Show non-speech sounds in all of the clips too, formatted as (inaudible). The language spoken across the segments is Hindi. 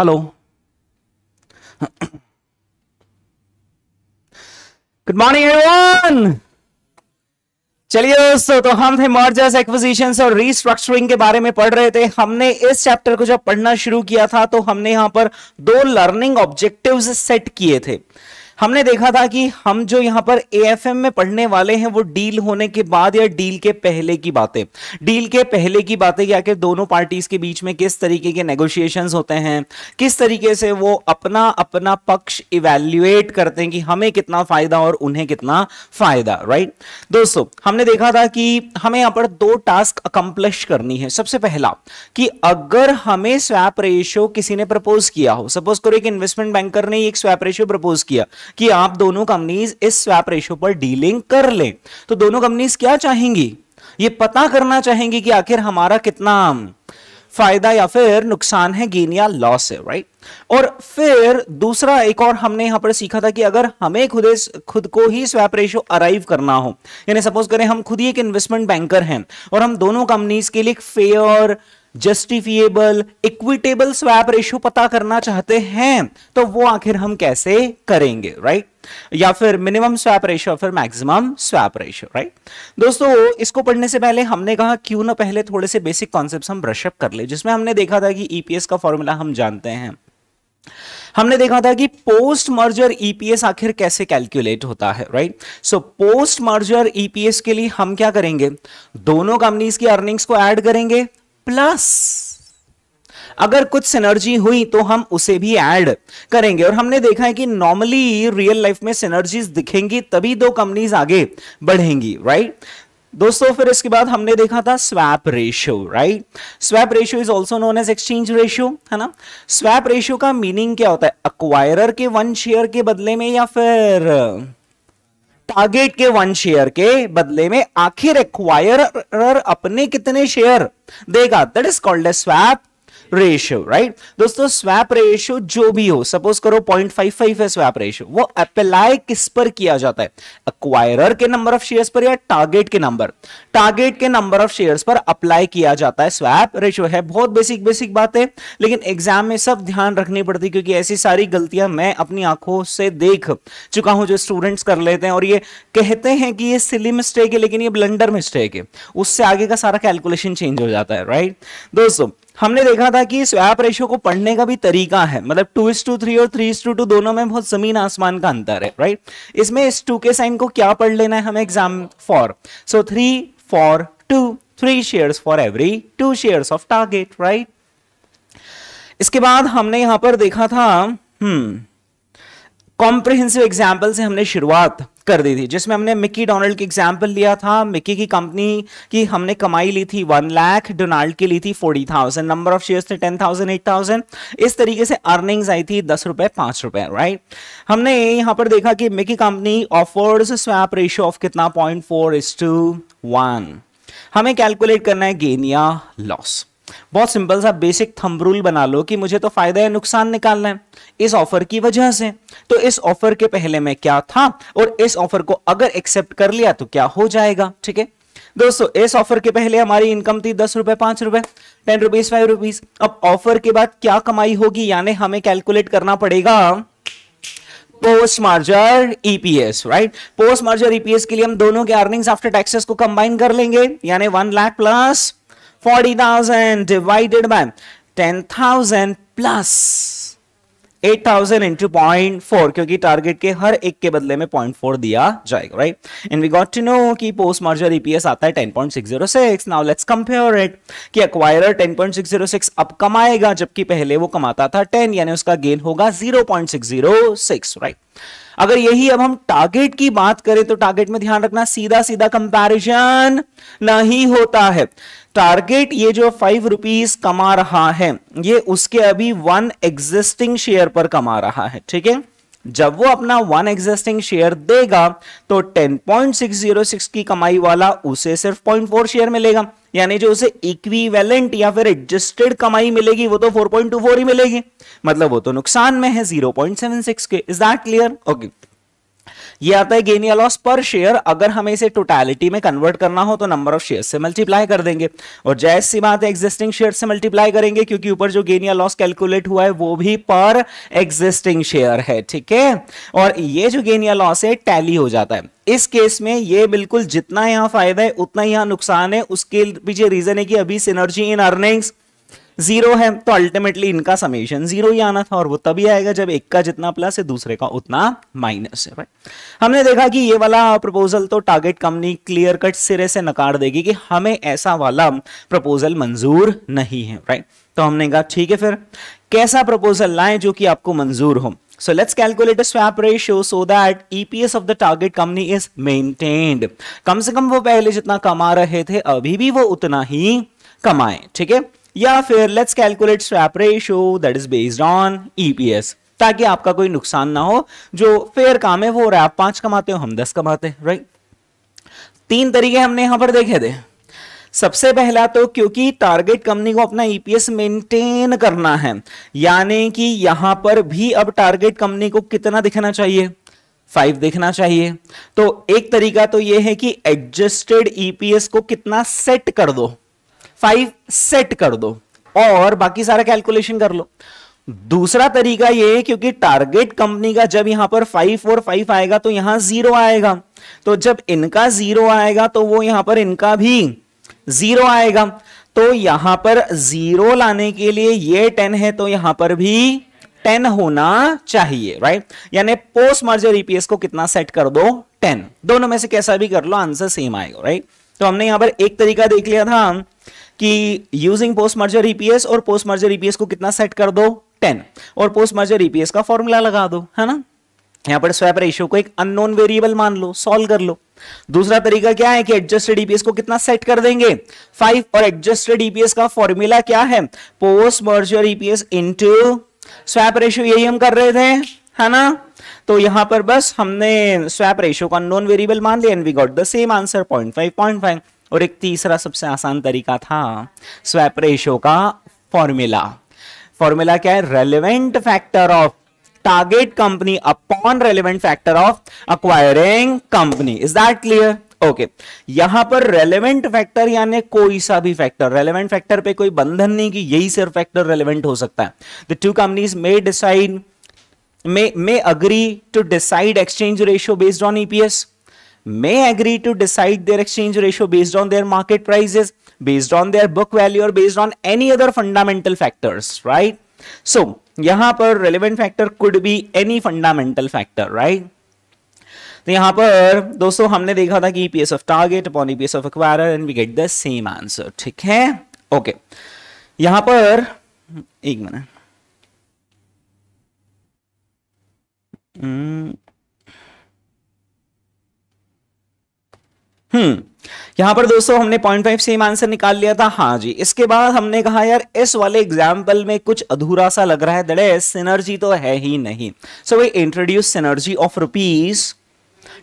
Hello. गुड मॉर्निंग एवरीवन चलिए दोस्तों तो हम थे मर्जर्स एक्विजिशन और रीस्ट्रक्चरिंग के बारे में पढ़ रहे थे हमने इस चैप्टर को जब पढ़ना शुरू किया था तो हमने यहां पर दो लर्निंग ऑब्जेक्टिव्स सेट किए थे हमने देखा था कि हम जो यहाँ पर एएफएम में पढ़ने वाले हैं वो डील होने के बाद या डील के पहले की बातें डील के पहले की बातें क्या कि दोनों पार्टीज के बीच में किस तरीके के नेगोशिएशंस होते हैं किस तरीके से वो अपना अपना पक्ष इवेल्युएट करते हैं कि हमें कितना फायदा और उन्हें कितना फायदा राइट दोस्तों हमने देखा था कि हमें यहाँ पर दो टास्क अकम्पलिश करनी है सबसे पहला कि अगर हमें स्वैप रेशियो किसी ने प्रपोज किया हो सपोज करो एक इन्वेस्टमेंट बैंकर ने एक स्वैप रेशियो प्रपोज किया कि आप दोनों कंपनीज इस स्वैप रेशो पर डीलिंग कर लें तो दोनों कंपनीज क्या चाहेंगी ये पता करना चाहेंगी कि आखिर हमारा कितना फायदा या फिर नुकसान है गेन या लॉस है राइट और फिर दूसरा एक और हमने यहां पर सीखा था कि अगर हमें खुद खुद को ही स्वैप रेशो अराइव करना हो यानी सपोज करें हम खुद ही एक इन्वेस्टमेंट बैंकर हैं और हम दोनों कंपनीज के लिए fair justifiable equitable swap ratio पता करना चाहते हैं तो वो आखिर हम कैसे करेंगे राइट या फिर मिनिमम स्वैप रेशियो फिर मैक्सिमम स्वैप रेशियो राइट दोस्तों इसको पढ़ने से पहले हमने कहा क्यों ना पहले थोड़े से बेसिक कॉन्सेप्ट हम ब्रशअप कर ले जिसमें हमने देखा था कि ईपीएस e का फॉर्मूला हम जानते हैं हमने देखा था कि पोस्ट मर्जर ईपीएस आखिर कैसे कैलकुलेट होता है right so post merger EPS के लिए हम क्या करेंगे दोनों कंपनीज की अर्निंग्स को ऐड करेंगे प्लस अगर कुछ सिनर्जी हुई तो हम उसे भी ऐड करेंगे और हमने देखा है कि नॉर्मली रियल लाइफ में सिनर्जीज दिखेंगी तभी दो कंपनीज आगे बढ़ेंगी राइट दोस्तों फिर इसके बाद हमने देखा था swap ratio right swap ratio is also known as exchange ratio है ना स्वैप रेशियो का मीनिंग क्या होता है अक्वायरर के वन शेयर के बदले में या फिर टारगेट के वन शेयर के बदले में आखिर एक्वायर अपने कितने शेयर देगा that is called a swap ratio right दोस्तों स्वैप रेशियो जो भी हो सपोज करो 0.55 है स्वैप रेशियो वो अप्लाई किस पर किया जाता है अक्वायरर के नंबर ऑफ शेयर्स पर या टारगेट के नंबर टारगेट के नंबर ऑफ शेयर्स पर अप्लाई किया जाता है स्वैप रेशियो है बहुत बेसिक बेसिक बात है लेकिन एग्जाम में सब ध्यान रखनी पड़ती क्योंकि ऐसी सारी गलतियां मैं अपनी आंखों से देख चुका हूं जो स्टूडेंट्स कर लेते हैं और ये कहते हैं कि ये सिली मिस्टेक है लेकिन ये ब्लंडर मिस्टेक है उससे आगे का सारा कैलकुलेशन चेंज हो जाता है राइट दोस्तों हमने देखा था कि स्वैप रेशियो को पढ़ने का भी तरीका है मतलब टू इस टू थ्री और थ्री इस टू टू दोनों में बहुत जमीन आसमान का अंतर है राइट इसमें इस टू के साइन को क्या पढ़ लेना है हमें exam for so three for two three share for every two share of target right इसके बाद हमने यहां पर देखा था हम्म कॉम्प्रिहेंसिव एग्जाम्पल से हमने शुरुआत कर दी थी जिसमें हमने मिकी डोनाल्ड की एग्जाम्पल लिया था मिकी की कंपनी की हमने कमाई ली थी वन लाख डोनाल्ड की ली थी forty thousand number of shares थे टेन थाउजेंड एट थाउजेंड इस तरीके से अर्निंग्स आई थी दस रुपए पांच रुपए राइट हमने यहां पर देखा कि Mickey company offers swap ratio of कितना point four is to one हमें कैलकुलेट करना है गेन या लॉस बहुत सिंपल सा बेसिक थंब रूल बना लो कि मुझे तो फायदा या नुकसान निकालना है इस ऑफर की वजह से तो इस ऑफर के पहले में क्या था और इस ऑफर को अगर एक्सेप्ट कर लिया तो क्या हो जाएगा ठीक है दोस्तों इस ऑफर के पहले हमारी इनकम थी दस रुपए पांच रुपए टेन रुपीज फाइव रुपीज अब ऑफर के बाद क्या कमाई होगी यानी हमें कैलकुलेट करना पड़ेगा post merger EPS right post merger EPS के लिए हम दोनों के अर्निंग्स आफ्टर टैक्सेस को कंबाइन कर लेंगे यानी one lakh plus 40,000 divided by 10,000 plus 8,000 into point four क्योंकि टारगेट के हर एक के बदले में पॉइंट फोर दिया जाएगा right and we got to know कि पोस्ट मर्जर ईपीएस आता है 10.606 नाउ लेट्स कंपेयर इट कि एक्वायरर 10.606 अब कमाएगा जबकि पहले वो कमाता था टेन यानी उसका गेन होगा सिक्स राइट अगर यही अब हम टारगेट की बात करें तो टारगेट में ध्यान रखना सीधा सीधा कंपैरिजन नहीं होता है टारगेट ये जो फाइव रुपीज कमा रहा है ये उसके अभी वन एग्जिस्टिंग शेयर पर कमा रहा है ठीक है जब वो अपना वन एग्जिस्टिंग शेयर देगा तो 10.606 की कमाई वाला उसे सिर्फ 0.4 शेयर मिलेगा यानी जो उसे इक्विवेलेंट या फिर एडजस्टेड कमाई मिलेगी वो तो 4.24 ही मिलेगी मतलब वो तो नुकसान में है 0.76 के इज दैट क्लियर ओके ये आता है गेनिया लॉस पर शेयर अगर हमें इसे टोटालिटी में कन्वर्ट करना हो तो नंबर ऑफ शेयर से मल्टीप्लाई कर देंगे और जैसी बात है एग्जिस्टिंग शेयर से मल्टीप्लाई करेंगे क्योंकि ऊपर जो गेनिया लॉस कैलकुलेट हुआ है वो भी पर एग्जिस्टिंग शेयर है ठीक है और ये जो गेनिया लॉस है टैली हो जाता है इस केस में ये बिल्कुल जितना यहां फायदा है उतना यहां नुकसान है उसके पीछे रीजन है कि अभी सिनर्जी इन अर्निंग्स जीरो है तो अल्टीमेटली इनका समेशन जीरो ही आना था और वो तभी आएगा जब एक का जितना प्लस है दूसरे का उतना माइनस है भाई हमने देखा कि ये वाला प्रपोजल तो टारगेट कंपनी क्लियर कट सिरे से नकार देगी कि हमें ऐसा वाला प्रपोजल मंजूर नहीं है राइट तो हमने कहा ठीक है फिर कैसा प्रपोजल लाएं जो कि आपको मंजूर हो so let's calculate swap ratio so that EPS of the target company is maintained कम से कम वो पहले जितना कमा रहे थे अभी भी वो उतना ही कमाए ठीक है या फिर let's calculate swap ratio that is based on EPS ताकि आपका कोई नुकसान ना हो जो फेयर काम है वो हो रहा है आप पांच कमाते हो हम दस कमाते हैं राइट तीन तरीके हमने यहां पर देखे थे सबसे पहला तो क्योंकि टारगेट कंपनी को अपना ईपीएस e मेंटेन करना है यानी कि यहां पर भी अब टारगेट कंपनी को कितना दिखना चाहिए फाइव देखना चाहिए तो एक तरीका तो यह है कि एडजस्टेड ईपीएस e को कितना सेट कर दो फाइव सेट कर दो और बाकी सारा कैलकुलेशन कर लो दूसरा तरीका ये है क्योंकि टारगेट कंपनी का जब यहां पर फाइव फोर फाइव आएगा तो यहां जीरो आएगा तो जब इनका जीरो आएगा तो वो यहां पर इनका भी जीरो आएगा तो यहां पर जीरो लाने के लिए ये टेन है तो यहां पर भी टेन होना चाहिए राइट यानी पोस्ट मर्जर ईपीएस को कितना सेट कर दो टेन दोनों में से कैसा भी कर लो आंसर सेम आएगा राइट तो हमने यहां पर एक तरीका देख लिया था कि यूजिंग पोस्ट मर्जर ईपीएस और पोस्ट मर्जर ईपीएस को कितना सेट कर दो टेन और पोस्ट मर्जर ईपीएस का फॉर्मूला लगा दो है ना यहां पर स्वैप रेशियो को एक अननोन वेरिएबल मान लो सॉल्व कर लो दूसरा तरीका क्या है कि एडजस्टेड ईपीएस e को कितना सेट कर देंगे फाइव और एडजस्टेड ईपीएस e का फॉर्मूला क्या है post merger EPS into swap ratio यही हम कर रहे थे है ना तो यहां पर बस हमने स्वैप रेशियो का अननोन वेरिएबल मान लिया and we got the same answer point five point five और एक तीसरा सबसे आसान तरीका था स्वैप रेशो का फॉर्मूला फॉर्मूला क्या है relevant factor of target company upon relevant factor of acquiring company is that clear okay okay. यहां पर रेलेवेंट फैक्टर यानी कोई सा भी फैक्टर रेलेवेंट फैक्टर पे कोई बंधन नहीं कि यही सिर्फ फैक्टर रेलेवेंट हो सकता है the two companies may decide may may agree to decide exchange ratio based on EPS may agree to decide their exchange ratio based on their market prices, based on their book value or based on any other fundamental factors, right? So, यहाँ पर relevant factor could be any fundamental factor, right? तो यहाँ पर दोस्तों हमने देखा था कि EPS of target upon EPS of acquirer and we get the same answer ठीक है ओके okay. यहाँ पर एक मिनट हम्म यहां पर दोस्तों हमने पॉइंट फाइव सेम आंसर निकाल लिया था हाँ जी इसके बाद हमने कहा यार इस वाले एग्जाम्पल में कुछ अधूरा सा लग रहा है दड़े सिनर्जी तो है ही नहीं so we introduce synergy of rupees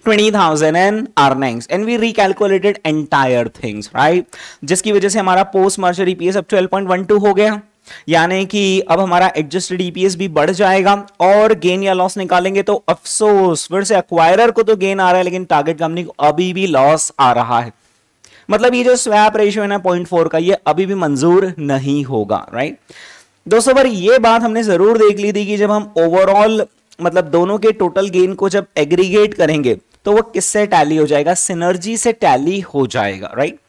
20,000 and earnings and we recalculated entire things right जिसकी वजह से हमारा पोस्ट मार्शल ईपीएस अब 12.12 हो गया यानी कि अब हमारा एडजस्टेड ईपीएस भी बढ़ जाएगा और गेन या लॉस निकालेंगे तो अफसोस फिर से एक्वायरर को तो गेन आ रहा है लेकिन टारगेट कंपनी को अभी भी लॉस आ रहा है मतलब ये जो स्वैप रेशियो है ना पॉइंट फोर का ये अभी भी मंजूर नहीं होगा राइट दोस्तों पर ये बात हमने जरूर देख ली थी कि जब हम ओवरऑल मतलब दोनों के टोटल गेन को जब एग्रीगेट करेंगे तो वो किससे टैली हो जाएगा सिनर्जी से टैली हो जाएगा राइट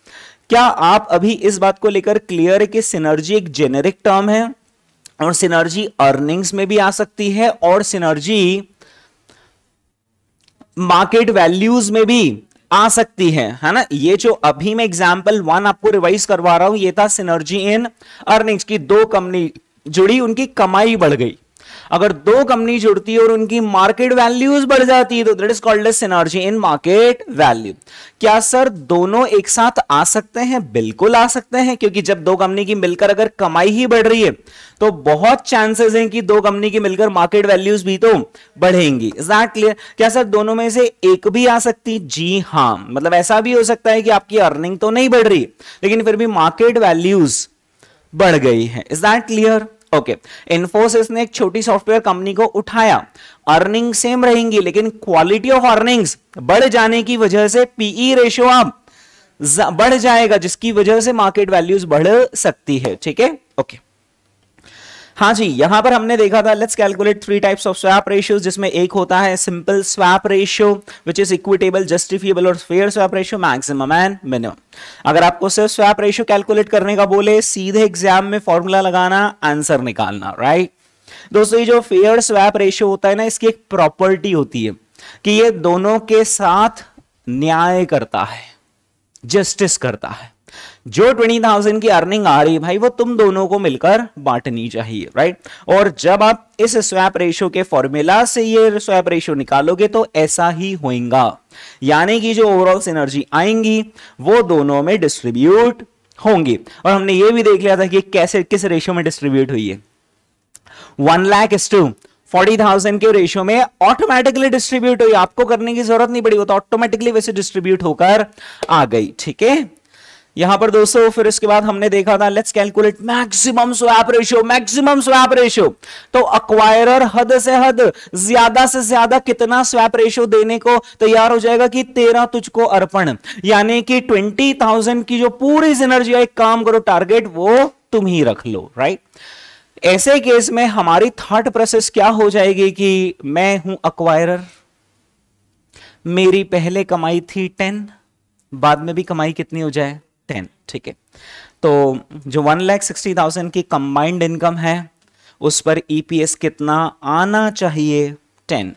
क्या आप अभी इस बात को लेकर क्लियर है कि सिनर्जी एक जेनेरिक टर्म है और सिनर्जी अर्निंग्स में भी आ सकती है और सिनर्जी मार्केट वैल्यूज में भी आ सकती है है ना ये जो अभी मैं एग्जांपल वन आपको रिवाइज करवा रहा हूं ये था सिनर्जी इन अर्निंग्स की दो कंपनी जुड़ी उनकी कमाई बढ़ गई अगर दो कंपनी जुड़ती है और उनकी मार्केट वैल्यूज बढ़ जाती है तो that is called synergy in market value क्या सर दोनों एक साथ आ सकते हैं बिल्कुल आ सकते हैं क्योंकि जब दो कंपनी की मिलकर अगर कमाई ही बढ़ रही है तो बहुत चांसेस हैं कि दो कंपनी की मिलकर मार्केट वैल्यूज भी तो बढ़ेंगी इज दैट क्लियर क्या सर दोनों में से एक भी आ सकती जी हाँ मतलब ऐसा भी हो सकता है कि आपकी अर्निंग तो नहीं बढ़ रही लेकिन फिर भी मार्केट वैल्यूज बढ़ गई है is that clear okay Infosys ने एक छोटी सॉफ्टवेयर कंपनी को उठाया अर्निंग सेम रहेंगी लेकिन क्वालिटी ऑफ अर्निंग्स बढ़ जाने की वजह से पीई रेशियो आप बढ़ जाएगा जिसकी वजह से मार्केट वैल्यूज बढ़ सकती है ठीक है ओके हाँ जी यहां पर हमने देखा था let's calculate three types of swap ratio जिसमें एक होता है simple swap ratio which is equitable justifiable और fair swap ratio maximum and minimum अगर आपको सिर्फ स्वैप रेशियो कैलकुलेट करने का बोले सीधे एग्जाम में फॉर्मूला लगाना आंसर निकालना राइट दोस्तों ये जो फेयर स्वैप रेशियो होता है ना इसकी एक प्रॉपर्टी होती है कि ये दोनों के साथ न्याय करता है जस्टिस करता है जो ट्वेंटी थाउजेंड की अर्निंग आ रही है भाई वो तुम दोनों को मिलकर बांटनी चाहिए राइट और जब आप इस स्वैप रेशो के फॉर्मूला से ये स्वैप रेशो निकालोगे तो ऐसा ही होगा यानी कि जो ओवरऑल सिनर्जी आएंगी वो दोनों में डिस्ट्रीब्यूट होंगी और हमने ये भी देख लिया था कि कैसे किस रेशियो में डिस्ट्रीब्यूट हुई है one lakh is to forty thousand के रेशियो में ऑटोमेटिकली डिस्ट्रीब्यूट हुई आपको करने की जरूरत नहीं पड़ी वो तो ऑटोमेटिकली वैसे डिस्ट्रीब्यूट होकर आ गई ठीक है यहां पर दोस्तों फिर इसके बाद हमने देखा था let's calculate maximum swap ratio maximum swap ratio तो अक्वायरर हद से हद ज्यादा से ज्यादा कितना स्वैप रेशियो देने को तैयार हो जाएगा कि तेरा तुझको अर्पण यानी कि ट्वेंटी थाउजेंड की जो पूरी सिनर्जी एक काम करो टारगेट वो तुम ही रख लो राइट ऐसे केस में हमारी थर्ड प्रोसेस क्या हो जाएगी कि मैं हूं अक्वायर मेरी पहले कमाई थी टेन बाद में भी कमाई कितनी हो जाए टेन ठीक है तो जो वन लैख सिक्सटी थाउजेंड की कंबाइंड इनकम है उस पर ईपीएस e कितना आना चाहिए टेन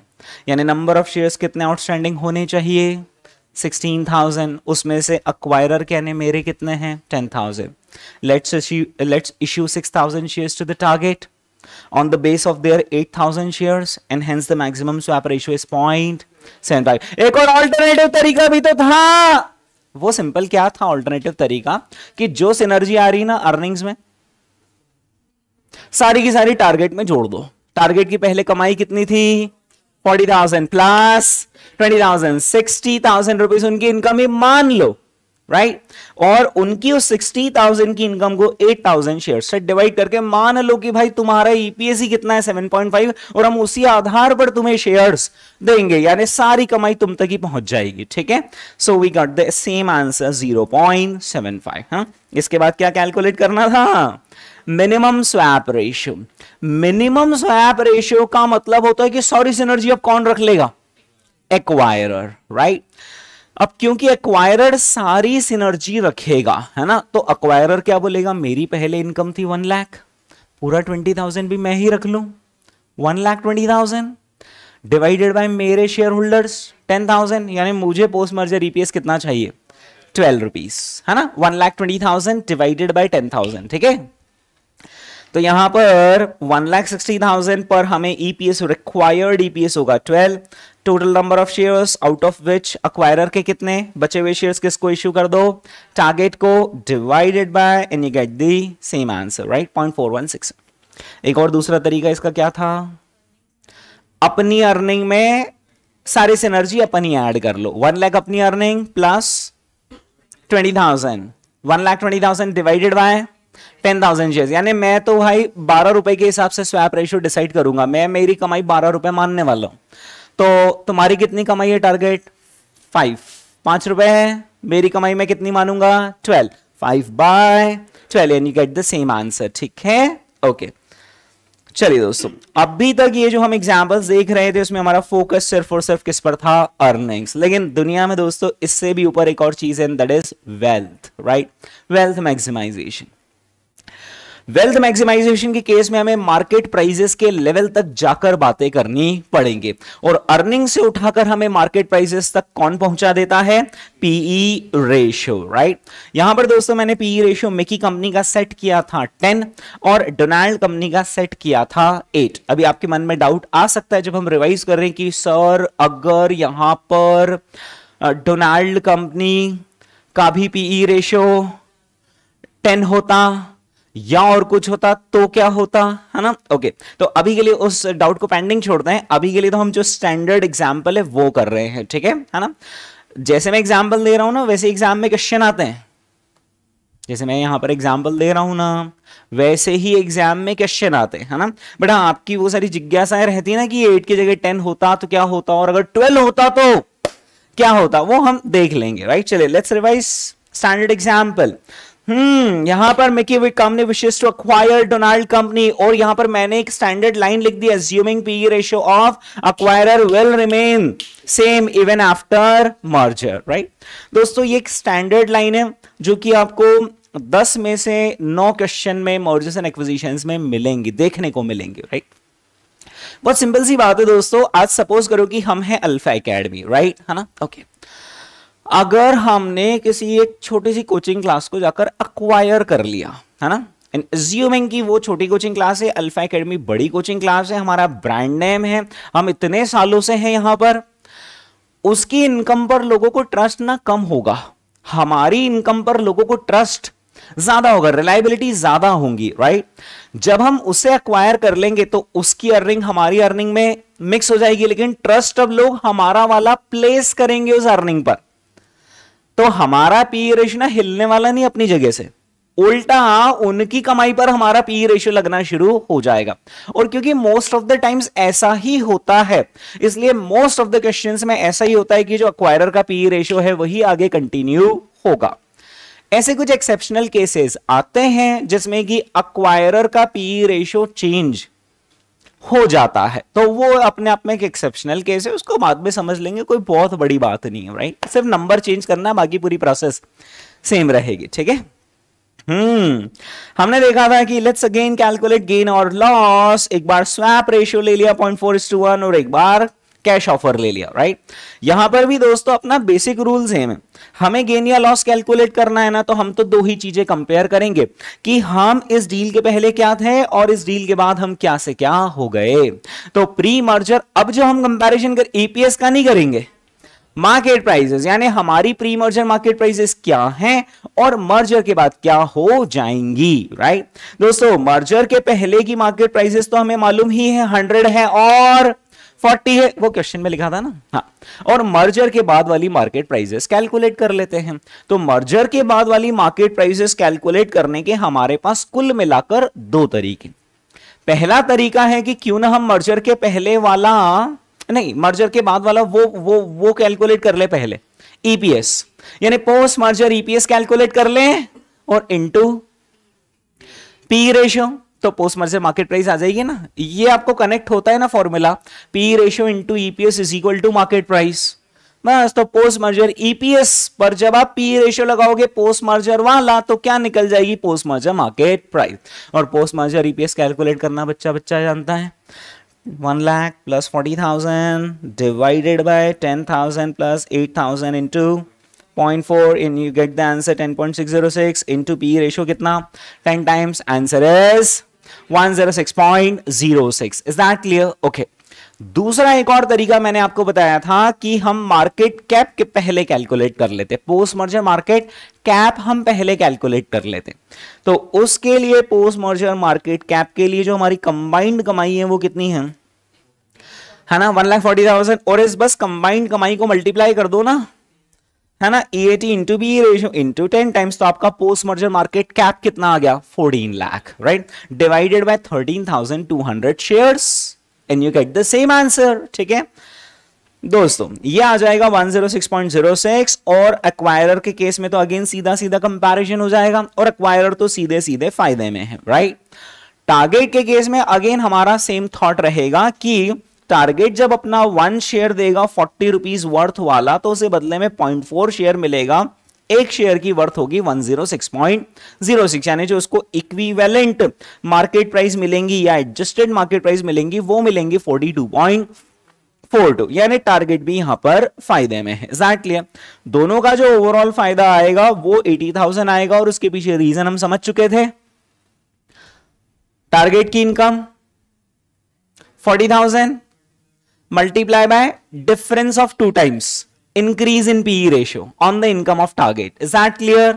यानी नंबर ऑफ शेयर्स कितने आउटस्टैंडिंग होने चाहिए सिक्सटीन थाउजेंड उसमें से अक्वायरर कहने मेरे कितने हैं ten thousand let's let's issue six thousand shares to the target on the base on the base of their 8000 shares and hence the ratio swap point seven five एक और ऑल्टरनेटिव तरीका भी तो था वो सिंपल क्या था ऑल्टरनेटिव तरीका कि जो सिनर्जी आ रही ना अर्निंग्स में सारी की सारी टारगेट में जोड़ दो टारगेट की पहले कमाई कितनी थी forty thousand plus twenty thousand sixty thousand rupees उनकी इनकम ही मान लो राइट और उनकी उस सिक्सटी थाउजेंड की इनकम को एट थाउजेंड शेयर से डिवाइड करके मान लो कि भाई तुम्हारा ईपीएस e ही कितना है सेवन पॉइंट फाइव और हम उसी आधार पर तुम्हें शेयर्स देंगे यानी सारी कमाई तुम तक ही पहुंच जाएगी ठीक है so we got the same answer zero point seven five हाँ इसके बाद क्या कैलकुलेट करना था minimum swap ratio minimum swap ratio का मतलब होता है कि सॉरी सिनर्जी अब कौन रख लेगा एक्वायर राइट right? अब क्योंकि एक्वायरर सारी सिनर्जी रखेगा है ना तो एक्वायरर क्या बोलेगा मेरी पहले इनकम थी वन लाख पूरा ट्वेंटी थाउजेंड भी मैं ही रख लू one lakh twenty thousand divided by मेरे शेयर होल्डर्स टेन थाउजेंड यानी मुझे पोस्ट मर्जर ईपीएस कितना चाहिए ट्वेल्व रुपीज है ना one lakh twenty thousand divided by ten thousand ठीक है तो यहां पर वन लाख सिक्सटी थाउजेंड पर हमें ईपीएस रिक्वायर्ड ईपीएस होगा twelve total number of shares out of which acquirer के कितने बचे हुए शेयर्स किसको इश्यू कर दो टारगेट को divided by N you get the same answer right point four one six एक और दूसरा तरीका इसका क्या था अपनी अर्निंग में सारे सिनर्जी अपनी ऐड कर लो वन लैख अपनी earning plus twenty thousand one lakh twenty thousand divided by ten thousand share यानी मैं तो भाई बारह रुपए के हिसाब से स्वैप रेशियो डिसाइड करूंगा मैं मेरी कमाई बारह रुपए मानने वाला हूँ तो तुम्हारी कितनी कमाई है टारगेट फाइव पांच रुपए है मेरी कमाई में कितनी मानूंगा twelve five by twelve and you get the same answer ठीक है ओके चलिए दोस्तों अभी तक ये जो हम एग्जाम्पल देख रहे थे उसमें हमारा फोकस सिर्फ और सिर्फ किस पर था अर्निंग्स लेकिन दुनिया में दोस्तों इससे भी ऊपर एक और चीज है that is wealth right wealth maximization wealth maximization के केस में हमें मार्केट प्राइजेस के लेवल तक जाकर बातें करनी पड़ेंगे और अर्निंग से उठाकर हमें मार्केट प्राइजेस तक कौन पहुंचा देता है पीई रेशियो राइट यहां पर दोस्तों मैंने पीई रेशियो मिकी कंपनी का सेट किया था टेन और डोनाल्ड कंपनी का सेट किया था एट अभी आपके मन में डाउट आ सकता है जब हम रिवाइज कर रहे हैं कि सर अगर यहां पर डोनाल्ड कंपनी का भी पीई रेशियो टेन होता या और कुछ होता तो क्या होता है ना ओके तो अभी के लिए उस डाउट को पेंडिंग छोड़ते हैं अभी के लिए तो हम जो स्टैंडर्ड एग्जाम्पल है वो कर रहे हैं ठीक है है ना जैसे मैं एग्जाम्पल दे रहा हूं ना वैसे एग्जाम में क्वेश्चन आते हैं जैसे मैं यहां पर एग्जाम्पल दे रहा हूं ना वैसे ही एग्जाम में क्वेश्चन आते हैं ना बट हाँ आपकी वो सारी जिज्ञासाएं रहती है ना कि एट की जगह टेन होता तो क्या होता और अगर ट्वेल्व होता तो क्या होता वो हम देख लेंगे राइट चलिए let's revise standard example hmm यहां पर मिकी विक company wishes to acquire Donald company और यहां पर मैंने एक स्टैंडर्ड लाइन लिख दी assuming P ratio of acquirer will remain same even after merger right दोस्तों ये एक स्टैंडर्ड लाइन है जो कि आपको दस में से नौ क्वेश्चन में मर्जर्स एंड एक्विजिशन में मिलेंगी देखने को मिलेंगे राइट बहुत सिंपल सी बात है दोस्तों आज सपोज करो कि हम हैं अल्फा एकेडमी राइट है ना ओके okay. अगर हमने किसी एक छोटी सी कोचिंग क्लास को जाकर अक्वायर कर लिया है ना एंड एज्यूमिंग कि वो छोटी कोचिंग क्लास है अल्फा एकेडमी बड़ी कोचिंग क्लास है हमारा ब्रांड नेम है हम इतने सालों से हैं यहां पर उसकी इनकम पर लोगों को ट्रस्ट ना कम होगा हमारी इनकम पर लोगों को ट्रस्ट ज्यादा होगा रिलायबिलिटी ज्यादा होंगी राइट जब हम उसे अक्वायर कर लेंगे तो उसकी अर्निंग हमारी अर्निंग में मिक्स हो जाएगी लेकिन ट्रस्ट अब लोग हमारा वाला प्लेस करेंगे उस अर्निंग पर तो हमारा पी रेशो ना हिलने वाला नहीं अपनी जगह से उल्टा उनकी कमाई पर हमारा पी रेशियो लगना शुरू हो जाएगा और क्योंकि मोस्ट ऑफ द टाइम्स ऐसा ही होता है इसलिए मोस्ट ऑफ द क्वेश्चन में ऐसा ही होता है कि जो अक्वायरर का पी रेशियो है वही आगे कंटिन्यू होगा ऐसे कुछ एक्सेप्शनल केसेस आते हैं जिसमें कि अक्वायरर का पी रेशियो चेंज हो जाता है तो वो अपने आप में एक एक्सेप्शनल केस है उसको बाद में समझ लेंगे कोई बहुत बड़ी बात नहीं है राइट सिर्फ नंबर चेंज करना है बाकी पूरी प्रोसेस सेम रहेगी ठीक है हम्म हमने देखा था कि लेट्स अगेन कैलकुलेट गेन और लॉस एक बार स्वैप रेशियो ले लिया पॉइंट फोर टू वन और एक बार कैश ऑफर ले लिया राइट यहां पर भी दोस्तों अपना बेसिक रूल सेम है हमें गेन या लॉस कैलकुलेट करना है ना तो हम तो दो ही चीजें कंपेयर करेंगे कि हम इस डील के पहले क्या थे और इस डील के बाद हम क्या से क्या हो गए तो प्री मर्जर अब जो हम कंपेरिजन कर ईपीएस e का नहीं करेंगे मार्केट प्राइजेस यानी हमारी प्री मर्जर मार्केट प्राइजेस क्या हैं और मर्जर के बाद क्या हो जाएंगी राइट दोस्तों मर्जर के पहले की मार्केट प्राइजेस तो हमें मालूम ही है हंड्रेड है और फोर्टी है वो क्वेश्चन में लिखा था ना हाँ और मर्जर के बाद वाली मार्केट प्राइजेस कैलकुलेट कर लेते हैं तो मर्जर के बाद वाली मार्केट प्राइजेस कैलकुलेट करने के हमारे पास कुल मिलाकर दो तरीके पहला तरीका है कि क्यों ना हम मर्जर के पहले वाला नहीं मर्जर के बाद वाला वो वो वो कैलकुलेट कर ले पहले ईपीएस e यानी पोस्ट मर्जर ईपीएस कैलकुलेट कर ले और इनटू पी रेशियो तो पोस्ट मर्जर मार्केट प्राइस आ जाएगी ना ये आपको कनेक्ट होता है ना formula P ratio into EPS is equal to market price बस तो पोस्ट मर्जर ईपीएस पर जब आप पी रेशियो लगाओगे पोस्ट मर्जर वाला तो क्या निकल जाएगी पोस्ट मर्जर मार्केट प्राइस और पोस्ट मर्जर ईपीएस कैलकुलेट करना बच्चा बच्चा जानता है one lakh plus forty thousand divided by ten thousand plus eight thousand into point four in you get the answer ten point six zero six into P ratio कितना ten times answer is 106.06 is that clear okay दूसरा एक और तरीका मैंने आपको बताया था कि हम मार्केट कैप के पहले कैलकुलेट कर लेते पोस्ट मर्जर मार्केट कैप हम पहले कैलकुलेट कर लेते तो उसके लिए पोस्ट मर्जर मार्केट कैप के लिए जो हमारी कंबाइंड कमाई है वो कितनी है है ना वन लाख फोर्टी थाउजेंड और इस बस कंबाइंड कमाई को मल्टीप्लाई कर दो ना है ना ए eighty into B ratio into ten times तो आपका पोस्ट मर्जर मार्केट कैप कितना आ गया fourteen lakh right divided by thirteen thousand two hundred share and you get the same answer ठीक है दोस्तों ये आ जाएगा 106.06 और एक्वायरर के केस में तो अगेन सीधा सीधा कंपैरिजन हो जाएगा और एक्वायरर तो सीधे सीधे फायदे में है राइट टारगेट के केस में अगेन हमारा सेम थॉट रहेगा कि टारगेट जब अपना वन शेयर देगा फोर्टी रुपीज वर्थ वाला तो उसे बदले में पॉइंट फोर शेयर मिलेगा एक शेयर की वर्थ होगी सिक्स यानी जो उसको इक्विवेलेंट मार्केट प्राइस मिलेंगी या एडजस्टेड मार्केट प्राइस मिलेंगी वो मिलेंगी टू यानी टारगेट भी यहां पर फायदे में है exactly. दोनों का जो ओवरऑल फायदा आएगा वो एटी थाउजेंड आएगा और उसके पीछे रीजन हम समझ चुके थे टारगेट की income forty thousand multiply by difference of two times increase in PE ratio on the income of target is that clear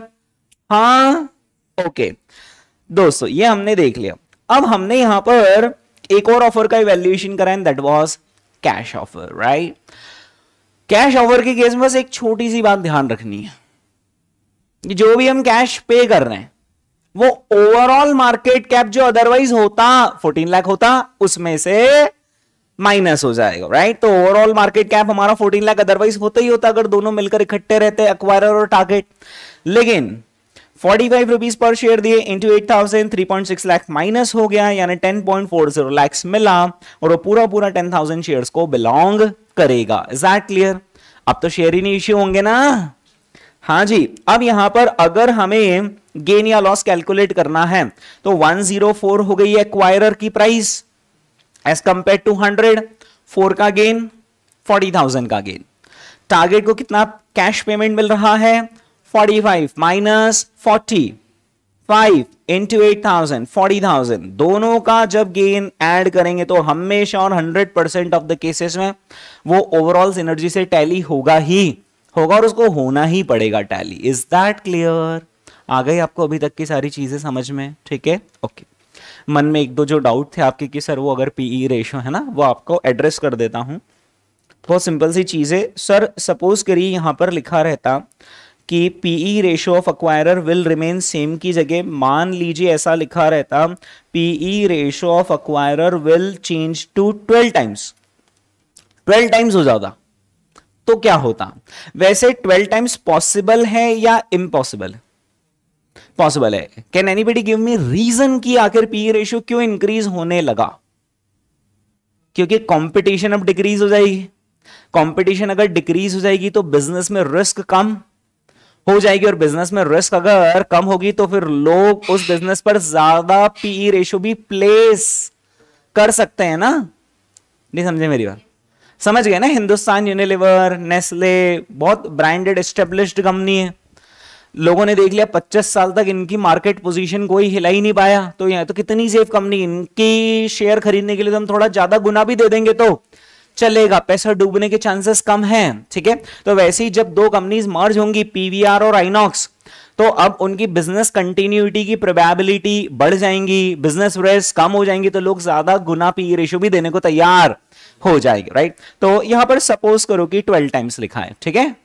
हाँ ओके दोस्तों ये हमने देख लिया अब हमने यहां पर एक और ऑफर का इवेल्यूएशन करा and that was cash offer right cash offer के केस में बस एक छोटी सी बात ध्यान रखनी है जो भी हम कैश पे कर रहे हैं वो ओवरऑल मार्केट कैप जो अदरवाइज होता 14 लाख होता उसमें से माइनस हो जाएगा राइट तो ओवरऑल मार्केट कैप हमारा 14 लाख अदरवाइज होता ही होता अगर दोनों मिलकर इकट्ठे रहते अक्वायर और टारगेट लेकिन फोर्टी फाइव रुपीज पर शेयर दिए into eight thousand three point six lakh minus हो गया यानी ten point four zero lakhs मिला और वो पूरा पूरा टेन थाउजेंड शेयर को बिलोंग करेगा इज दैट क्लियर अब तो शेयर ही नहीं इश्यू होंगे ना हाँ जी अब यहां पर अगर हमें गेन या लॉस कैलकुलेट करना है तो 104 हो गई है एक्वायरर की price as compare to hundred four का गेन फोर्टी थाउजेंड का गेन टारगेट को कितना कैश पेमेंट मिल रहा है forty five minus forty five into eight thousand forty thousand दोनों का जब गेन एड करेंगे तो हमेशा और hundred percent of the cases में वो ओवरऑल एनर्जी से टैली होगा ही होगा और उसको होना ही पड़ेगा टैली इज दैट क्लियर आ गई आपको अभी तक की सारी चीजें समझ में ठीक है ओके okay. मन में एक दो जो डाउट थे आपके कि सर वो अगर पी ई रेशो है ना वो आपको एड्रेस कर देता हूँ बहुत सिंपल सी चीज़ है सर सपोज करिए यहाँ पर लिखा रहता कि P E ratio of acquirer will remain same की जगह मान लीजिए ऐसा लिखा रहता P E ratio of acquirer will change to twelve times twelve times हो जाता तो क्या होता वैसे ट्वेल्व टाइम्स पॉसिबल है या इम्पॉसिबल है पॉसिबल है can anybody give me reason कि आखिर पी रेशियो e क्यों इंक्रीज होने लगा क्योंकि कंपटीशन अब डिक्रीज हो जाएगी कंपटीशन अगर डिक्रीज हो जाएगी तो बिजनेस में रिस्क कम हो जाएगी और बिजनेस में रिस्क अगर कम होगी तो फिर लोग उस बिजनेस पर ज्यादा पीई रेशियो e भी प्लेस कर सकते हैं ना नहीं समझे मेरी बात समझ गए ना हिंदुस्तान यूनिलिवर नेस्ले बहुत ब्रांडेड एस्टेब्लिश्ड कंपनी है लोगों ने देख लिया 25 साल तक इनकी मार्केट पोजीशन कोई हिला ही नहीं पाया तो यहाँ तो कितनी सेफ कंपनी इनकी शेयर खरीदने के लिए तो हम थोड़ा ज्यादा गुना भी दे देंगे तो चलेगा पैसा डूबने के चांसेस कम हैं ठीक है तो वैसे ही जब दो कंपनीज मर्ज होंगी पीवीआर और आइनॉक्स तो अब उनकी बिजनेस कंटिन्यूटी की प्रोबेबिलिटी बढ़ जाएंगी बिजनेस रिस्क कम हो जाएंगी तो लोग ज्यादा गुना पी रेशो भी देने को तैयार हो जाएगी राइट तो यहां पर सपोज करो कि ट्वेल्व टाइम्स लिखा है ठीक है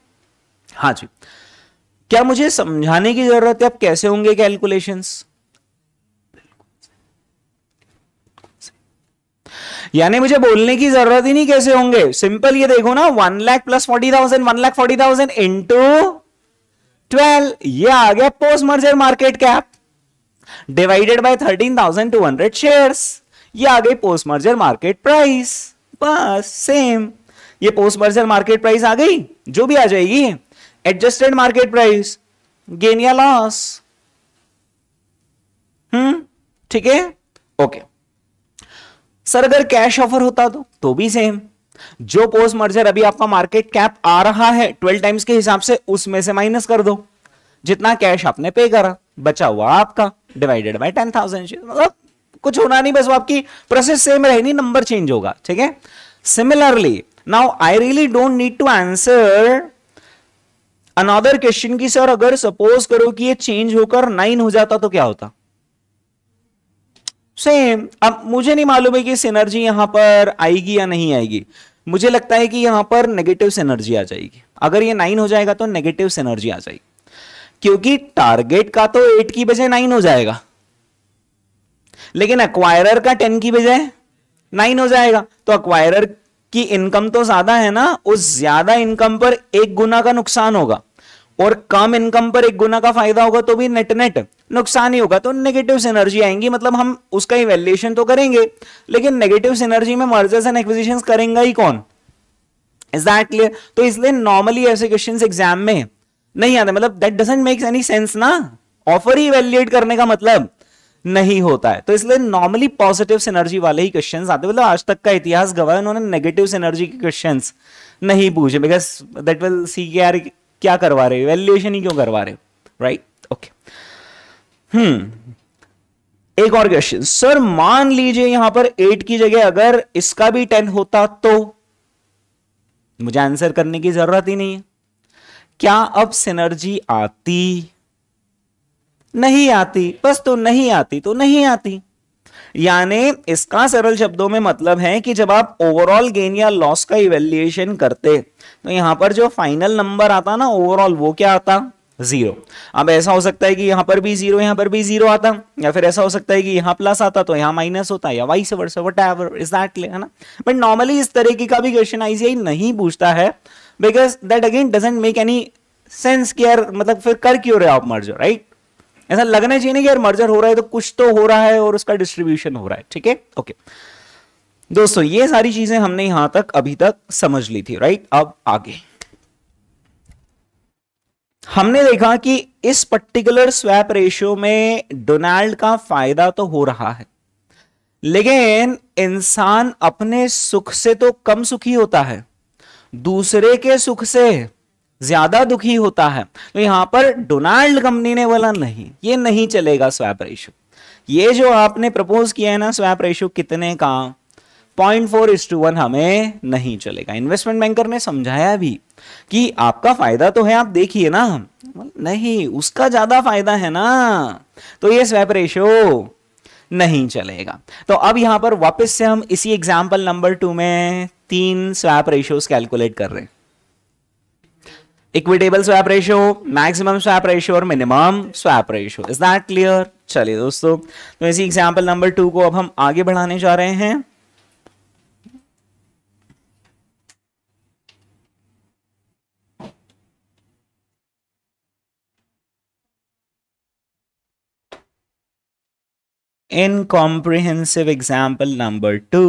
हाँ जी क्या मुझे समझाने की जरूरत है अब कैसे होंगे कैलकुलेशंस यानी मुझे बोलने की जरूरत ही नहीं कैसे होंगे सिंपल ये देखो ना one lakh plus forty thousand one lakh forty thousand into twelve ये आ गया post merger market cap divided by thirteen thousand two hundred share ये आ गई पोस्ट मर्जर मार्केट प्राइस बस सेम ये पोस्ट मर्जर मार्केट प्राइस आ गई जो भी आ जाएगी एडजस्टेड मार्केट प्राइस गेन या लॉस हम्म ठीक है ओके सर अगर कैश ऑफर होता तो तो भी सेम जो पोस्ट मर्जर अभी आपका मार्केट कैप आ रहा है ट्वेल्व टाइम्स के हिसाब से उसमें से माइनस कर दो जितना कैश आपने पे करा बचा हुआ आपका डिवाइडेड बाय टेन थाउजेंड मतलब कुछ होना नहीं बस आपकी प्रोसेस सेम रहेगी नंबर चेंज होगा ठीक है similarly now I really don't need to answer another question की सर अगर सपोज करो कि ये चेंज होकर नाइन हो जाता तो क्या होता सेम अब मुझे नहीं मालूम है कि सिनर्जी यहां पर आएगी या नहीं आएगी मुझे लगता है कि यहां पर नेगेटिव सिनर्जी आ जाएगी अगर ये नाइन हो जाएगा तो नेगेटिव सिनर्जी आ जाएगी क्योंकि टारगेट का तो एट की बजाय नाइन हो जाएगा लेकिन अक्वायरर का टेन की बजाय नाइन हो जाएगा तो अक्वायरर की इनकम तो ज्यादा है ना उस ज्यादा इनकम पर एक गुना का नुकसान होगा और कम इनकम पर एक गुना का फायदा होगा तो भी नेट नेट नुकसान ही होगा तो नेगेटिव सिनर्जी आएंगी मतलब हम उसका इवेल्युएशन तो करेंगे लेकिन नेगेटिव सिनर्जी में मर्जर्स एंड एक्विजिशन करेंगे ही कौन इज दैट क्लियर तो इसलिए नॉर्मली ऐसे क्वेश्चन एग्जाम में नहीं आते मतलब that doesn't make any sense ना ऑफर ही इवेल्युएट करने का मतलब नहीं होता है तो इसलिए नॉर्मली पॉजिटिव सिनर्जी वाले ही क्वेश्चन आते मतलब आज तक का इतिहास गवाह उन्होंने नेगेटिव सिनर्जी के क्वेश्चन नहीं पूछे बिकॉज दैट विल सी के आर क्या करवा रहे हो वैल्यूएशन ही क्यों करवा रहे हो राइट ओके हम्म एक और क्वेश्चन सर मान लीजिए यहां पर एट की जगह अगर इसका भी टेन होता तो मुझे आंसर करने की जरूरत ही नहीं है क्या अब सिनर्जी आती नहीं आती बस तो नहीं आती तो नहीं आती यानी इसका सरल शब्दों में मतलब है कि जब आप ओवरऑल गेन या लॉस का इवेल्युएशन करते तो यहां पर जो फाइनल नंबर आता ना ओवरऑल वो क्या आता जीरो अब ऐसा हो सकता है कि यहां पर भी जीरो यहां पर भी जीरो आता या फिर ऐसा हो सकता है कि यहां प्लस आता तो यहाँ माइनस होता या से वर्ष वट एवर इज दैट है ना बट नॉर्मली इस तरीके का भी क्वेश्चन आईसीआई नहीं पूछता है because that again doesn't make any sense care मतलब फिर कर क्यों रहे आप मर्जो राइट ऐसा लगना चाहिए कि यार मर्जर हो रहा है तो कुछ तो हो रहा है और उसका डिस्ट्रीब्यूशन हो रहा है ठीक है ओके दोस्तों ये सारी चीजें हमने यहां तक अभी तक समझ ली थी राइट अब आगे हमने देखा कि इस पर्टिकुलर स्वैप रेशियो में डोनाल्ड का फायदा तो हो रहा है लेकिन इंसान अपने सुख से तो कम सुखी होता है दूसरे के सुख से ज्यादा दुखी होता है तो यहां पर डोनाल्ड कंपनी ने बोला नहीं ये नहीं चलेगा स्वैप रेशो ये जो आपने प्रपोज किया है ना स्वैप रेशो कितने का point four is to one हमें नहीं चलेगा इन्वेस्टमेंट बैंकर ने समझाया भी कि आपका फायदा तो है आप देखिए ना नहीं उसका ज्यादा फायदा है ना तो ये स्वैप रेशो नहीं चलेगा तो अब यहां पर वापस से हम इसी एग्जाम्पल नंबर टू में तीन स्वैप रेशियोज कैलकुलेट कर रहे हैं equitable swap ratio maximum swap ratio और minimum swap ratio is that clear चलिए दोस्तों तो इसी एग्जाम्पल नंबर टू को अब हम आगे बढ़ाने जा रहे हैं in comprehensive example number two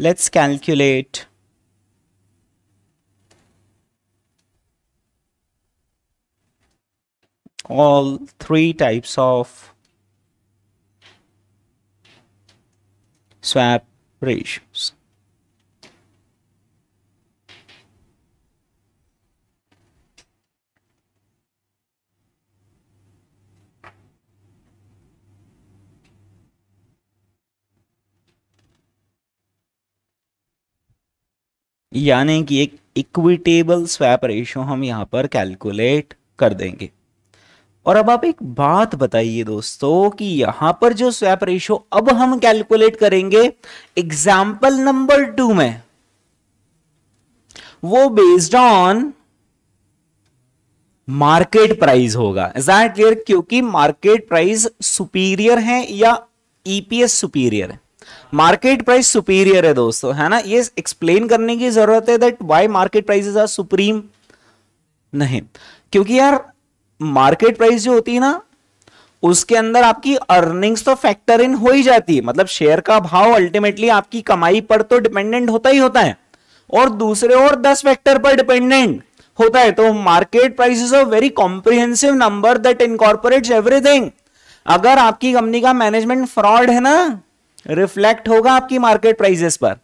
let's calculate all three types of swap ratios. यानी कि एक इक्विटेबल स्वैप रेशो हम यहां पर कैलकुलेट कर देंगे और अब आप एक बात बताइए दोस्तों कि यहां पर जो स्वैप रेशियो अब हम कैलकुलेट करेंगे एग्जाम्पल नंबर टू में वो बेस्ड ऑन मार्केट प्राइस होगा इज दैट क्लियर क्योंकि मार्केट प्राइस सुपीरियर है या ईपीएस e सुपीरियर है मार्केट प्राइस सुपीरियर है दोस्तों है ना ये एक्सप्लेन करने की जरूरत है that why market prices are supreme नहीं क्योंकि यार मार्केट प्राइस जो होती है ना उसके अंदर आपकी अर्निंग्स तो फैक्टर इन हो ही जाती है मतलब शेयर का भाव अल्टीमेटली आपकी कमाई पर तो डिपेंडेंट होता ही होता है और दूसरे और दस फैक्टर पर डिपेंडेंट होता है तो market price is a very comprehensive number that incorporate everything अगर आपकी कंपनी का मैनेजमेंट फ्रॉड है ना रिफ्लेक्ट होगा आपकी मार्केट प्राइसेस पर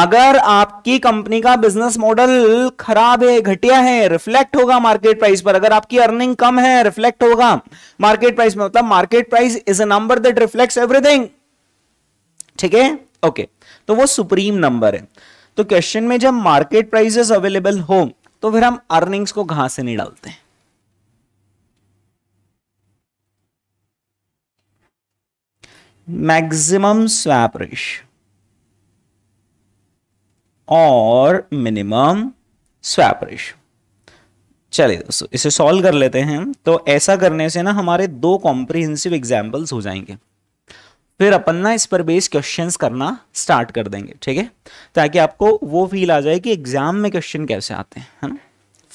अगर आपकी कंपनी का बिजनेस मॉडल खराब है घटिया है रिफ्लेक्ट होगा मार्केट प्राइस पर अगर आपकी अर्निंग कम है रिफ्लेक्ट होगा मार्केट प्राइस में मतलब market price is a number that reflects everything ठीक है ओके तो वो सुप्रीम नंबर है तो क्वेश्चन में जब मार्केट प्राइस अवेलेबल हो तो फिर हम अर्निंग्स को घास से नहीं डालते हैं मैक्सिमम स्वैप रेशियो और मिनिमम स्वैप रेशो चलिए दोस्तों इसे सॉल्व कर लेते हैं तो ऐसा करने से ना हमारे दो कॉम्प्रिहेंसिव एग्जाम्पल्स हो जाएंगे फिर अपन ना इस पर बेस क्वेश्चन करना स्टार्ट कर देंगे ठीक है ताकि आपको वो फील आ जाए कि एग्जाम में क्वेश्चन कैसे आते हैं है ना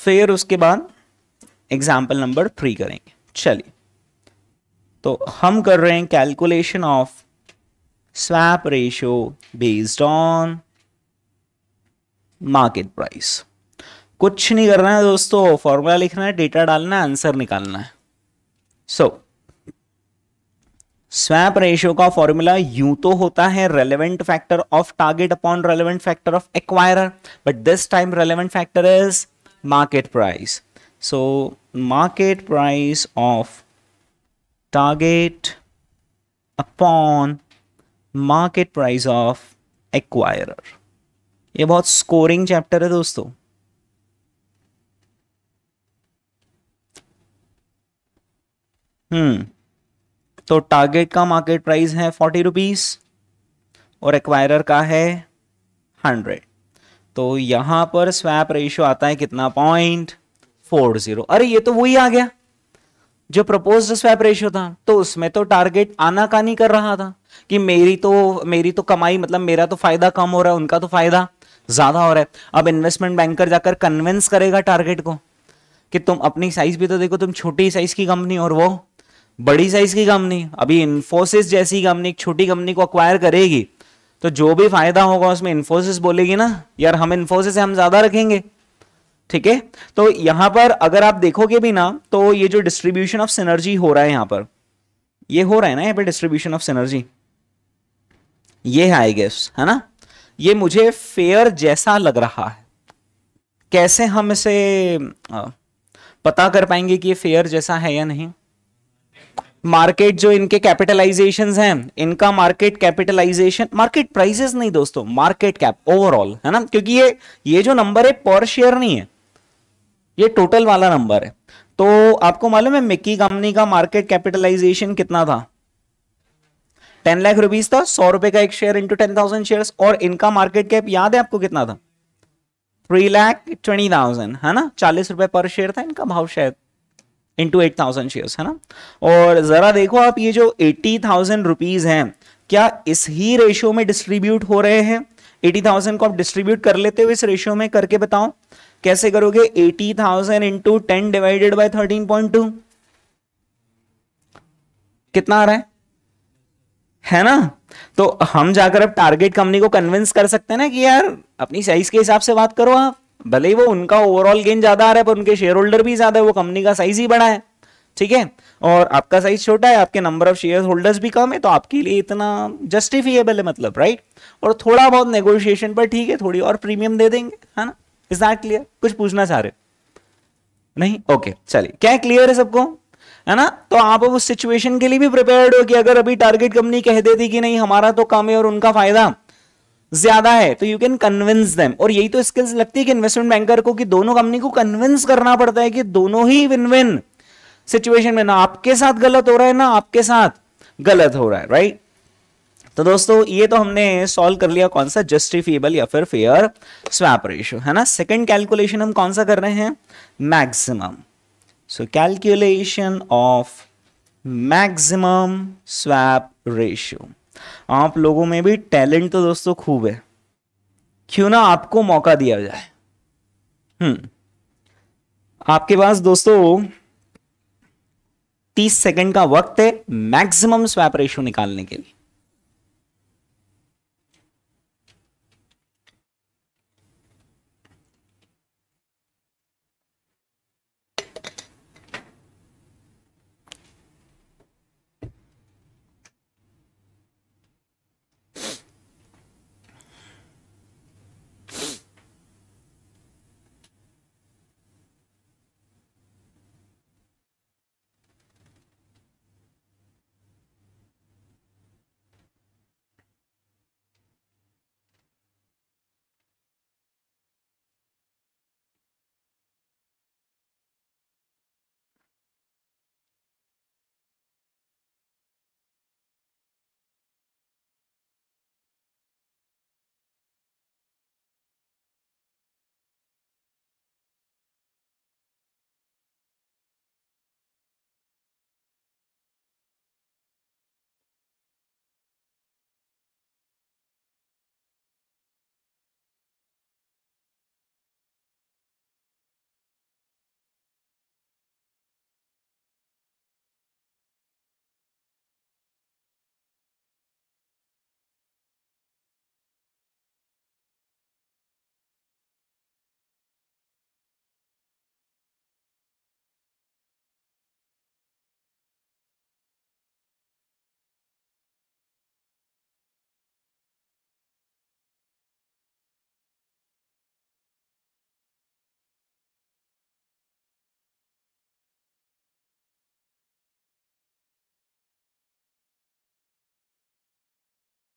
फिर उसके बाद एग्जाम्पल नंबर थ्री करेंगे चलिए तो हम कर रहे हैं calculation of swap ratio based on market price कुछ नहीं करना है दोस्तों फॉर्मूला लिखना है डेटा डालना है आंसर निकालना है सो स्वैप रेशियो का फॉर्मूला यू तो होता है relevant factor of target upon relevant factor of acquirer but this time relevant factor is market price so market price of target upon market price of acquire ये बहुत स्कोरिंग चैप्टर है दोस्तों हम्म तो टारगेट का मार्केट प्राइस है फोर्टी रुपीज़ और एक्वायरर का है हंड्रेड तो यहां पर स्वैप रेशियो आता है कितना पॉइंट फोर जीरो अरे ये तो वही आ गया जो प्रपोज स्वैप रेशियो था तो उसमें तो टारगेट आना का नहीं कर रहा था कि मेरी तो मेरी तो कमाई मतलब मेरा तो फायदा कम हो रहा है उनका तो फायदा ज़्यादा हो रहा है अब इन्वेस्टमेंट बैंकर जाकर कन्विंस करेगा टारगेट को कि तुम अपनी साइज़ भी तो देखो तुम छोटी साइज़ की कंपनी और वो बड़ी साइज़ की कंपनी अभी इन्फोसिस जैसी कंपनी छोटी कंपनी को अक्वायर करेगी तो जो भी फायदा होगा उसमें इन्फोसिस बोलेगी ना यार हम इन्फोसिस हम ज़्यादा रखेंगे ठीक है तो यहां पर अगर आप देखोगे भी ना तो ये जो डिस्ट्रीब्यूशन ऑफ सिनर्जी हो रहा है यहां पर ये हो रहा है ना यहाँ पे डिस्ट्रीब्यूशन ऑफ सिनर्जी ये है आई गेस है ना ये मुझे फेयर जैसा लग रहा है कैसे हम इसे पता कर पाएंगे कि ये फेयर जैसा है या नहीं मार्केट जो इनके कैपिटलाइजेशन हैं इनका मार्केट कैपिटलाइजेशन मार्केट प्राइजेस नहीं दोस्तों मार्केट कैप ओवरऑल है ना क्योंकि ये ये जो नंबर है पर शेयर नहीं है ये टोटल वाला नंबर है तो आपको मालूम है मिक्की कंपनी का मार्केट कैपिटलाइजेशन कितना था टेन लाख रुपीज था सौ रुपए का एक share into ten thousand share और इनका मार्केट कैप याद है आपको कितना था थ्री लैख ट्वेंटी थाउजेंड है ना चालीस रुपए पर शेयर था इनका भाव शायद इंटू एट थाउजेंड शेयर है ना और जरा देखो आप ये जो एट्टी थाउजेंड रुपीज है क्या इस ही रेशियो में डिस्ट्रीब्यूट हो रहे हैं एटी थाउजेंड को आप डिस्ट्रीब्यूट कर लेते हो इस रेशियो में करके बताओ कैसे करोगे eighty thousand into ten divided by thirteen point two कितना आ रहा है है ना तो हम जाकर अब टारगेट कंपनी को कन्विंस कर सकते हैं ना कि यार अपनी साइज के हिसाब से बात करो आप भले ही वो उनका ओवरऑल गेन ज्यादा आ रहा है पर उनके शेयर होल्डर भी ज्यादा है वो कंपनी का साइज ही बड़ा है ठीक है और आपका साइज छोटा है आपके नंबर ऑफ शेयर होल्डर्स भी कम है तो आपके लिए इतना जस्टिफिएबल है मतलब राइट और थोड़ा बहुत नेगोशिएशन पर ठीक है थोड़ी और प्रीमियम दे देंगे है ना इज दैट क्लियर कुछ पूछना चाह रहे नहीं ओके चलिए क्या क्लियर है सबको है ना तो आप अब उस सिचुएशन के लिए भी प्रिपेयर्ड हो कि अगर अभी टारगेट कंपनी कह देती कि नहीं हमारा तो कम है और उनका फायदा ज्यादा है तो यू कैन कन्विंस देम और यही तो स्किल्स लगती है कि इन्वेस्टमेंट बैंकर को कि दोनों कंपनी को कन्विंस करना पड़ता है कि दोनों ही विन विन सिचुएशन में ना आपके साथ गलत हो रहा है ना आपके साथ गलत हो रहा है राइट तो दोस्तों ये तो हमने सॉल्व कर लिया कौन सा जस्टिफिएबल या फिर फेयर स्वैप रेशियो है ना सेकंड कैलकुलेशन हम कौन सा कर रहे हैं maximum So calculation of maximum swap ratio. आप लोगों में भी टैलेंट तो दोस्तों खूब है क्यों ना आपको मौका दिया जाए हम्म आपके पास दोस्तों तीस सेकंड का वक्त है मैक्सिमम स्वैप रेशियो निकालने के लिए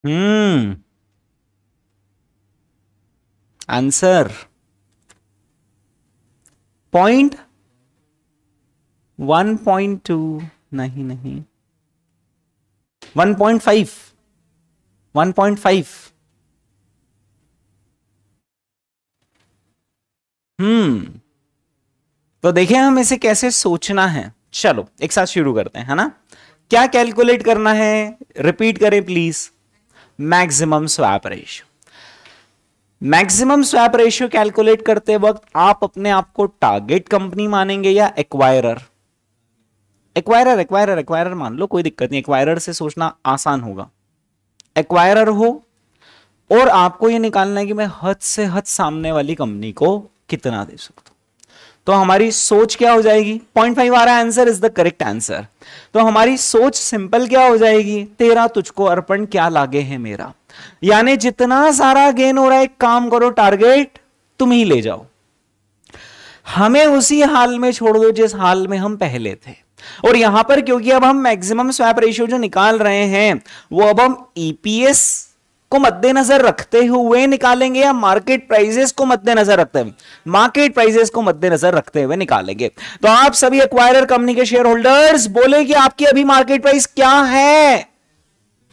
hmm answer point one point two नहीं नहीं one point five one point five hmm तो देखिए हम इसे कैसे सोचना है चलो एक साथ शुरू करते हैं है ना क्या कैलकुलेट करना है रिपीट करें please maximum swap ratio maximum swap ratio calculate करते वक्त आप अपने आप को टारगेट कंपनी मानेंगे या एक्वायरर एक्वायरर एक्वायरर एक्वायरर मान लो कोई दिक्कत नहीं एक्वायरर से सोचना आसान होगा एक्वायरर हो और आपको यह निकालना है कि मैं हद से हद सामने वाली कंपनी को कितना दे सकता तो हमारी सोच क्या हो जाएगी पॉइंट फाइव आ रहा answer is the correct answer तो हमारी सोच सिंपल क्या हो जाएगी तेरा तुझको अर्पण क्या लागे है मेरा यानी जितना सारा गेन हो रहा है काम करो टारगेट तुम ही ले जाओ हमें उसी हाल में छोड़ दो जिस हाल में हम पहले थे और यहां पर क्योंकि अब हम मैक्सिमम स्वैप रेशियो जो निकाल रहे हैं वो अब हम ईपीएस e को मद्देनजर रखते हुए निकालेंगे या मार्केट प्राइजेस को मद्देनजर रखते हुए मार्केट प्राइजेस को मद्देनजर रखते हुए निकालेंगे तो आप सभी एक्वायरर कंपनी के शेयर होल्डर्स बोले कि आपकी अभी मार्केट प्राइस क्या है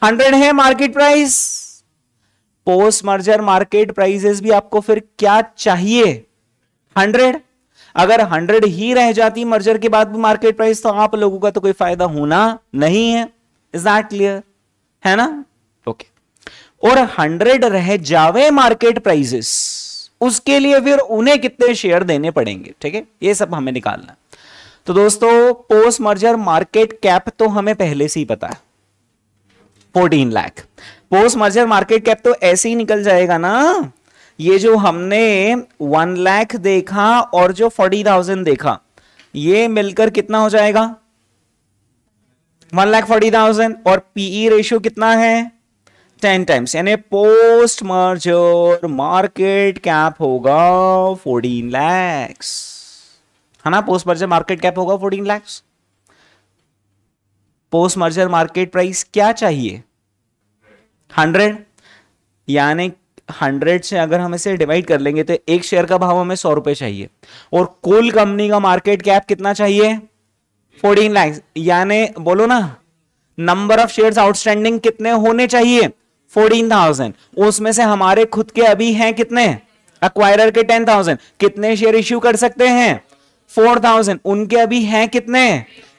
हंड्रेड है market price post merger market prices भी आपको फिर क्या चाहिए हंड्रेड अगर हंड्रेड ही रह जाती मर्जर के बाद भी मार्केट प्राइस तो आप लोगों का तो कोई फायदा होना नहीं है इज दैट क्लियर है ना और हंड्रेड रह जावे मार्केट प्राइजेस उसके लिए फिर उन्हें कितने शेयर देने पड़ेंगे ठीक है ये सब हमें निकालना है तो दोस्तों पोस्ट मर्जर मार्केट कैप तो हमें पहले से ही पता है fourteen lakh post merger market cap तो ऐसे ही निकल जाएगा ना ये जो हमने वन लाख देखा और जो फोर्टी थाउजेंड देखा ये मिलकर कितना हो जाएगा वन लाख फोर्टी थाउजेंड और पीई रेशियो e कितना है टेन टाइम्स यानी पोस्ट मर्जर मार्केट कैप होगा फोर्टीन लैक्स है ना पोस्ट मर्जर मार्केट कैप होगा fourteen lakhs post merger market price क्या चाहिए हंड्रेड यानी हंड्रेड से अगर हम इसे डिवाइड कर लेंगे तो एक शेयर का भाव हमें सौ रुपए चाहिए और कुल कंपनी का मार्केट कैप कितना चाहिए फोर्टीन लैक्स यानी बोलो ना नंबर ऑफ शेयर्स आउटस्टैंडिंग कितने होने चाहिए फोर्टीन थाउजेंड उसमें से हमारे खुद के अभी हैं कितने अक्वायरर के टेन थाउजेंड कितने शेयर इश्यू कर सकते हैं फोर थाउजेंड उनके अभी हैं कितने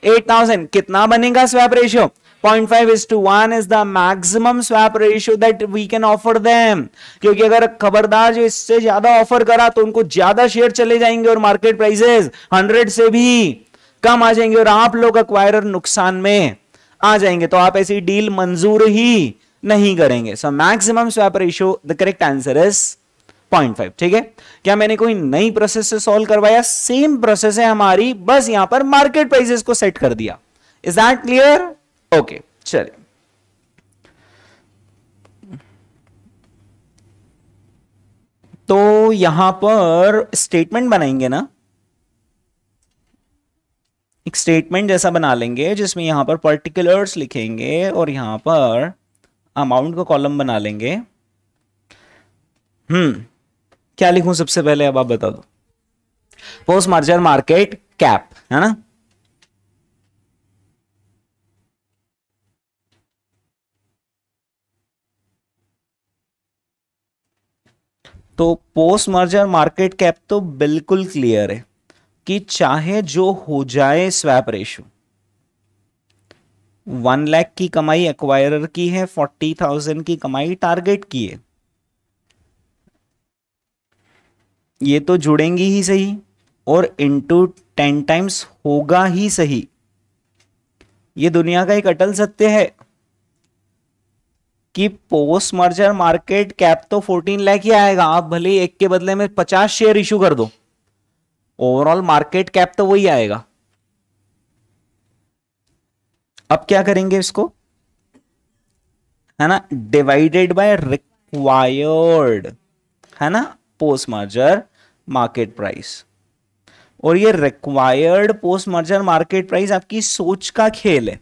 एट थाउजेंड कितना बनेगा swap ratio point five is to one is the maximum swap ratio that we can offer them क्योंकि अगर खबरदार जो इससे ज्यादा ऑफर करा तो उनको ज्यादा शेयर चले जाएंगे और मार्केट प्राइसेस हंड्रेड से भी कम आ जाएंगे और आप लोग अक्वायर नुकसान में आ जाएंगे तो आप ऐसी डील मंजूर ही नहीं करेंगे so maximum swap ratio the correct answer is 0.5 ठीक है क्या मैंने कोई नई प्रोसेस से सॉल्व करवाया सेम प्रोसेस है हमारी बस यहां पर मार्केट प्राइसेस को सेट कर दिया इज दैट क्लियर ओके चलिए तो यहां पर स्टेटमेंट बनाएंगे ना एक स्टेटमेंट जैसा बना लेंगे जिसमें यहां पर पर्टिकुलर्स लिखेंगे और यहां पर अमाउंट हाँ, का कॉलम बना लेंगे हम्म क्या लिखूं सबसे पहले अब आप बता दो पोस्ट मार्जर मार्केट कैप है ना तो पोस्ट मर्जर मार्केट कैप तो बिल्कुल क्लियर है कि चाहे जो हो जाए स्वैप रेशू वन लैख की कमाई एक्वायरर की है फोर्टी थाउजेंड की कमाई टारगेट की है ये तो जुड़ेंगी ही सही और इनटू टेन टाइम्स होगा ही सही ये दुनिया का एक अटल सत्य है कि पोस्ट मर्जर मार्केट कैप तो 14 लाख ही आएगा आप भले एक के बदले में 50 शेयर इशू कर दो ओवरऑल मार्केट कैप तो वही आएगा अब क्या करेंगे इसको है ना डिवाइडेड बाय रिक्वायर्ड है ना पोस्ट मर्जर मार्केट प्राइस और ये required post merger market price आपकी सोच का खेल है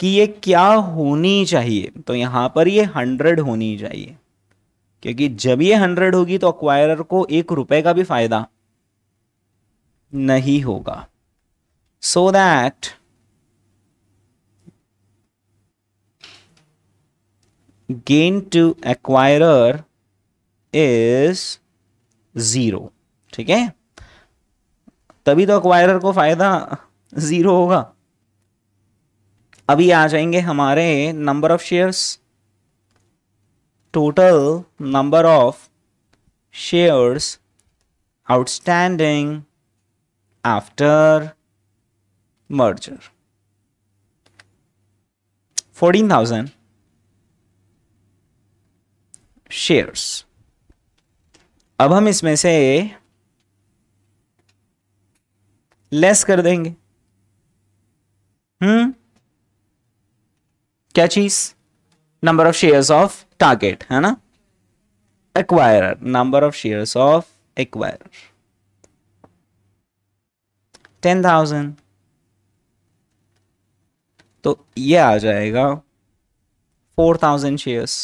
कि ये क्या होनी चाहिए तो यहां पर ये हंड्रेड होनी चाहिए क्योंकि जब ये हंड्रेड होगी तो अक्वायरर को एक रुपए का भी फायदा नहीं होगा so that gain to acquirer is zero ठीक है तभी तो acquirer को फ़ायदा ज़ीरो होगा अभी आ जाएंगे हमारे number of shares total number of shares outstanding after merger. 14,000 shares अब हम इसमें से लेस कर देंगे हम्म क्या चीज number of shares of target है ना acquirer number of shares of acquirer ten thousand तो ये आ जाएगा four thousand shares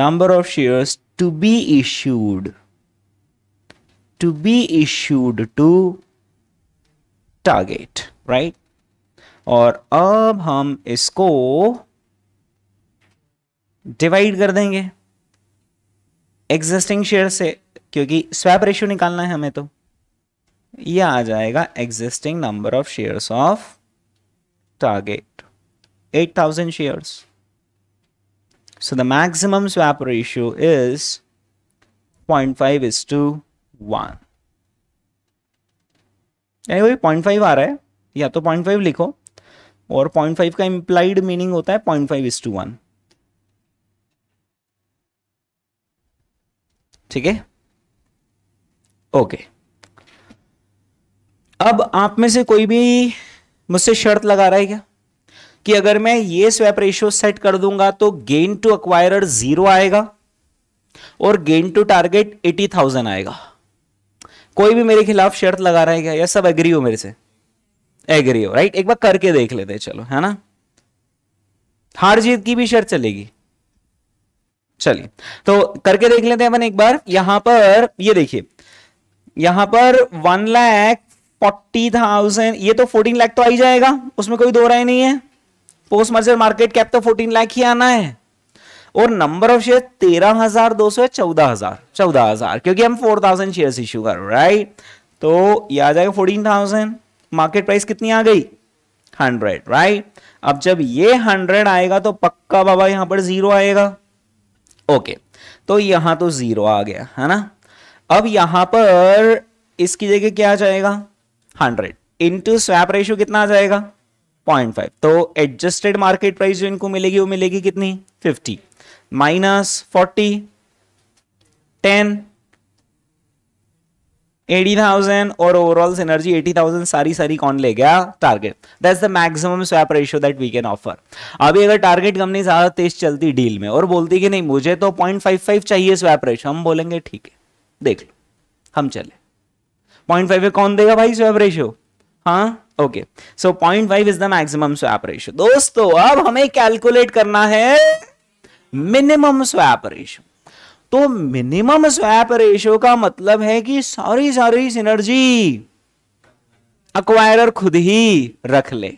number of shares to be issued to be issued to target right और अब हम इसको डिवाइड कर देंगे एग्जिस्टिंग शेयर से क्योंकि स्वैप रेशियो निकालना है हमें तो ये आ जाएगा existing number of shares of target 8000 shares so the maximum swap ratio is 0.5 is to one यानी वही पॉइंट फाइव आ रहा है या तो पॉइंट फाइव लिखो और पॉइंट फाइव का इंप्लाइड मीनिंग होता है point five is to one ठीक है ओके okay. अब आप में से कोई भी मुझसे शर्त लगा रहा है क्या कि अगर मैं ये स्वैप रेशियो सेट कर दूंगा तो गेन टू अक्वायरर जीरो आएगा और gain to target eighty thousand आएगा कोई भी मेरे खिलाफ शर्त लगा रहा है क्या या सब एग्री हो मेरे से एग्री हो राइट एक बार करके देख लेते हैं चलो है ना हार जीत की भी शर्त चलेगी चलिए तो करके देख लेते हैं अपन एक बार यहां पर ये देखिए यहां पर वन लैख फोर्टी थाउजेंड ये तो फोर्टीन लाख तो आई जाएगा उसमें कोई दो राय नहीं है पोस्ट मर्जर मार्केट कैप तो फोर्टीन लाख ही आना है और नंबर ऑफ शेयर तेरह हजार दो सौ चौदह हजार चौदह हजार क्योंकि हम फोर थाउजेंड शेयर इश्यू कर राइट तो ये आ जाएगा फोर्टीन थाउजेंड मार्केट प्राइस कितनी आ गई हंड्रेड राइट अब जब ये हंड्रेड आएगा तो पक्का बाबा यहां पर जीरो आएगा ओके तो यहां तो जीरो आ गया है ना अब यहां पर इसकी जगह क्या आ जाएगा हंड्रेड इंटू स्वैप रेशियो कितना आ जाएगा पॉइंट फाइव तो एडजस्टेड मार्केट प्राइस जो इनको मिलेगी वो मिलेगी कितनी fifty minus forty ten eighty thousand और ओवरऑल एनर्जी एटी थाउजेंड सारी सारी कौन ले गया target that's the maximum swap ratio that we can offer अभी अगर टारगेट कंपनी ज्यादा तेज चलती डील में और बोलती कि नहीं मुझे तो पॉइंट फाइव फाइव चाहिए स्वैप रेशियो हम बोलेंगे ठीक है देख लो हम चले पॉइंट फाइव कौन देगा भाई स्वैप रेशियो हाँ okay so point five is the maximum swap ratio दोस्तों अब हमें कैलकुलेट करना है मिनिमम स्वैप रेशियो तो मिनिमम स्वैप रेशियो का मतलब है कि सारी सारी सिनर्जी अक्वायरर खुद ही रख ले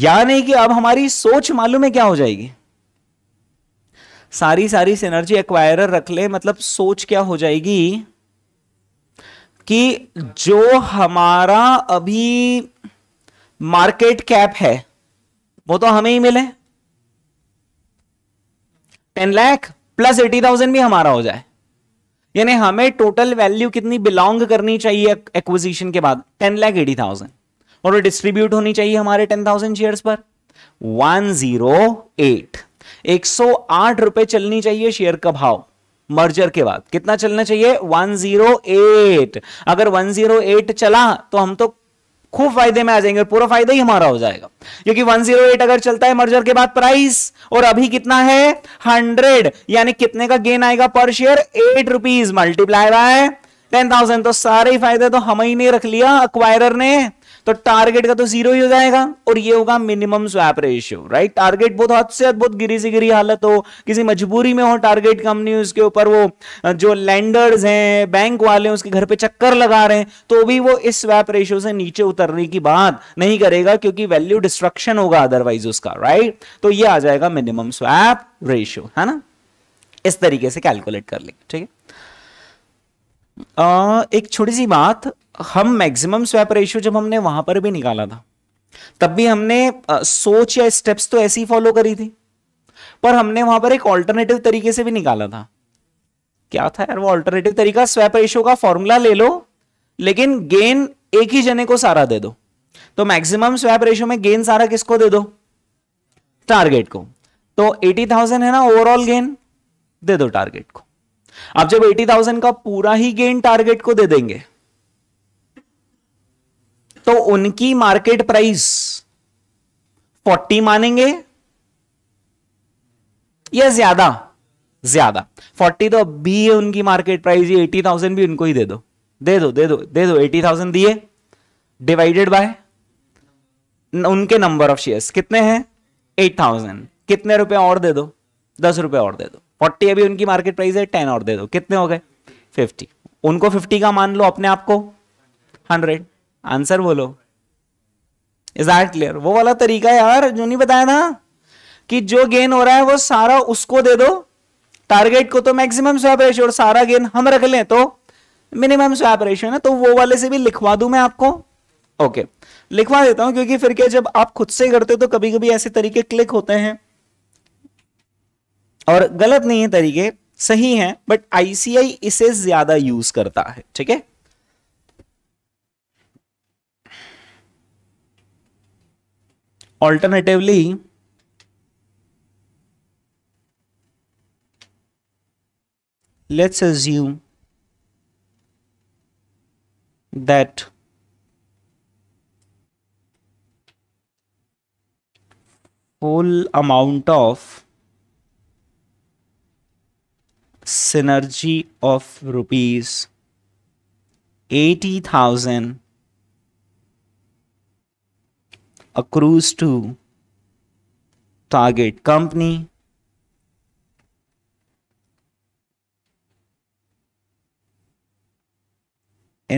यानी कि अब हमारी सोच मालूम है क्या हो जाएगी सारी सारी सिनर्जी एक्वायरर रख ले मतलब सोच क्या हो जाएगी कि जो हमारा अभी मार्केट कैप है वो तो हमें ही मिले ten lakh plus eighty thousand भी हमारा हो जाए यानी हमें टोटल वैल्यू कितनी बिलोंग करनी चाहिए एक्विजिशन के बाद टेन लाख एटी थाउजेंड और वो डिस्ट्रीब्यूट होनी चाहिए हमारे टेन थाउजेंड शेयर पर वन जीरो एट एक सौ आठ रुपए चलनी चाहिए शेयर का भाव मर्जर के बाद कितना चलना चाहिए 108 अगर 108 चला तो हम तो खूब फायदे में आ जाएंगे और पूरा फायदा ही हमारा हो जाएगा क्योंकि 108 अगर चलता है मर्जर के बाद प्राइस और अभी कितना है 100 यानी कितने का गेन आएगा पर share eight rupees multiply by ten तो सारे फायदे तो हम ही ने रख लिया अक्वायर ने तो टारगेट का तो जीरो ही हो जाएगा और ये होगा minimum swap ratio right target बहुत हद से बहुत गिरी से गिरी हालत हो किसी मजबूरी में हो टारगेट कंपनी उसके ऊपर वो जो लैंडर्स हैं बैंक वाले उसके घर पे चक्कर लगा रहे हैं तो भी वो इस स्वैप रेशियो से नीचे उतरने की बात नहीं करेगा क्योंकि वैल्यू डिस्ट्रक्शन होगा अदरवाइज उसका राइट तो ये आ जाएगा मिनिमम स्वैप रेशियो है ना इस तरीके से कैलकुलेट कर लेंगे ठीक है एक छोटी सी बात हम मैक्सिमम स्वैप रेशियो जब हमने वहां पर भी निकाला था तब भी हमने आ, सोच या स्टेप्स तो ऐसी फॉलो करी थी पर हमने वहां पर एक ऑल्टरनेटिव तरीके से भी निकाला था क्या था यार वो ऑल्टरनेटिव तरीका स्वैप रेशियो का फॉर्मूला ले लो लेकिन गेन एक ही जने को सारा दे दो तो मैक्सिमम स्वैप रेशियो में गेन सारा किसको दे दो टारगेट को तो एटी थाउजेंड है ना ओवरऑल गेन दे दो टारगेट को अब जब एटी थाउजेंड का पूरा ही गेन टारगेट को दे देंगे तो उनकी मार्केट प्राइस 40 मानेंगे या ज्यादा ज्यादा 40 तो अब भी है उनकी मार्केट प्राइस ये 80,000 भी उनको ही दे दो दे दो दे दो दे दो 80,000 दिए डिवाइडेड बाय उनके नंबर ऑफ शेयर्स कितने हैं 8,000 कितने रुपए और दे दो दस रुपए और दे दो फोर्टी अभी उनकी मार्केट प्राइस है टेन और दे दो कितने हो गए फिफ्टी उनको फिफ्टी का मान लो अपने आप को हंड्रेड आंसर बोलो इज आर क्लियर वो वाला तरीका यार जो नहीं बताया ना कि जो गेन हो रहा है वो सारा उसको दे दो टारगेट को तो मैक्सिमम स्वैप रेशियो और सारा गेन हम रख लें तो मिनिमम स्वैप रेशियो है ना तो वो वाले से भी लिखवा दू मैं आपको ओके लिखवा देता हूं क्योंकि फिर क्या जब आप खुद से करते हो तो कभी कभी ऐसे तरीके क्लिक होते हैं और गलत नहीं है तरीके सही है बट आईसीआई इसे ज्यादा यूज करता है ठीक है Alternatively, let's assume that full amount of synergy of rupees 80,000 accrues to target company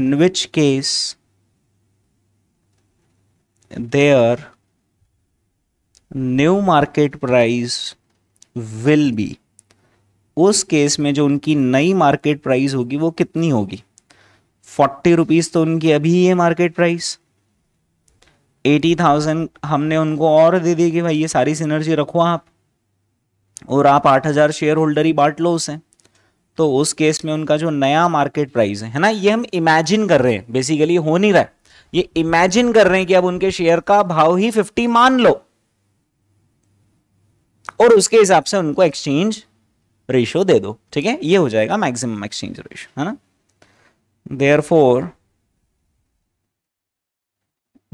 in which case their new market price will be उस केस में जो उनकी नई मार्केट प्राइस होगी वो कितनी होगी फोर्टी रुपीज़ तो उनकी अभी है मार्केट प्राइस एटी थाउजेंड हमने उनको और दे दी कि भाई ये सारी सिनर्जी रखो आप और आप आठ हज़ार शेयर होल्डर ही बांट लो उसे तो उस केस में उनका जो नया मार्केट प्राइस है है ना ये हम इमेजिन कर रहे हैं बेसिकली हो नहीं रहा है ये इमेजिन कर रहे हैं कि अब उनके शेयर का भाव ही फिफ्टी मान लो और उसके हिसाब से उनको एक्सचेंज रेशो दे दो ठीक है ये हो जाएगा मैक्सिमम एक्सचेंज रेशियो है ना therefore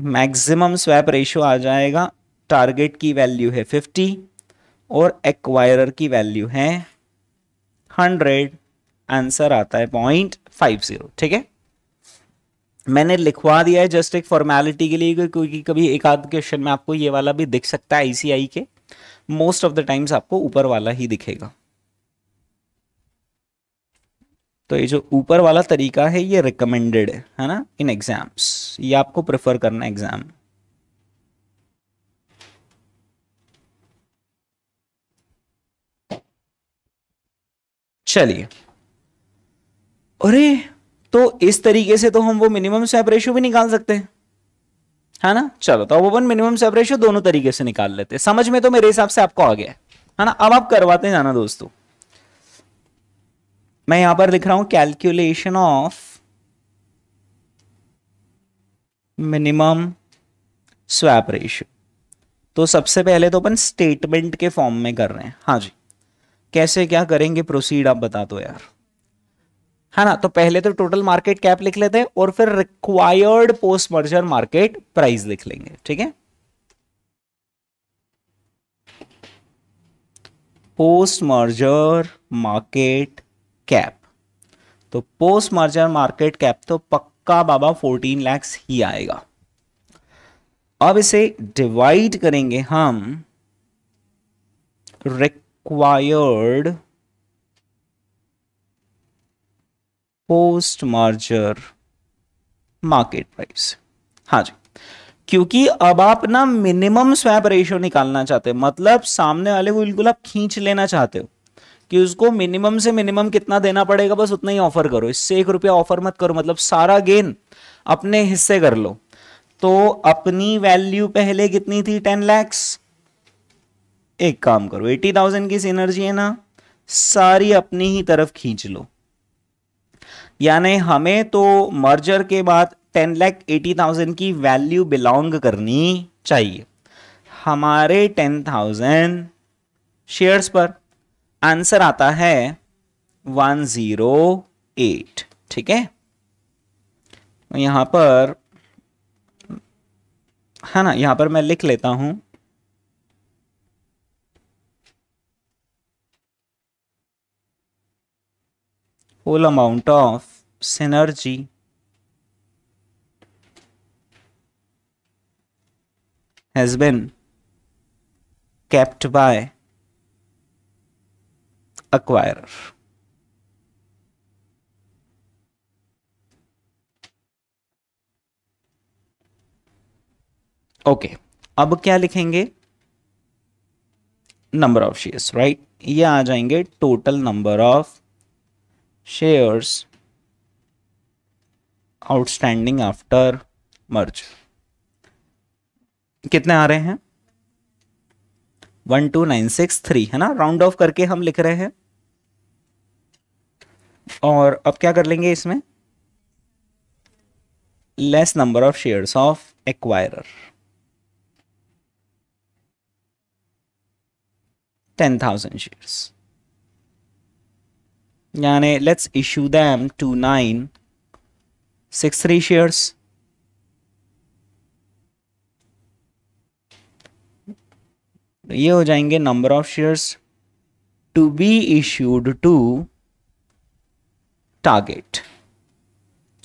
maximum swap ratio आ जाएगा टारगेट की वैल्यू है फिफ्टी और एक्वायरर की वैल्यू है हंड्रेड आंसर आता है पॉइंट फाइव जीरो ठीक है मैंने लिखवा दिया है जस्ट एक फॉर्मेलिटी के लिए क्योंकि कभी एक आध क्वेश्चन में आपको ये वाला भी दिख सकता है आईसीआई के मोस्ट ऑफ द टाइम्स आपको ऊपर वाला ही दिखेगा तो ये जो ऊपर वाला तरीका है ये रिकमेंडेड है है ना इन एग्जाम्स ये आपको प्रेफर करना एग्जाम चलिए अरे तो इस तरीके से तो हम वो मिनिमम सेप रेशियो भी निकाल सकते हैं है ना चलो तो अब मिनिमम सेप रेशियो दोनों तरीके से निकाल लेते हैं समझ में तो मेरे हिसाब से आपको आ गया है ना अब आप करवाते जाना दोस्तों मैं यहां पर लिख रहा हूं calculation of minimum swap ratio तो सबसे पहले तो अपन स्टेटमेंट के फॉर्म में कर रहे हैं हाँ जी कैसे क्या करेंगे प्रोसीड आप बता दो यार है ना तो पहले तो टोटल मार्केट कैप लिख लेते हैं और फिर required post merger market price लिख लेंगे ठीक है पोस्ट मर्जर मार्केट कैप तो पोस्ट मर्जर मार्केट कैप तो पक्का बाबा 14 लैक्स ही आएगा अब इसे डिवाइड करेंगे हम required post merger market price हाँ जी क्योंकि अब आप ना मिनिमम स्वैप रेशियो निकालना चाहते हो मतलब सामने वाले को बिल्कुल आप खींच लेना चाहते हो कि उसको मिनिमम से मिनिमम कितना देना पड़ेगा बस उतना ही ऑफर करो इससे एक रुपया ऑफर मत करो मतलब सारा गेन अपने हिस्से कर लो तो अपनी वैल्यू पहले कितनी थी टेन लैक्स एक काम करो एटी थाउजेंड की सिनर्जी है ना सारी अपनी ही तरफ खींच लो यानी हमें तो मर्जर के बाद टेन लैख एटी थाउजेंड की वैल्यू बिलोंग करनी चाहिए हमारे टेन थाउजेंड शेयर्स पर आंसर आता है वन जीरो एट ठीक है तो यहां पर है हाँ ना यहां पर मैं लिख लेता हूं whole amount of synergy has been kept by acquirer okay okay, अब क्या लिखेंगे नंबर ऑफ शेयर्स राइट ये आ जाएंगे total number of shares outstanding after merge कितने आ रहे हैं one two nine six three है ना राउंड ऑफ करके हम लिख रहे हैं और अब क्या कर लेंगे इसमें less number of shares of acquirer ten thousand shares यानी let's issue them two nine six three shares ये हो जाएंगे number of shares to be issued to target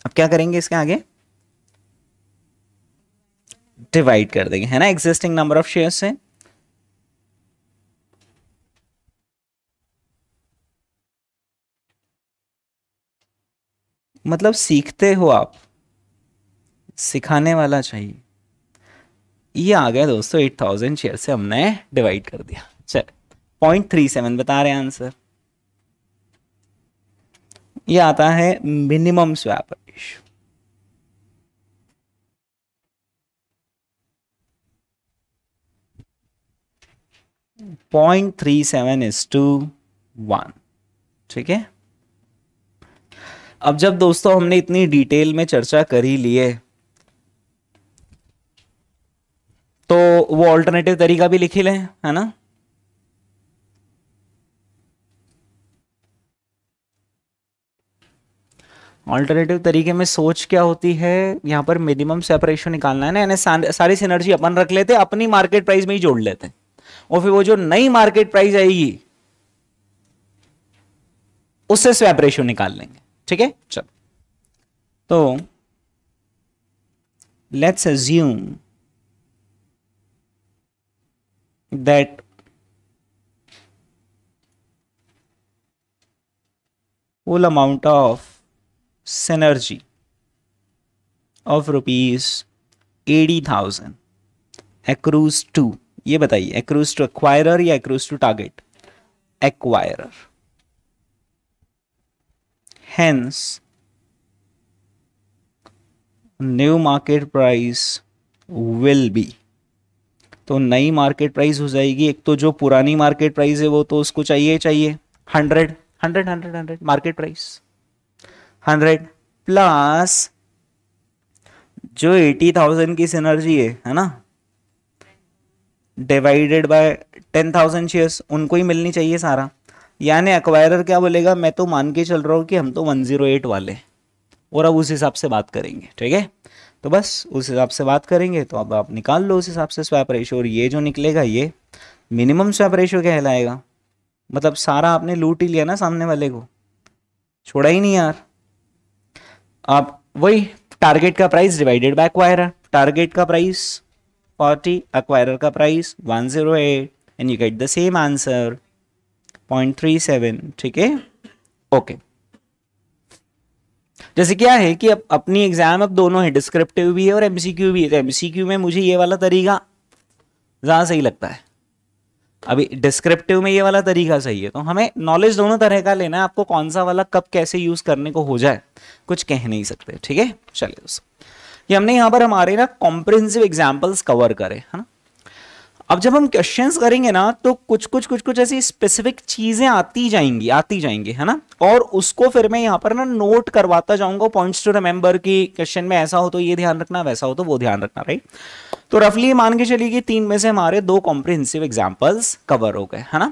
अब क्या करेंगे इसके आगे डिवाइड कर देंगे है ना एग्जिस्टिंग नंबर ऑफ शेयर से मतलब सीखते हो आप सिखाने वाला चाहिए ये आ गया दोस्तों एट थाउजेंड शेयर से हमने डिवाइड कर दिया चल पॉइंट थ्री सेवन बता रहे हैं आंसर ये आता है minimum swap ratio point three seven is to one ठीक है अब जब दोस्तों हमने इतनी डिटेल में चर्चा कर ही लिए तो वो ऑल्टरनेटिव तरीका भी लिखी लें है ना ऑल्टरनेटिव तरीके में सोच क्या होती है यहाँ पर मिनिमम सेपरेशन निकालना है ना यानी सारी सिनर्जी अपन रख लेते अपनी मार्केट प्राइस में ही जोड़ लेते हैं और फिर वो जो नई मार्केट प्राइस आएगी उससे स्वैप रेशियो निकाल लेंगे ठीक है चल तो let's assume that whole amount of synergy of rupees eighty thousand accrues to ये बताइए accrues to acquirer या accrues to टारगेट acquirer hence new market price will be तो नई मार्केट प्राइस हो जाएगी एक तो जो पुरानी मार्केट प्राइस है वो तो उसको चाहिए चाहिए hundred hundred hundred hundred market price hundred plus जो एटी थाउजेंड की सिनर्जी है है ना divided by ten thousand shares उनको ही मिलनी चाहिए सारा यानी अक्वायरर क्या बोलेगा मैं तो मान के चल रहा हूँ कि हम तो वन जीरो एट वाले और अब उस हिसाब से बात करेंगे ठीक है तो बस उस हिसाब से बात करेंगे तो अब आप निकाल लो उस हिसाब से स्वैप रेशो और ये जो निकलेगा ये मिनिमम स्वैप रेशो कहलाएगा मतलब सारा आपने लूट ही लिया ना सामने वाले को छोड़ा ही नहीं यार आप वही टारगेट का price divided by acquire target का प्राइस 40 अक्वायर का price 108 and you get the same answer 0.37 ठीक है ओके जैसे क्या है कि अब अपनी एग्जाम अब दोनों है डिस्क्रिप्टिव भी है और एमसीक्यू भी है तो एमसीक्यू में मुझे ये वाला तरीका ज़्यादा सही लगता है अभी डिस्क्रिप्टिव में ये वाला तरीका सही है तो हमें नॉलेज दोनों तरह का लेना है आपको कौन सा वाला कब कैसे यूज करने को हो जाए कुछ कह नहीं सकते ठीक है चलिए दोस्तों हमने यहाँ पर हमारे ना कॉम्प्रिहेंसिव एग्जाम्पल्स कवर करे है ना अब जब हम क्वेश्चन करेंगे ना तो कुछ कुछ कुछ कुछ ऐसी स्पेसिफिक चीजें आती जाएंगी आती जाएंगी है ना और उसको फिर मैं यहाँ पर ना नोट करवाता जाऊंगा पॉइंट्स टू रिमेंबर कि क्वेश्चन में ऐसा हो तो ये ध्यान रखना वैसा हो तो वो ध्यान रखना राइट तो रफली मान के चलिए कि तीन में से हमारे दो कॉम्प्रिहेंसिव एग्जाम्पल्स कवर हो गए है ना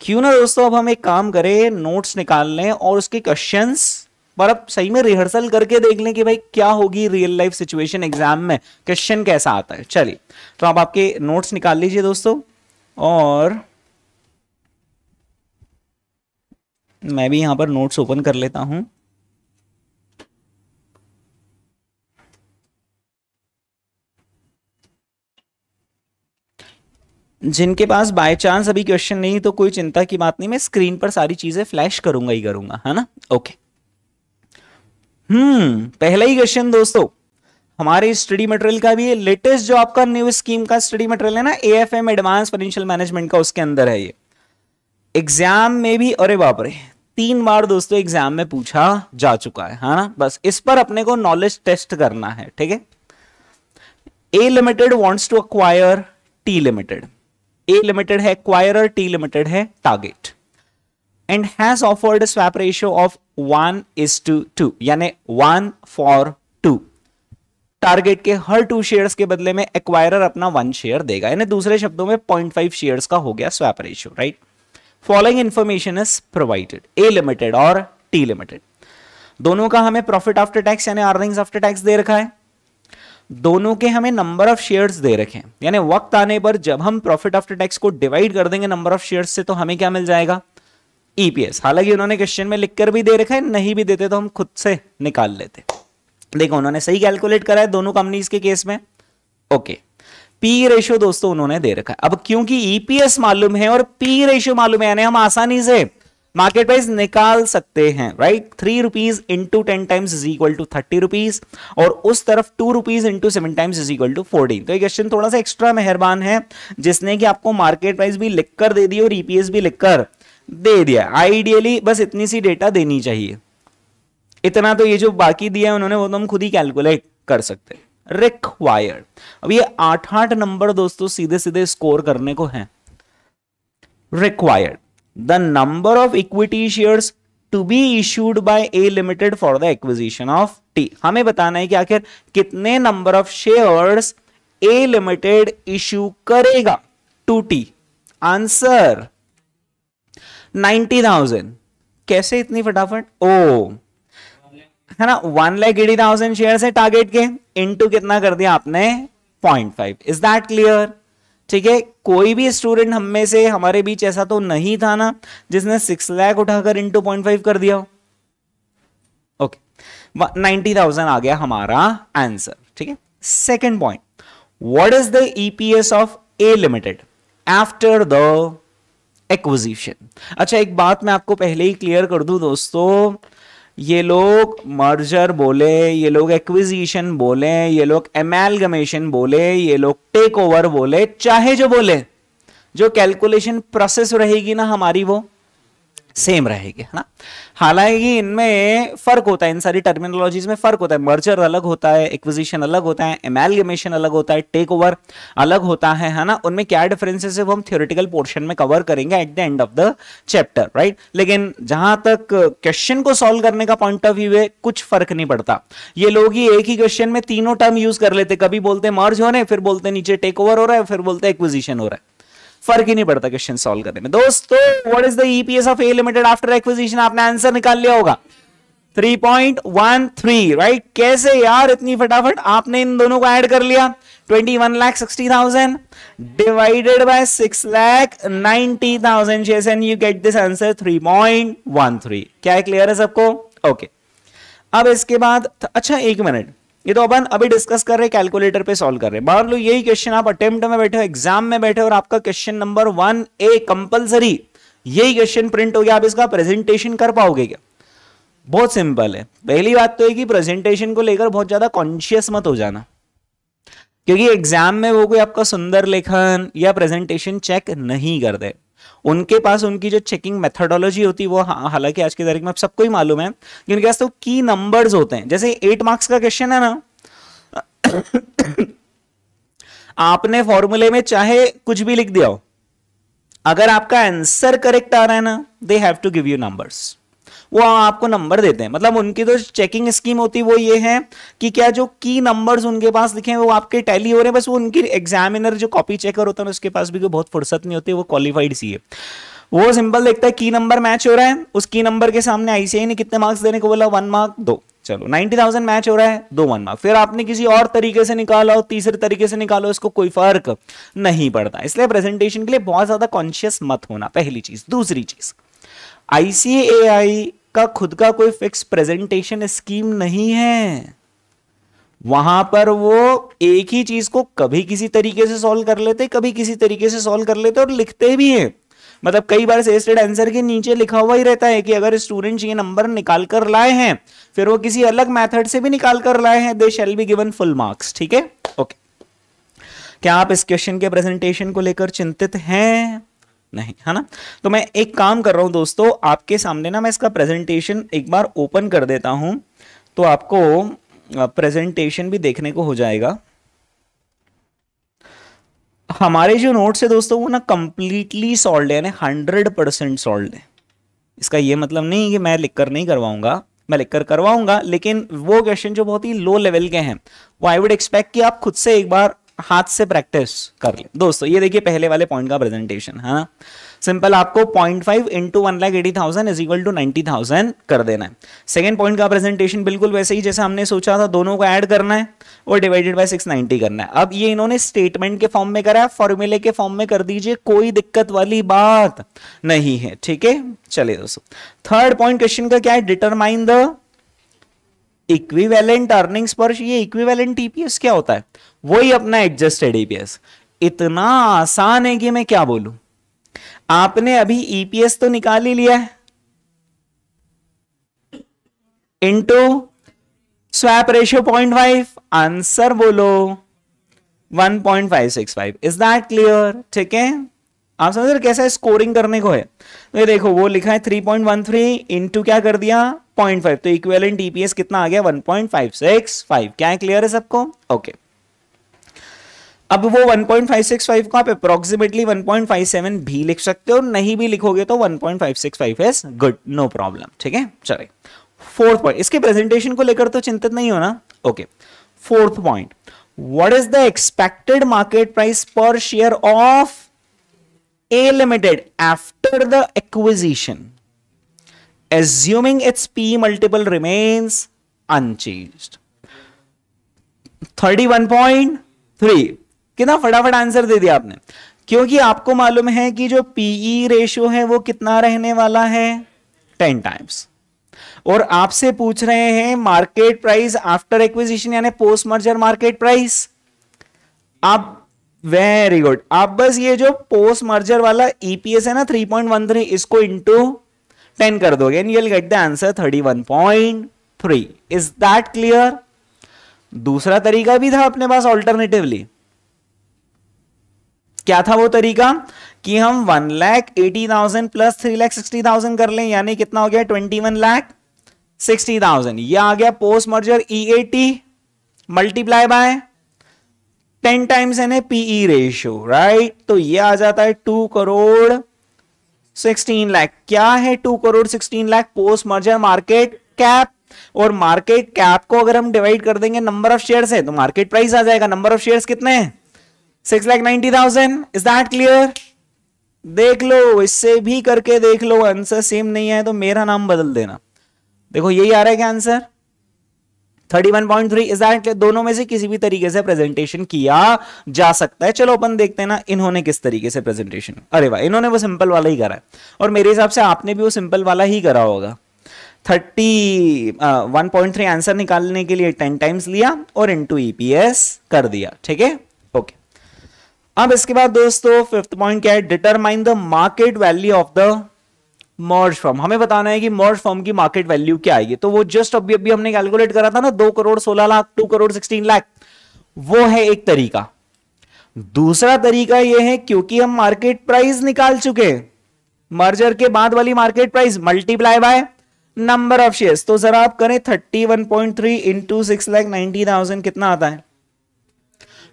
क्यों ना दोस्तों अब हम एक काम करें नोट्स निकाल लें और उसके क्वेश्चंस पर अब सही में रिहर्सल करके देख लें कि भाई क्या होगी रियल लाइफ सिचुएशन एग्जाम में क्वेश्चन कैसा आता है चलिए तो आप आपके नोट्स निकाल लीजिए दोस्तों और मैं भी यहां पर नोट्स ओपन कर लेता हूं जिनके पास बाय चांस अभी क्वेश्चन नहीं तो कोई चिंता की बात नहीं मैं स्क्रीन पर सारी चीजें फ्लैश करूंगा ही करूंगा है ना ओके हम्म hmm, पहला ही क्वेश्चन दोस्तों हमारे स्टडी मटेरियल का भी लेटेस्ट जो आपका न्यू स्कीम का स्टडी मटेरियल है ना A F M advance financial management का उसके अंदर है ये एग्जाम में भी अरे बाप रे तीन बार दोस्तों एग्जाम में पूछा जा चुका है है ना बस इस पर अपने को नॉलेज टेस्ट करना है ठीक है A limited wants to acquire T limited A limited है क्वायरर टी लिमिटेड है target and has offered swap ratio of one is to two यानी वन फॉर टू टारगेट के हर टू शेयर्स के बदले में एक्वायरर अपना वन शेयर देगा यानी दूसरे शब्दों में पॉइंट फाइव शेयर का हो गया swap ratio right following information is provided A limited और टी लिमिटेड दोनों का हमें प्रॉफिट आफ्टर टैक्स यानी अर्निंग्स आफ्टर टैक्स दे रखा है दोनों के हमें नंबर ऑफ शेयर्स दे रखे हैं यानी वक्त आने पर जब हम प्रॉफिट आफ्टर टैक्स को डिवाइड कर देंगे नंबर ऑफ शेयर्स से तो हमें क्या मिल जाएगा ईपीएस e हालांकि उन्होंने क्वेश्चन में लिखकर भी दे रखा है नहीं भी देते तो हम खुद से निकाल लेते देखो उन्होंने सही कैलकुलेट करा है दोनों कंपनीज के केस में ओके पी रेशियो दोस्तों उन्होंने दे रखा है अब क्योंकि ईपीएस e मालूम है और पी रेशियो मालूम है यानी हम आसानी से मार्केट प्राइस निकाल सकते हैं right three rupees into ten times is equal to thirty rupees और उस तरफ two rupees into seven times is equal to fourteen तो ये क्वेश्चन थोड़ा सा एक्स्ट्रा मेहरबान है जिसने कि आपको मार्केट प्राइस भी लिख कर दे दी और ईपीएस e भी लिखकर दे दिया आइडियली बस इतनी सी डेटा देनी चाहिए इतना तो ये जो बाकी दिया है उन्होंने वो तो हम खुद ही कैलकुलेट कर सकते हैं रिक्वायर्ड अब ये आठ आठ नंबर दोस्तों सीधे सीधे स्कोर करने को है required the number of equity shares to be issued by A limited for the acquisition of T हमें बताना है कि आखिर कितने number of shares A limited issue करेगा to T answer ninety thousand कैसे इतनी फटाफट ओ है ना one lakh eighty thousand share है टारगेट के इनटू कितना कर दिया आपने point five is that clear ठीक है कोई भी स्टूडेंट हम में से हमारे बीच ऐसा तो नहीं था ना जिसने सिक्स लैख उठाकर इंटू पॉइंट फाइव कर दिया हो ओके नाइनटी थाउजेंड आ गया हमारा आंसर ठीक है second point what is the EPS of A limited after the acquisition अच्छा एक बात मैं आपको पहले ही क्लियर कर दूं दोस्तों ये लोग मर्जर बोले ये लोग एक्विजिशन बोले ये लोग एमेलगमेशन बोले ये लोग टेक ओवर बोले चाहे जो बोले जो कैलकुलेशन प्रोसेस रहेगी ना हमारी वो सेम रहेगी है ना हालांकि इनमें फर्क होता है इन सारी टर्मिनोलॉजीज में फर्क होता है मर्जर अलग होता है एक्विजिशन अलग होता है एमेलगेमेशन अलग होता है टेक ओवर अलग होता है है ना उनमें क्या डिफरेंसेस है वो हम थ्योरेटिकल पोर्शन में कवर करेंगे at the end of the chapter right लेकिन जहां तक क्वेश्चन को सॉल्व करने का पॉइंट ऑफ व्यू है कुछ फर्क नहीं पड़ता ये लोग ही एक ही क्वेश्चन में तीनों टर्म यूज कर लेते कभी बोलते मर्ज हो रहे फिर बोलते नीचे टेक ओवर हो रहा है फिर बोलते एक्विजिशन हो रहा है फर्क ही नहीं पड़ता क्वेश्चन सोल्व करने में दोस्तों what is the EPS of A limited after acquisition आपने आंसर निकाल लिया होगा 3.13 राइट right? कैसे यार इतनी फटाफट आपने इन दोनों को ऐड कर लिया 21 lakh 60,000 divided by 6 lakh 90,000 shares and you get this answer 3.13 क्या क्लियर है सबको ओके okay. अब इसके बाद अच्छा एक मिनट ये तो अपन अभी डिस्कस कर रहे हैं कैलकुलेटर पे सॉल्व कर रहे हैं मान लो यही क्वेश्चन आप अटेम्प्ट में बैठे हो एग्जाम में बैठे हो और आपका question number one A compulsory यही क्वेश्चन प्रिंट हो गया आप इसका प्रेजेंटेशन कर पाओगे क्या बहुत सिंपल है पहली बात तो है कि प्रेजेंटेशन को लेकर बहुत ज्यादा कॉन्शियस मत हो जाना क्योंकि एग्जाम में वो कोई आपका सुंदर लेखन या प्रेजेंटेशन चेक नहीं करते उनके पास उनकी जो चेकिंग मेथडोलॉजी होती है वो हालांकि आज की तारीख में सबको ही मालूम है कि उनके पास तो की नंबर्स होते हैं जैसे एट मार्क्स का क्वेश्चन है ना आपने फॉर्मूले में चाहे कुछ भी लिख दिया हो अगर आपका आंसर करेक्ट आ रहा है ना they have to give you numbers वो आपको नंबर देते हैं मतलब उनकी जो तो चेकिंग स्कीम होती है वो ये है कि क्या जो की नंबर्स उनके पास लिखे हैं वो आपके टैली हो रहे हैं बस वो उनकी एग्जामिनर जो कॉपी चेकर होता है उसके पास भी कोई बहुत फुर्सत नहीं होती वो क्वालिफाइड सी है वो सिंपल देखता है की नंबर मैच हो रहा है उस की नंबर के सामने आईसीआई ने कितने मार्क्स देने को बोला वन मार्क दो चलो 90,000 मैच हो रहा है दो वन मार्क फिर आपने किसी और तरीके से निकाला हो तीसरे तरीके से निकालो इसको कोई फर्क नहीं पड़ता इसलिए प्रेजेंटेशन के लिए बहुत ज्यादा कॉन्शियस मत होना पहली चीज दूसरी चीज आईसीएआई का खुद का कोई फिक्स प्रेजेंटेशन स्कीम नहीं है वहां पर वो एक ही चीज को कभी किसी तरीके से सॉल्व कर लेते कभी किसी तरीके से सॉल्व कर लेते और लिखते भी हैं मतलब कई बार सेस्टेड आंसर के नीचे लिखा हुआ ही रहता है कि अगर स्टूडेंट्स ये नंबर निकाल कर लाए हैं फिर वो किसी अलग मेथड से भी निकाल कर लाए हैं they shall be given full marks ठीक है ओके क्या आप इस क्वेश्चन के प्रेजेंटेशन को लेकर चिंतित हैं नहीं है ना तो मैं एक काम कर रहा हूँ दोस्तों आपके सामने ना मैं इसका प्रेजेंटेशन एक बार ओपन कर देता हूँ तो आपको प्रेजेंटेशन भी देखने को हो जाएगा हमारे जो नोट्स है दोस्तों वो ना कंप्लीटली सॉल्व है हंड्रेड परसेंट सॉल्व है इसका ये मतलब नहीं कि मैं लिखकर नहीं करवाऊंगा मैं लिख करवाऊंगा लेकिन वो क्वेश्चन जो बहुत ही लो लेवल के हैं वो आई वुड एक्सपेक्ट कि आप खुद से एक बार हाथ से प्रैक्टिस कर ले दोस्तों ये देखिए पहले वाले पॉइंट का प्रेजेंटेशन है ना सिंपल आपको point five into one lakh eighty thousand is equal to ninety thousand कर देना है सेकेंड पॉइंट का प्रेजेंटेशन बिल्कुल वैसे ही जैसे हमने सोचा था दोनों को ऐड करना है और डिवाइडेड बाय सिक्स नाइन्टी करना है अब ये इन्होंने स्टेटमेंट के फॉर्म में करा है फॉर्मूले के फॉर्म में कर दीजिए कोई दिक्कत वाली बात नहीं है ठीक है चलिए दोस्तों थर्ड पॉइंट क्वेश्चन का क्या है डिटरमाइन द इक्विवेलेंट अर्निंग्स पर ये इक्विवेलेंट टीपीएस क्या होता है वही अपना एडजस्टेड ईपीएस इतना आसान है कि मैं क्या बोलूं आपने अभी ईपीएस e तो निकाल ही लिया है into swap ratio point five answer बोलो 1.565 इज दैट क्लियर ठीक है आप समझ रहे कैसा है? स्कोरिंग करने को है तो ये देखो वो लिखा है 3.13 इनटू क्या कर दिया 0.5 तो इक्वेलेंट ईपीएस e कितना आ गया 1.565 क्या क्लियर है सबको ओके okay. अब वो 1.565 को आप अप्रोक्सीमेटली 1.57 भी लिख सकते हो नहीं भी लिखोगे तो 1.565 इज गुड नो प्रॉब्लम ठीक है चले फोर्थ पॉइंट इसके प्रेजेंटेशन को लेकर तो चिंतित नहीं हो ना okay fourth point what is the expected market price per share of A limited after the acquisition assuming multiple remains unchanged thirty one point three कितना फटाफट आंसर दे दिया आपने क्योंकि आपको मालूम है कि जो पीई रेशियो e है वो कितना रहने वाला है टेन टाइम्स और आपसे पूछ रहे हैं मार्केट प्राइस आफ्टर एक्विजिशन यानी पोस्ट मर्जर मार्केट प्राइस आप वेरी गुड आप बस ये जो पोस्ट मर्जर वाला ईपीएस e है ना थ्री थ्री इसको इंटू टेन कर दोगे and you'll get the answer three is that clear दूसरा तरीका भी था अपने पास ऑल्टरनेटिवली क्या था वो तरीका कि हम one lakh eighty thousand plus three lakh sixty thousand कर लें यानी कितना हो गया twenty one lakh sixty thousand यह आ गया post merger E A T multiply by ten times N A PE ratio right तो ये आ जाता है टू करोड़ सिक्सटीन लाख क्या है two crore sixteen lakh post merger market cap और मार्केट कैप को अगर हम डिवाइड कर देंगे नंबर ऑफ शेयर से तो मार्केट प्राइस आ जाएगा नंबर ऑफ शेयर कितने हैं six lakh ninety thousand is that clear देख लो इससे भी करके देख लो आंसर सेम नहीं है तो मेरा नाम बदल देना देखो यही आ रहा है क्या answer thirty one point three is that दोनों में से किसी भी तरीके से प्रेजेंटेशन किया जा सकता है चलो अपन देखते हैं ना इन्होंने किस तरीके से प्रेजेंटेशन अरे वाह इन्होंने वो सिंपल वाला ही करा है और मेरे हिसाब से आपने भी वो सिंपल वाला ही करा होगा thirty one point three answer निकालने के लिए टेन टाइम्स लिया और इंटू ईपीएस e कर दिया ठीक है अब इसके बाद दोस्तों फिफ्थ पॉइंट क्या है determine the market value of the merged firm हमें बताना है कि मर्ज फॉर्म की मार्केट वैल्यू क्या आएगी तो वो जस्ट अभी अभी हमने कैलकुलेट करा था ना दो करोड़ सोलह लाख टू करोड़ सिक्सटीन लाख वो है एक तरीका दूसरा तरीका यह है क्योंकि हम मार्केट प्राइस निकाल चुके मर्जर के बाद वाली market price multiply by number of shares तो जरा आप करें thirty one point three into six lakh ninety thousand कितना आता है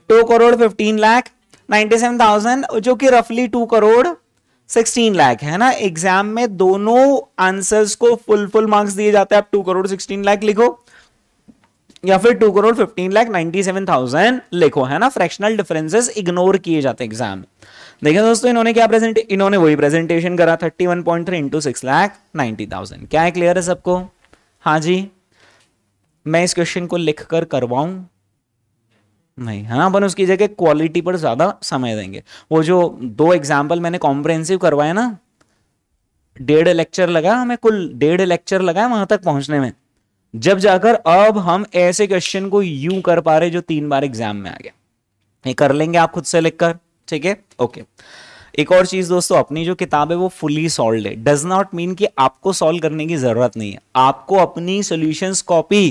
टू करोड़ फिफ्टीन लाख 97,000 जो कि रफली टू करोड़ 16 लाख है ना एग्जाम में दोनों आंसर्स को फुल फुल मार्क्स दिए जाते हैं आप टू करोड़ 16 लाख लिखो या फिर टू करोड़ 15 लाख 97,000 लिखो है ना फ्रैक्शनल डिफरेंसेस इग्नोर किए जाते हैं एग्जाम देखिए दोस्तों इन्होंने क्या प्रेजेंट इन्होंने वही प्रेजेंटेशन करा thirty one point three into six lakh ninety thousand क्या है क्लियर है सबको हाँ जी मैं इस क्वेश्चन को लिख कर करवाऊं नहीं है ना अपन उसकी जगह क्वालिटी पर ज़्यादा समय देंगे वो जो दो एग्जाम्पल मैंने कॉम्प्रेंसिव करवाए ना डेढ़ लेक्चर लगा हमें कुल डेढ़ लेक्चर लगा वहां तक पहुंचने में जब जाकर अब हम ऐसे क्वेश्चन को यू कर पा रहे जो तीन बार एग्जाम में आ गया ये कर लेंगे आप खुद से लिखकर ठीक है ओके एक और चीज दोस्तों अपनी जो किताब है वो फुली सॉल्व है डज नॉट मीन कि आपको सॉल्व करने की जरूरत नहीं है आपको अपनी सोल्यूशन कॉपी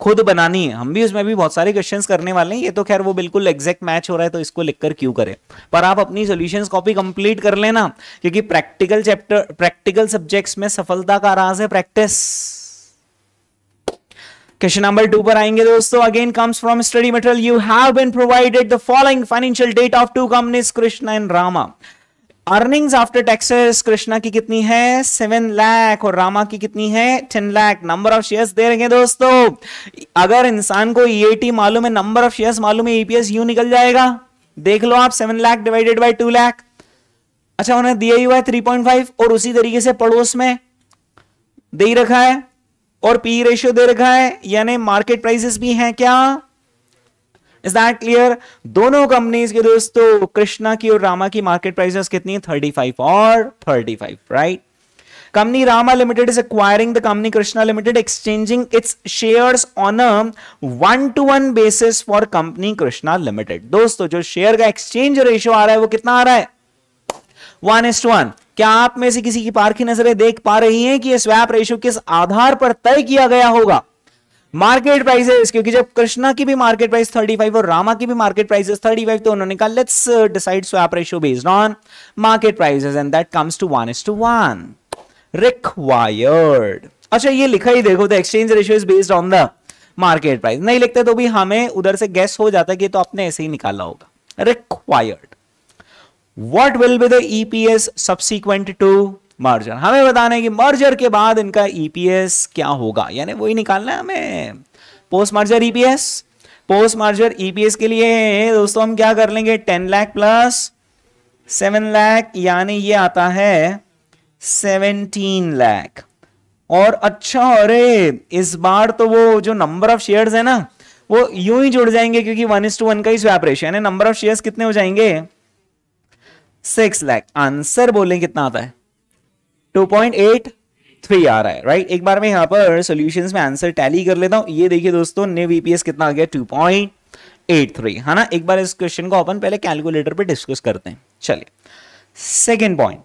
खुद बनानी है हम भी उसमें भी बहुत सारे क्वेश्चंस करने वाले हैं ये तो खैर वो बिल्कुल एग्जैक्ट मैच हो रहा है तो इसको लिखकर क्यों करें पर आप अपनी सोल्यूशन कॉपी कंप्लीट कर लेना क्योंकि प्रैक्टिकल चैप्टर प्रैक्टिकल सब्जेक्ट्स में सफलता का राज है प्रैक्टिस क्वेश्चन नंबर टू पर आएंगे दोस्तों again comes from study material you have been provided the following financial data of two companies Krishna and Rama earnings after taxes Krishna की कितनी है सेवन लाख और रामा की कितनी है ten lakh number of shares दे रहे हैं दोस्तों अगर इंसान को ईएटी e मालूम है नंबर ऑफ शेयर्स मालूम है ईपीएस e यू निकल जाएगा देख लो आप seven lakh divided by two lakh अच्छा उन्हें दिया ही हुआ है थ्री पॉइंट फाइव और उसी तरीके से पड़ोस में दे रखा है और पी रेशियो e दे रखा है यानी मार्केट प्राइसेस भी हैं क्या इज दैट क्लियर दोनों कंपनीज के दोस्तों कृष्णा की और रामा की मार्केट प्राइसेस कितनी है फाइव और five right company Rama limited is acquiring the company Krishna limited exchanging its shares on a one to one basis for company Krishna limited दोस्तों जो शेयर का एक्सचेंज रेशियो आ रहा है वो कितना आ रहा है वन इज वन क्या आप में से किसी की पारखी नजरें देख पा रही हैं कि यह स्वैप रेशियो किस आधार पर तय किया गया होगा मार्केट प्राइसेस क्योंकि जब कृष्णा की भी मार्केट प्राइस 35 और रामा की भी मार्केट प्राइसेस 35 तो उन्होंने कहा let's decide swap ratio based on market prices and that comes to one is to one required अच्छा ये लिखा ही देखो the exchange ratio is based on the market price नहीं लिखते तो भी हमें उधर से गैस हो जाता है कि तो आपने ऐसे ही निकाला होगा required what will be the EPS subsequent to merger हमें बताना है कि मर्जर के बाद इनका ईपीएस e क्या होगा यानी वही निकालना है हमें post merger EPS post merger EPS के लिए दोस्तों हम क्या कर लेंगे ten lakh plus seven lakh यानी ये आता है सेवनटीन लाख और अच्छा अरे इस बार तो वो जो नंबर ऑफ शेयर्स है ना वो यूं ही जुड़ जाएंगे क्योंकि वन इज टू वन का ही स्वैप रेशियो है नंबर ऑफ शेयर्स कितने हो जाएंगे सिक्स लाख आंसर बोलें कितना आता है 2.83 आ रहा है राइट एक बार मैं यहाँ पर सोल्यूशन में आंसर टैली कर लेता हूँ ये देखिए दोस्तों ने ईपीएस कितना आ गया टू पॉइंट है ना एक बार इस क्वेश्चन को अपन पहले कैलकुलेटर पे डिस्कस करते हैं चलिए second point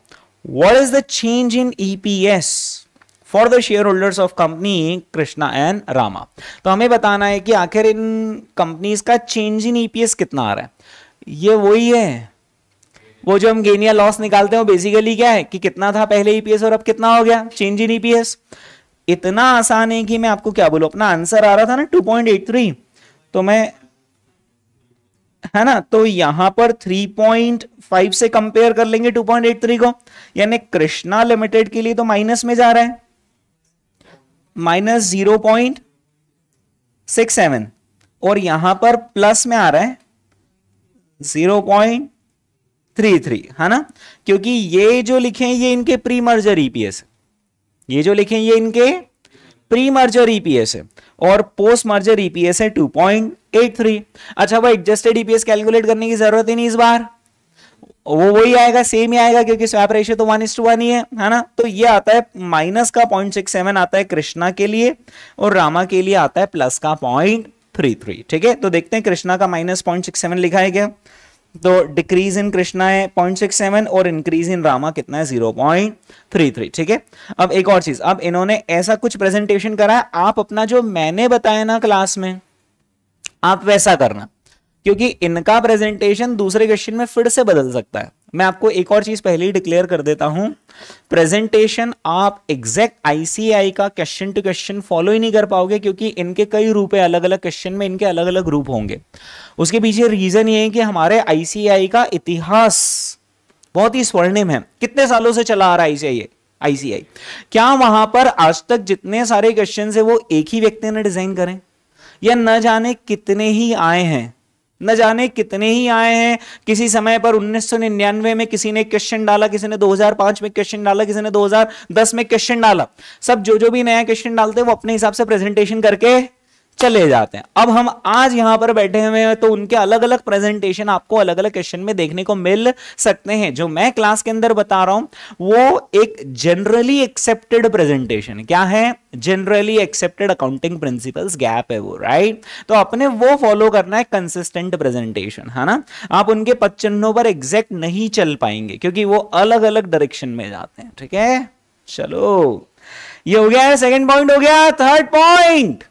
what is the change in for the share holders of company Krishna and Rama तो हमें बताना है कि आखिर इन कंपनीज का चेंज इन ईपीएस कितना आ रहा है ये वही है वो जो हम गेन या लॉस निकालते हैं वो बेसिकली क्या है कि कितना था पहले ईपीएस e और अब कितना हो गया चेंज इन ईपीएस इतना आसान है कि मैं आपको क्या बोलू अपना आंसर आ रहा था ना 2.83 तो मैं है ना तो यहां पर 3.5 से कंपेयर कर लेंगे 2.83 को यानी कृष्णा लिमिटेड के लिए तो माइनस में जा रहा है minus zero point six seven और यहां पर प्लस में आ रहा है जीरो पॉइंट थ्री थ्री है ना क्योंकि ये जो लिखे ये इनके प्री मर्जर ईपीएस ये जो लिखे ये इनके प्री मर्जर ईपीएस है और पोस्ट मर्जर ईपीएस है टू पॉइंट एट थ्री अच्छा वो एडजस्टेड ईपीएस कैलकुलेट करने की जरूरत ही नहीं इस बार वो वही आएगा सेम ही आएगा क्योंकि स्वैप रेशियो तो वन इज टू वन ही है है ना तो ये आता है माइनस का पॉइंट सिक्स सेवन आता है कृष्णा के लिए और रामा के लिए आता है प्लस का पॉइंट थ्री थ्री ठीक है तो देखते हैं कृष्णा का माइनस पॉइंट सिक्स सेवन लिखा है क्या तो डिक्रीज इन कृष्णा है पॉइंट सिक्स सेवन और इंक्रीज इन रामा कितना है जीरो पॉइंट थ्री थ्री ठीक है अब एक और चीज अब इन्होंने ऐसा कुछ प्रेजेंटेशन करा है आप अपना जो मैंने बताया ना क्लास में आप वैसा करना क्योंकि इनका प्रेजेंटेशन दूसरे क्वेश्चन में फिर से बदल सकता है मैं आपको एक और चीज पहले ही डिक्लेयर कर देता हूं प्रेजेंटेशन आप एग्जैक्ट आईसीआई का क्वेश्चन टू क्वेश्चन फॉलो ही नहीं कर पाओगे क्योंकि इनके कई रूप है अलग अलग क्वेश्चन में इनके अलग अलग रूप होंगे उसके पीछे रीजन ये है कि हमारे आईसीआई का इतिहास बहुत ही स्वर्णिम है कितने सालों से चला आ रहा है आईसीआई आईसीआई क्या वहां पर आज तक जितने सारे क्वेश्चन है वो एक ही व्यक्ति ने डिजाइन करें या न जाने कितने ही आए हैं न जाने कितने ही आए हैं किसी समय पर 1999 में किसी ने क्वेश्चन डाला किसी ने 2005 में क्वेश्चन डाला किसी ने 2010 में क्वेश्चन डाला सब जो जो भी नया क्वेश्चन डालते हैं वो अपने हिसाब से प्रेजेंटेशन करके चले जाते हैं अब हम आज यहां पर बैठे हुए हैं तो उनके अलग अलग प्रेजेंटेशन आपको अलग अलग क्वेश्चन में देखने को मिल सकते हैं जो मैं क्लास के अंदर बता रहा हूं वो एक जनरली एक्सेप्टेड प्रेजेंटेशन क्या है generally accepted accounting principles GAAP है वो राइट तो अपने वो फॉलो करना है कंसिस्टेंट प्रेजेंटेशन है ना आप उनके पच्चनों पर एग्जैक्ट नहीं चल पाएंगे क्योंकि वो अलग अलग डायरेक्शन में जाते हैं ठीक है चलो ये हो गया है सेकेंड पॉइंट हो गया third point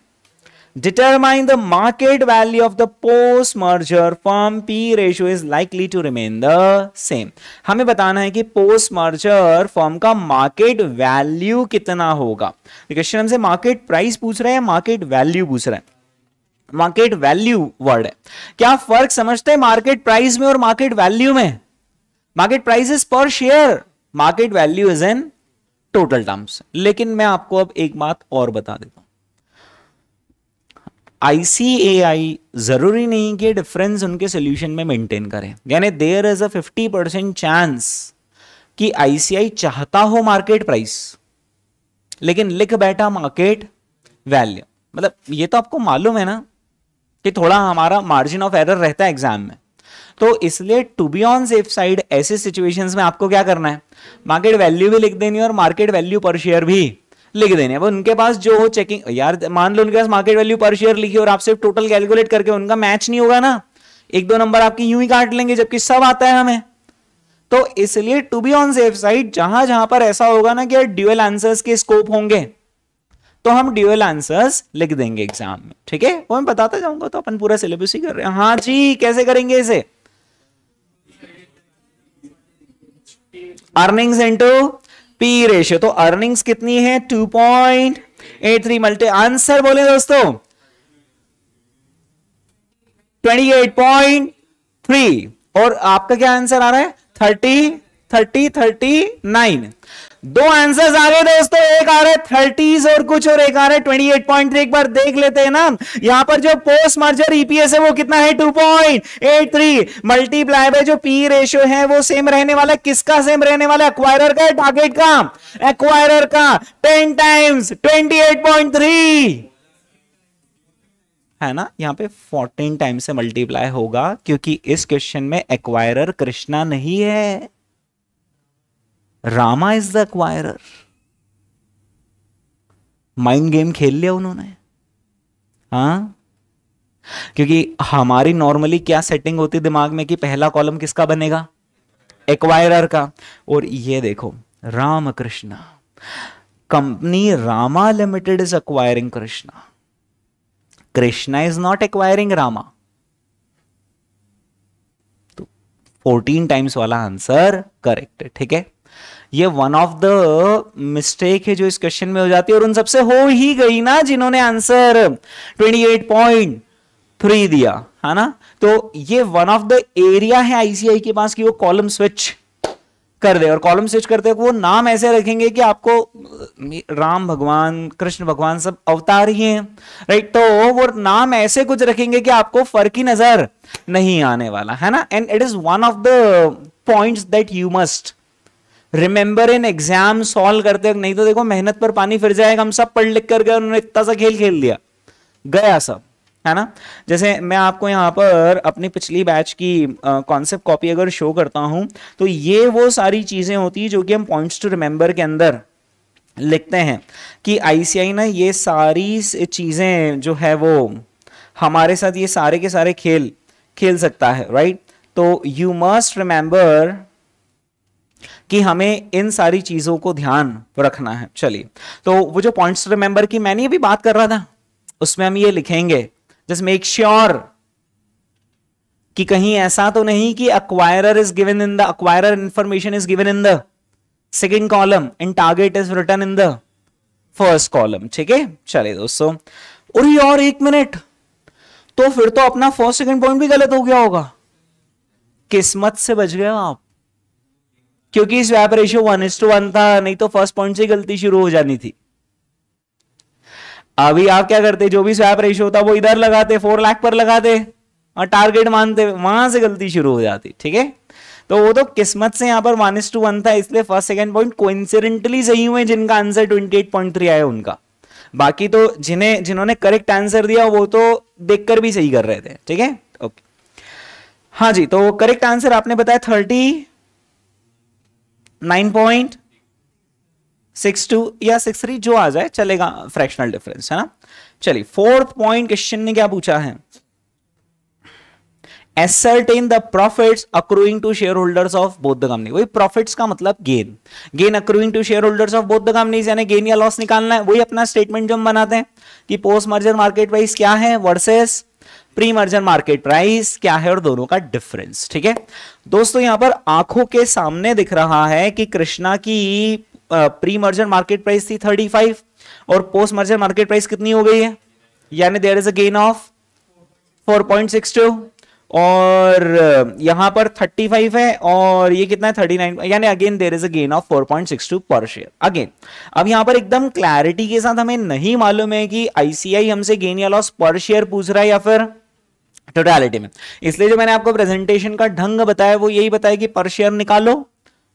determine the market value of the post merger firm P ratio is likely to remain the same. हमें बताना है कि post merger firm का market value कितना होगा क्वेश्चन हमसे market price पूछ रहे हैं market value पूछ रहे हैं मार्केट वैल्यू वर्ड है क्या फर्क समझते हैं मार्केट प्राइस में और मार्केट वैल्यू में market price is per share market value is in total terms लेकिन मैं आपको अब एक बात और बता देता हूं आई जरूरी नहीं कि डिफरेंस उनके सोल्यूशन में मेंटेन करें यानी there is a fifty percent chance कि आई चाहता हो मार्केट प्राइस लेकिन लिख बैठा मार्केट वैल्यू मतलब ये तो आपको मालूम है ना कि थोड़ा हमारा मार्जिन ऑफ एरर रहता है एग्जाम में तो इसलिए to be on safe side ऐसे सिचुएशंस में आपको क्या करना है मार्केट वैल्यू भी लिख देनी और मार्केट वैल्यू पर शेयर भी लिख देने अब उनके पास जो हो चेकिंग यार मान लो उनके पास मार्केट वैल्यू पर शेयर लिखी और आप सिर्फ टोटल कैलकुलेट करके उनका मैच नहीं होगा ना एक दो नंबर आपकी यूं ही काट लेंगे जबकि सब आता है हमें तो इसलिए to be on safe side जहां जहां पर ऐसा होगा ना कि यार ड्यूएल आंसर्स के स्कोप होंगे तो हम ड्यूएल आंसर्स लिख देंगे एग्जाम में ठीक है वो मैं बताता जाऊंगा तो अपन पूरा सिलेबस ही कर रहे हैं हाँ जी कैसे करेंगे इसे अर्निंग्स इनटू पी रेशियो तो अर्निंग्स कितनी है two point eight three multi answer बोले दोस्तों ट्वेंटी एट पॉइंट थ्री और आपका क्या आंसर आ रहा है थर्टी थर्टी थर्टी नाइन दो आंसर्स आ रहे दोस्तों एक आ रहा है थर्टीज और कुछ और एक आ रहा है ट्वेंटी एट पॉइंट थ्री एक बार देख लेते हैं ना यहां पर जो पोस्ट मर्जर ईपीएस है वो कितना है two point eight three multiply by जो पी रेशियो है वो सेम रहने वाला है किसका सेम रहने वाला एक्वायरर का टारगेट का एक्वायरर का ten times twenty eight point three है ना यहाँ पे 14 टाइम्स से मल्टीप्लाई होगा क्योंकि इस क्वेश्चन में एक्वायरर कृष्णा नहीं है Rama is the acquirer mind game खेल लिया उन्होंने हाँ क्योंकि हमारी नॉर्मली क्या सेटिंग होती है दिमाग में कि पहला कॉलम किसका बनेगा एक्वायरर का और ये देखो Ram Krishna company Rama limited is acquiring Krishna Krishna is not acquiring Rama तो फोर्टीन टाइम्स वाला आंसर करेक्ट ठीक है ये वन ऑफ द मिस्टेक है जो इस क्वेश्चन में हो जाती है और उन सबसे हो ही गई ना जिन्होंने आंसर 28.3 दिया है ना तो ये वन ऑफ द एरिया है आईसीआई के पास कि वो कॉलम स्विच कर दे और कॉलम स्विच करते वो नाम ऐसे रखेंगे कि आपको राम भगवान कृष्ण भगवान सब अवतार ही हैं राइट तो वो नाम ऐसे कुछ रखेंगे कि आपको फर्क ही नजर नहीं आने वाला है ना and it is one of the points that you must remember in exam solve करते हैं। नहीं तो देखो मेहनत पर पानी फिर जाएगा हम सब पढ़ लिख कर गए उन्होंने इतना सा खेल खेल दिया गया सब है ना जैसे मैं आपको यहाँ पर अपनी पिछली बैच की कॉन्सेप्ट कॉपी अगर शो करता हूं तो ये वो सारी चीज़ें होती जो कि हम पॉइंट्स टू रिमेंबर के अंदर लिखते हैं कि आईसीआई ना ये सारी चीज़ें जो है वो हमारे साथ ये सारे के सारे खेल खेल सकता है राइट तो यू मस्ट रिमेंबर कि हमें इन सारी चीज़ों को ध्यान रखना है चलिए तो वो जो पॉइंट्स रिमेंबर की मैंने भी बात कर रहा था उसमें हम ये लिखेंगे जस्ट मेक श्योर कि कहीं ऐसा तो नहीं कि acquirer is given in the acquirer information is given in the second column in target is written in the first column ठीक है चलिए दोस्तों और ये और एक मिनट तो फिर तो अपना फर्स्ट सेकेंड पॉइंट भी गलत हो गया होगा किस्मत से बच गए आप क्योंकि swap ratio one is to one था नहीं तो फर्स्ट पॉइंट से गलती शुरू हो जानी थी अभी आप क्या करते जो भी स्वैप रेशियो था वो इधर लगाते फोर लाख पर लगाते और टारगेट मानते वहां से गलती शुरू हो जाती ठीक है तो वो तो किस्मत से यहां पर वन इज टू वन था इसलिए फर्स्ट सेकंड पॉइंट कोइंसिडेंटली सही हुए जिनका answer twenty eight point three आया उनका बाकी तो जिन्हें जिन्होंने करेक्ट आंसर दिया वो तो देखकर भी सही कर रहे थे ठीक है ओके हाँ जी तो करेक्ट आंसर आपने बताया thirty nine point six two या सिक्स थ्री जो आ जाए चलेगा फ्रैक्शनल डिफरेंस है ना चलिए फोर्थ पॉइंट क्वेश्चन ने क्या पूछा है ascertain the profit accruing to share holders of both the company वही प्रॉफिट का मतलब gain gain accruing to share holders of both the यानी गेन या लॉस निकालना है वही अपना स्टेटमेंट जो हम बनाते हैं कि पोस्ट मर्जर मार्केट वाइज क्या है versus pre merger market price क्या है और दोनों का डिफरेंस ठीक है दोस्तों यहां पर आंखों के सामने दिख रहा है कि कृष्णा की प्री मर्जर मार्केट प्राइस थी 35 और पोस्ट मर्जर मार्केट प्राइस कितनी हो गई है यानी there is a gain of 4.62 और यहां पर 35 है और ये कितना है 39 यानी again there is a gain of 4.62 per share again अब यहां पर एकदम क्लैरिटी के साथ हमें नहीं मालूम है कि आईसीआई हमसे गेन या लॉस पर शेयर पूछ रहा है या फिर टोटालिटी में इसलिए जो मैंने आपको प्रेजेंटेशन का ढंग बताया वो यही बताया कि पर शेयर निकालो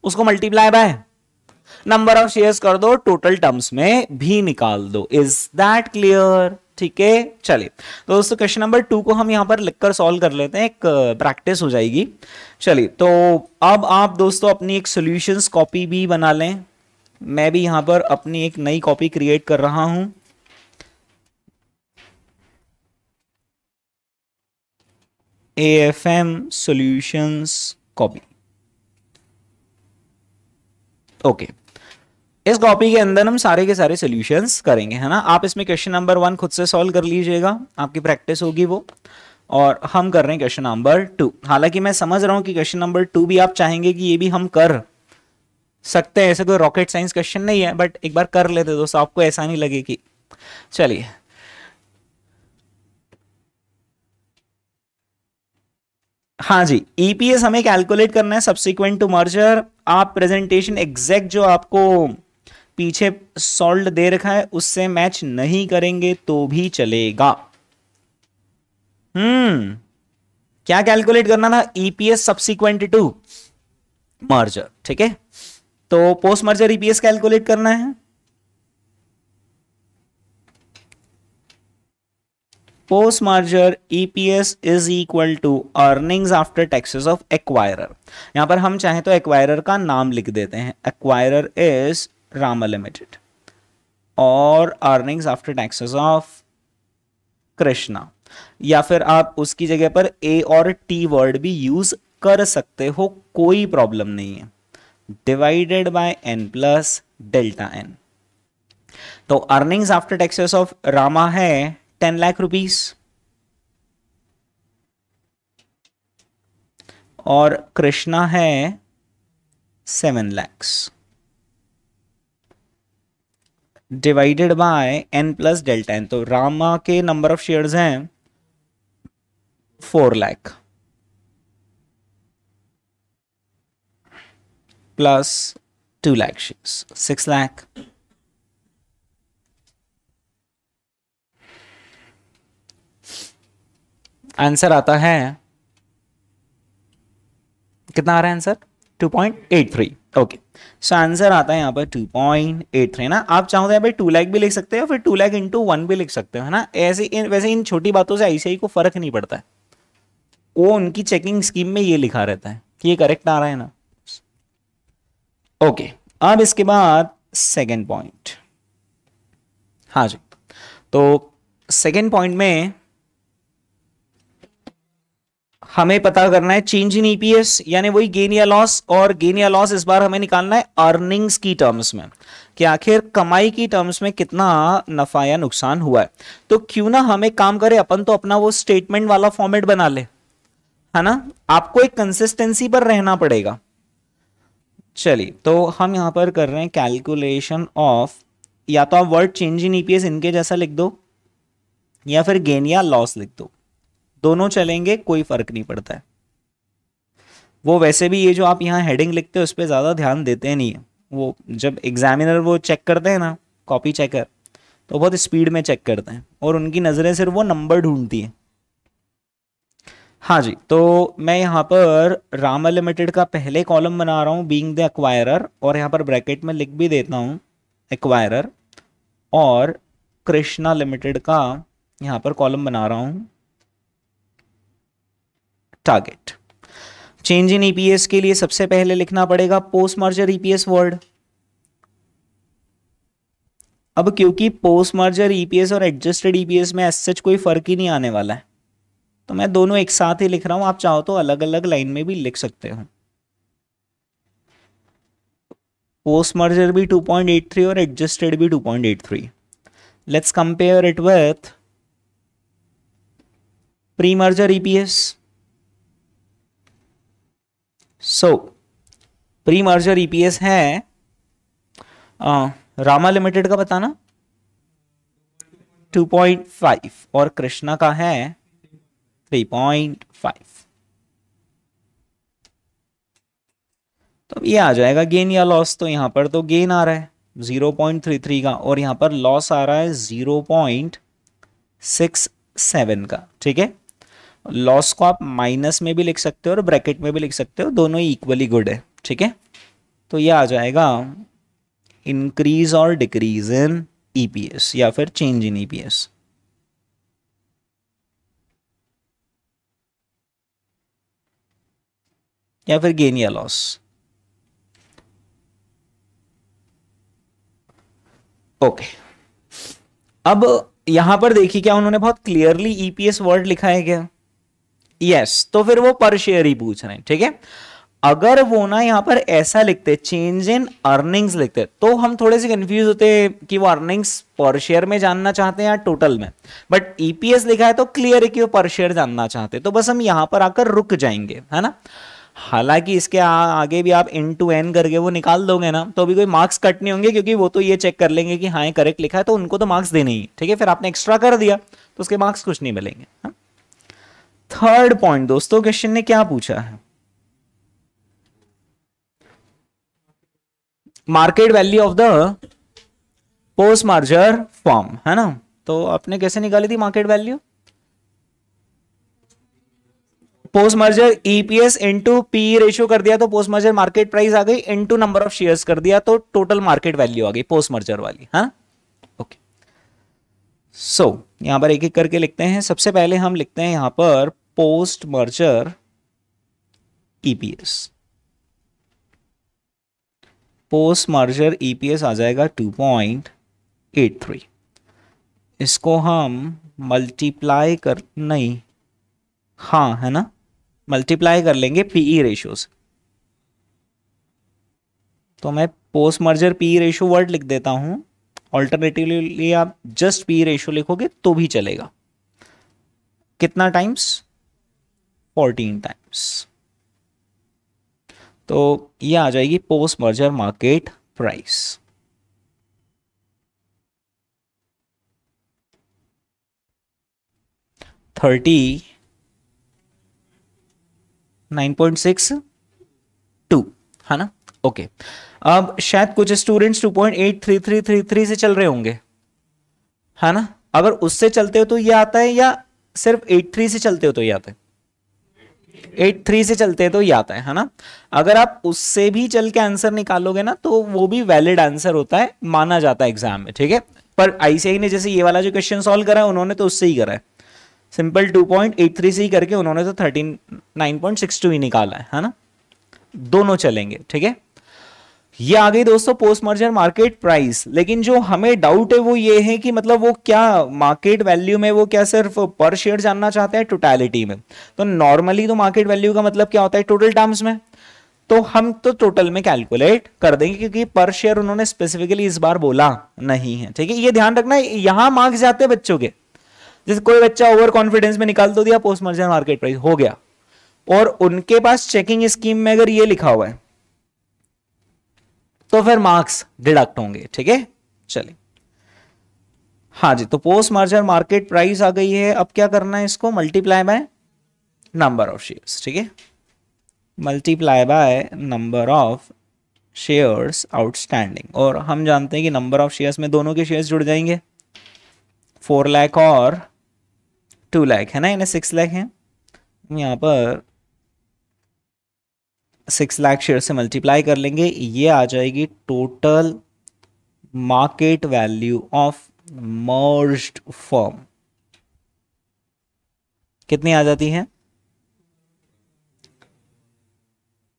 उसको multiply by number of shares कर दो टोटल टर्म्स में भी निकाल दो इज दैट क्लियर ठीक है चलिए तो दोस्तों क्वेश्चन नंबर टू को हम यहां पर लिखकर सॉल्व कर लेते हैं एक प्रैक्टिस uh, हो जाएगी चलिए तो अब आप दोस्तों अपनी एक सॉल्यूशंस कॉपी भी बना लें मैं भी यहां पर अपनी एक नई कॉपी क्रिएट कर रहा हूं AFM solutions copy. Okay okay. इस कॉपी के अंदर हम सारे के सारे सॉल्यूशंस करेंगे है ना आप इसमें क्वेश्चन नंबर वन खुद से सॉल्व कर लीजिएगा आपकी प्रैक्टिस होगी वो और हम कर रहे हैं क्वेश्चन नंबर टू हालांकि मैं समझ रहा हूं कि क्वेश्चन नंबर टू भी आप चाहेंगे कि ये भी हम कर सकते हैं ऐसे कोई रॉकेट साइंस क्वेश्चन नहीं है बट एक बार कर लेते दोस्तों आपको ऐसा नहीं लगे कि चलिए हाँ जी ईपीएस e हमें कैलकुलेट करना है सब्सिक्वेंट टू मर्जर आप प्रेजेंटेशन एग्जैक्ट जो आपको पीछे सॉल्ड दे रखा है उससे मैच नहीं करेंगे तो भी चलेगा हम्म क्या कैलकुलेट करना था ईपीएस सब्सिक्वेंट टू मर्जर ठीक है तो पोस्ट मर्जर ईपीएस कैलकुलेट करना है post merger EPS is equal to earnings after taxes of acquirer यहाँ पर हम चाहें तो acquirer का नाम लिख देते हैं acquirer is Rama Limited और earnings after taxes of Krishna या फिर आप उसकी जगह पर ए और टी वर्ड भी यूज कर सकते हो कोई प्रॉब्लम नहीं है divided by N plus delta N तो earnings after taxes of Rama है टेन लाख रुपीस और कृष्णा है seven lakhs divided by N plus delta N तो रामा के नंबर ऑफ शेयर्स हैं four lakh plus two lakh shares six lakh answer आता है कितना आ रहा है आंसर 2.83 ओके सो आंसर आता है यहाँ पर 2.83 ना आप चाहो तो यहाँ पर टू लैख भी लिख सकते हो फिर टू लैख इंटू वन भी लिख सकते हो है ना ऐसे इन वैसे इन छोटी बातों से आईसीआई को फर्क नहीं पड़ता है वो उनकी चेकिंग स्कीम में ये लिखा रहता है कि ये करेक्ट आ रहा है ना ओके अब इसके बाद सेकेंड पॉइंट हाँ जी तो सेकेंड पॉइंट में हमें पता करना है चेंज इन ईपीएस यानी वही गेन या लॉस और गेन या लॉस इस बार हमें निकालना है अर्निंग्स की टर्म्स में कि आखिर कमाई की टर्म्स में कितना नफा या नुकसान हुआ है तो क्यों ना हमें काम करें अपन तो अपना वो स्टेटमेंट वाला फॉर्मेट बना ले है ना आपको एक कंसिस्टेंसी पर रहना पड़ेगा चलिए तो हम यहां पर कर रहे हैं कैलकुलेशन ऑफ या तो आप वर्ड चेंज इन ईपीएस इनके जैसा लिख दो या फिर गेन या लॉस लिख दो दोनों चलेंगे कोई फर्क नहीं पड़ता है वो वैसे भी ये जो आप यहाँ हेडिंग लिखते हो उस पर ज़्यादा ध्यान देते नहीं है वो जब एग्जामिनर वो चेक करते हैं ना कॉपी चेकर तो बहुत स्पीड में चेक करते हैं और उनकी नज़रें सिर्फ वो नंबर ढूंढती हैं हाँ जी तो मैं यहाँ पर रामा लिमिटेड का पहले कॉलम बना रहा हूँ बींग द एक्वायरर और यहाँ पर ब्रैकेट में लिख भी देता हूँ एक्वायरर और कृष्णा लिमिटेड का यहाँ पर कॉलम बना रहा हूँ टारगेट चेंज इन ईपीएस के लिए सबसे पहले लिखना पड़ेगा पोस्ट मर्जर ईपीएस वर्ड अब क्योंकि पोस्ट मर्जर ईपीएस और एडजस्टेड ईपीएस e में एस सच कोई फर्क ही नहीं आने वाला है तो मैं दोनों एक साथ ही लिख रहा हूं आप चाहो तो अलग अलग लाइन में भी लिख सकते हो पोस्ट मर्जर भी 2.83 और एडजस्टेड भी 2.83 let's compare it with pre merger EPS so pre merger EPS है आ, रामा लिमिटेड का बताना 2.5 और कृष्णा का है 3.5 तो ये आ जाएगा गेन या लॉस तो यहां पर तो गेन आ रहा है 0.33 का और यहां पर लॉस आ रहा है 0.67 का ठीक है लॉस को आप माइनस में भी लिख सकते हो और ब्रैकेट में भी लिख सकते हो दोनों ही इक्वली गुड है ठीक है तो ये आ जाएगा इंक्रीज और डिक्रीज इन ईपीएस या फिर चेंज इन ईपीएस या फिर गेन या लॉस ओके अब यहां पर देखिए क्या उन्होंने बहुत क्लियरली ईपीएस वर्ड लिखा है क्या यस तो फिर वो पर शेयर ही पूछ रहे हैं ठीक है अगर वो ना यहाँ पर ऐसा लिखते चेंज इन अर्निंग्स लिखते तो हम थोड़े से कंफ्यूज होते कि वो अर्निंग्स पर शेयर में जानना चाहते हैं या टोटल में बट ईपीएस e लिखा है तो क्लियर है कि वो पर शेयर जानना चाहते तो बस हम यहां पर आकर रुक जाएंगे है ना हालांकि इसके आ, आगे भी आप इन टू एन करके वो निकाल दोगे ना तो अभी कोई मार्क्स कट नहीं होंगे क्योंकि वो तो ये चेक कर लेंगे कि हाँ करेक्ट लिखा है तो उनको तो मार्क्स देने ही ठीक है फिर आपने एक्स्ट्रा कर दिया तो उसके मार्क्स कुछ नहीं मिलेंगे हा? थर्ड पॉइंट दोस्तों क्वेश्चन ने क्या पूछा है market value of the post merger firm है ना तो आपने कैसे निकाली थी market value post merger EPS into P ratio कर दिया तो पोस्ट मर्जर मार्केट प्राइस आ गई इंटू नंबर ऑफ शेयर्स कर दिया तो टोटल मार्केट वैल्यू आ गई पोस्ट मर्जर वाली है ओके सो यहाँ पर एक एक करके लिखते हैं सबसे पहले हम लिखते हैं यहाँ पर post merger EPS post merger EPS आ जाएगा 2.83 इसको हम मल्टीप्लाई कर नहीं हाँ है ना मल्टीप्लाई कर लेंगे पीई रेशियो e से तो मैं पोस्ट मर्जर पीई रेशो वर्ड लिख देता हूँ ऑल्टरनेटिवली आप जस्ट पी रेशियो लिखोगे तो भी चलेगा कितना टाइम्स फोर्टीन टाइम्स तो ये आ जाएगी post merger market price thirty nine point six two है ना ओके okay. अब शायद कुछ स्टूडेंट्स 2.83333 से चल रहे होंगे है हाँ ना अगर उससे चलते हो तो ये आता है या सिर्फ 83 से चलते हो तो ये आता है एट थ्री से चलते हैं तो ये आता है है हाँ ना अगर आप उससे भी चल के आंसर निकालोगे ना तो वो भी वैलिड आंसर होता है माना जाता है एग्जाम में ठीक है पर आईसीआई ने जैसे ये वाला जो क्वेश्चन सॉल्व करा है उन्होंने तो उससे ही करा है सिंपल 2.83 से ही करके उन्होंने तो सिक्स टू ही निकाला है है हाँ ना दोनों चलेंगे ठीक है ये आ गई दोस्तों पोस्ट मर्जर मार्केट प्राइस लेकिन जो हमें डाउट है वो ये है कि मतलब वो क्या मार्केट वैल्यू में वो क्या सिर्फ पर शेयर जानना चाहते हैं टोटैलिटी में तो नॉर्मली तो मार्केट वैल्यू का मतलब क्या होता है टोटल टर्म्स में तो हम तो टोटल में कैलकुलेट कर देंगे क्योंकि पर शेयर उन्होंने स्पेसिफिकली इस बार बोला नहीं है ठीक है ये ध्यान रखना है मार्क्स जाते हैं बच्चों के जैसे कोई बच्चा ओवर कॉन्फिडेंस में निकाल तो दिया पोस्ट मर्जर मार्केट प्राइस हो गया और उनके पास चेकिंग स्कीम में अगर ये लिखा हुआ है तो फिर मार्क्स डिडक्ट होंगे ठीक है चलिए हाँ जी तो पोस्ट मर्जर मार्केट प्राइस आ गई है अब क्या करना है इसको multiply by number of shares ठीक है multiply by number of shares outstanding और हम जानते हैं कि नंबर ऑफ शेयर्स में दोनों के शेयर्स जुड़ जाएंगे फोर लाख और टू लाख है ना इन्हें सिक्स लाख है यहाँ पर सिक्स लाख शेयर से मल्टीप्लाई कर लेंगे ये आ जाएगी total market value of merged form कितनी आ जाती है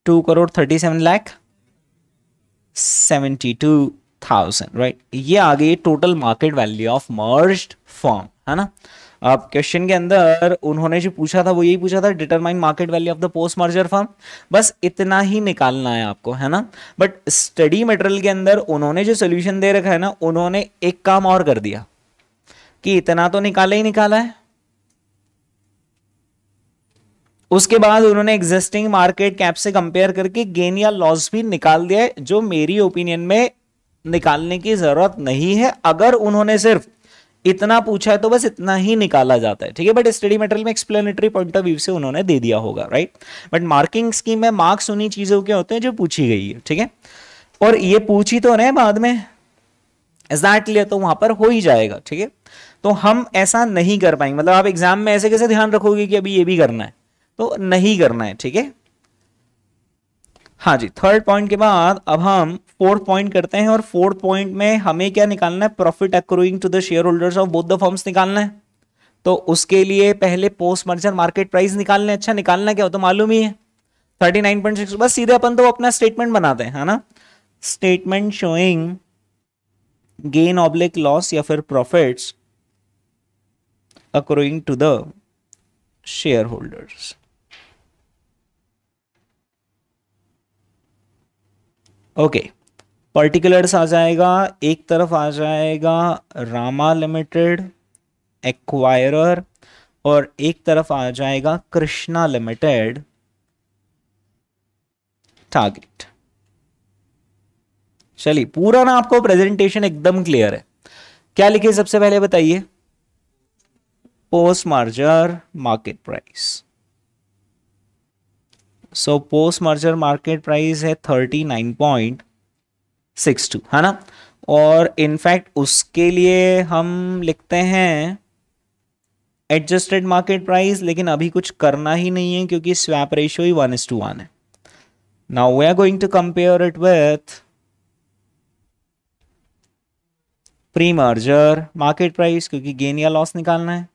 two crore thirty seven lakh seventy two thousand right ये आ गई total market value of merged form है ना आप क्वेश्चन के अंदर उन्होंने जो पूछा था वो यही पूछा था determine market value of the post merger firm बस इतना ही निकालना है आपको है ना बट स्टडी मटेरियल के अंदर उन्होंने जो सोल्यूशन दे रखा है ना उन्होंने एक काम और कर दिया कि इतना तो निकाला ही निकाला है उसके बाद उन्होंने एग्जिस्टिंग मार्केट कैप से कंपेयर करके गेन या लॉस भी निकाल दिया है जो मेरी ओपिनियन में निकालने की जरूरत नहीं है अगर उन्होंने सिर्फ इतना पूछा है तो बस इतना ही निकाला जाता है ठीक है बट स्टडी मटेरियल में एक्सप्लेनेटरी पॉइंट ऑफ व्यू से उन्होंने दे दिया होगा राइट बट मार्किंग स्कीम में मार्क्स उन्हीं चीज़ों के होते हैं जो पूछी गई है ठीक है और ये पूछी तो रहे बाद में एग्जैक्टली तो वहां पर हो ही जाएगा ठीक है तो हम ऐसा नहीं कर पाएंगे मतलब आप एग्जाम में ऐसे कैसे ध्यान रखोगे कि अभी ये भी करना है तो नहीं करना है ठीक है हाँ जी थर्ड पॉइंट के बाद अब हम फोर्थ पॉइंट करते हैं और फोर्थ पॉइंट में हमें क्या निकालना है profit accruing to the share holders of both the forms निकालना है तो उसके लिए पहले पोस्ट मर्जर मार्केट प्राइस निकालना है अच्छा निकालना क्या हो तो मालूम ही है थर्टी नाइन पॉइंट सिक्स बस सीधे अपन तो अपना स्टेटमेंट बनाते हैं है ना statement showing gain oblique loss या फिर profits accruing to the share holders okay particulars आ जाएगा एक तरफ आ जाएगा रामा लिमिटेड एक्वायरर और एक तरफ आ जाएगा कृष्णा लिमिटेड टारगेट चलिए पूरा ना आपको प्रेजेंटेशन एकदम क्लियर है क्या लिखे सबसे पहले बताइए post merger market price so post merger market price है thirty nine point six two है ना और इनफैक्ट उसके लिए हम लिखते हैं एडजस्टेड मार्केट प्राइस लेकिन अभी कुछ करना ही नहीं है क्योंकि स्वैप रेशियो ही वन इज टू वन है now we are going to compare it with pre merger market price क्योंकि गेन या लॉस निकालना है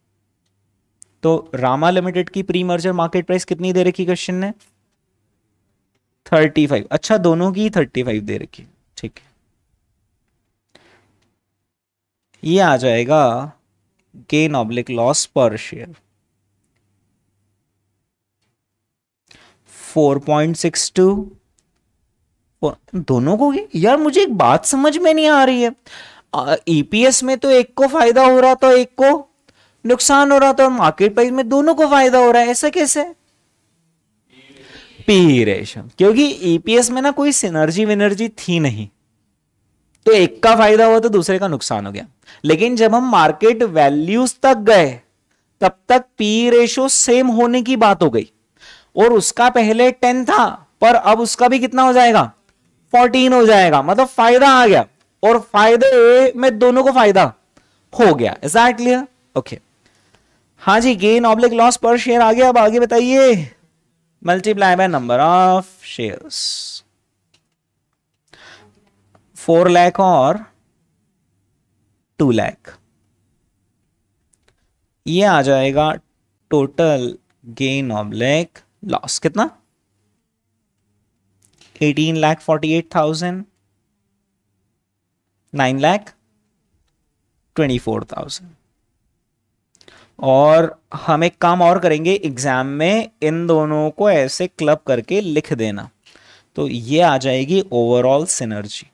तो रामा लिमिटेड की प्री मर्जर मार्केट प्राइस कितनी दे रखी क्वेश्चन ने थर्टी फाइव अच्छा दोनों की थर्टी फाइव दे रखी ठीक है ये आ जाएगा gain oblique loss per share 4.62 दोनों को यार मुझे एक बात समझ में नहीं आ रही है ईपीएस e में तो एक को फायदा हो रहा था एक को नुकसान हो रहा था और मार्केट प्राइस में दोनों को फायदा हो रहा है ऐसा कैसे है? पीई रेशम क्योंकि ईपीएस e में ना कोई सिनर्जी विनर्जी थी नहीं तो एक का फायदा हुआ तो दूसरे का नुकसान हो गया लेकिन जब हम मार्केट वैल्यूज तक गए तब तक पी रेशो सेम होने की बात हो गई और उसका पहले टेन था पर अब उसका भी कितना हो जाएगा फोर्टीन हो जाएगा मतलब फायदा आ गया और फायदे में दोनों को फायदा हो गया इज क्लियर ओके हाँ जी gain oblique loss per share आ गया अब आगे बताइए multiply by number of shares four lakh और टू लैख ये आ जाएगा total gain oblique loss कितना eighteen lakh forty eight thousand nine lakh twenty four thousand और हम एक काम और करेंगे एग्ज़ाम में इन दोनों को ऐसे क्लब करके लिख देना तो ये आ जाएगी ओवरऑल सिनर्जी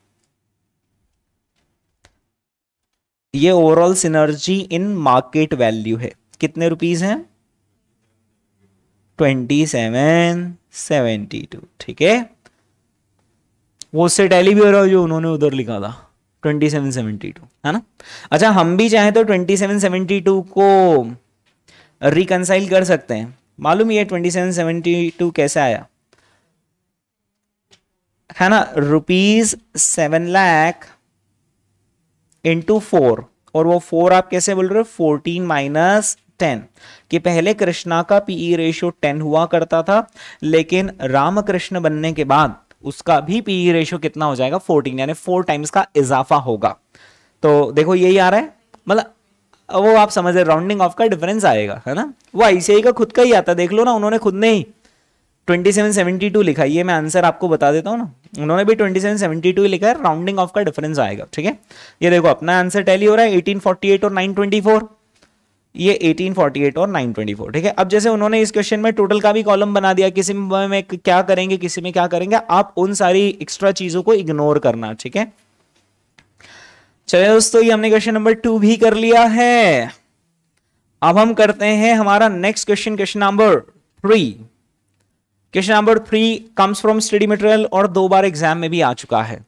ये overall synergy in market value है कितने रुपीज़ हैं ट्वेंटी सेवन सेवेंटी टू ठीक है वो से टेली भी हो रहा है जो उन्होंने उधर लिखा था ट्वेंटी सेवन टू है ना अच्छा हम भी चाहें तो ट्वेंटी सेवन को रिकनसाइल कर सकते हैं मालूम ये 2772 कैसे आया है ना rupees seven lakh into four और वो फोर आप कैसे बोल रहे हो फोर्टीन माइनस टेन कि पहले कृष्णा का पीई रेशियो टेन हुआ करता था लेकिन रामकृष्ण बनने के बाद उसका भी पी ई रेशियो कितना हो जाएगा फोर्टीन यानी फोर टाइम्स का इजाफा होगा तो देखो यही आ रहा है मतलब वो आप समझ रहे राउंडिंग ऑफ का डिफरेंस आएगा है ना वो आईसीआई का खुद का ही आता देख लो ना उन्होंने खुद ने ही 2772 लिखा ये मैं आंसर आपको बता देता हूँ ना उन्होंने भी 2772 ही लिखा है राउंडिंग ऑफ का डिफरेंस आएगा ठीक है ये देखो अपना आंसर टैली हो रहा है 1848 और 924 ये 1848 और 924 ठीक है अब जैसे उन्होंने इस क्वेश्चन में टोटल का भी कॉलम बना दिया किसी में क्या करेंगे किसी में क्या करेंगे आप उन सारी एक्स्ट्रा चीजों को इग्नोर करना ठीक है चले दोस्तों ये हमने क्वेश्चन नंबर टू भी कर लिया है अब हम करते हैं हमारा next question question number three question number three comes from study material और दो बार एग्जाम में भी आ चुका है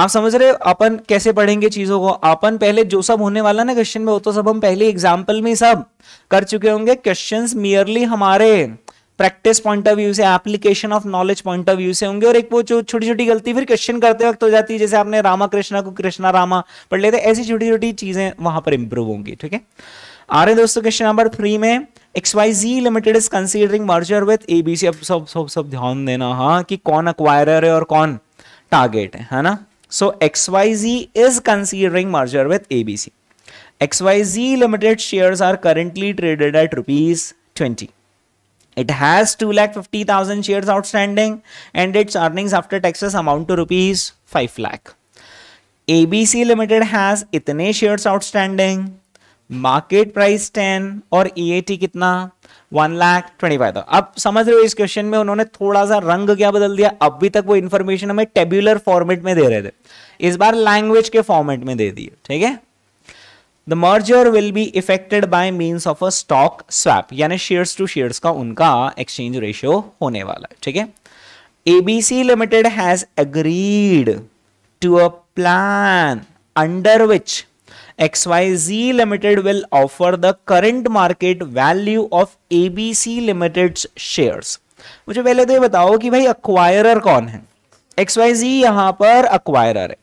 आप समझ रहे अपन कैसे पढ़ेंगे चीजों को अपन पहले जो सब होने वाला ना क्वेश्चन में वो तो सब हम पहले एग्जाम्पल में सब कर चुके होंगे क्वेश्चन मियरली हमारे प्रैक्टिस पॉइंट ऑफ व्यू से application of knowledge point of view से होंगे और एक वो जो छोटी छोटी गलती फिर क्वेश्चन करते वक्त हो जाती है जैसे आपने रामा कृष्णा को कृष्णा रामा पढ़ लेते तो ऐसी छोटी छोटी चीजें वहां पर इंप्रूव होंगी ठीक है आ रहे दोस्तों क्वेश्चन नंबर थ्री में X Y Z limited is considering merger with ABC अब सब सब सब ध्यान देना हाँ कि कौन अक्वायर है और कौन टारगेट है है ना So XYZ is considering merger with ABC. XYZ Limited shares are currently traded at rupees 20. It has 2,50,000 shares outstanding and its earnings after taxes amount to rupees 5 lakh. ABC Limited has itne shares outstanding, market price 10 or EAT कितना वन लाख ट्वेंटी फाइव था अब समझ रहे हो इस क्वेश्चन में उन्होंने थोड़ा सा रंग क्या बदल दिया अभी तक वो इन्फॉर्मेशन हमें टेब्यूलर फॉर्मेट में दे रहे थे इस बार लैंग्वेज के फॉर्मेट में दे दिए ठीक है the merger will be effected by means of a stock swap यानी शेयर्स टू शेयर्स का उनका एक्सचेंज रेशियो होने वाला है ठीक है ABC limited has agreed to a plan under which XYZ Limited will offer the current market value of ABC Limited's shares. मुझे पहले तो ये बताओ कि भाई अक्वायरर कौन है XYZ यहां पर अक्वायरर है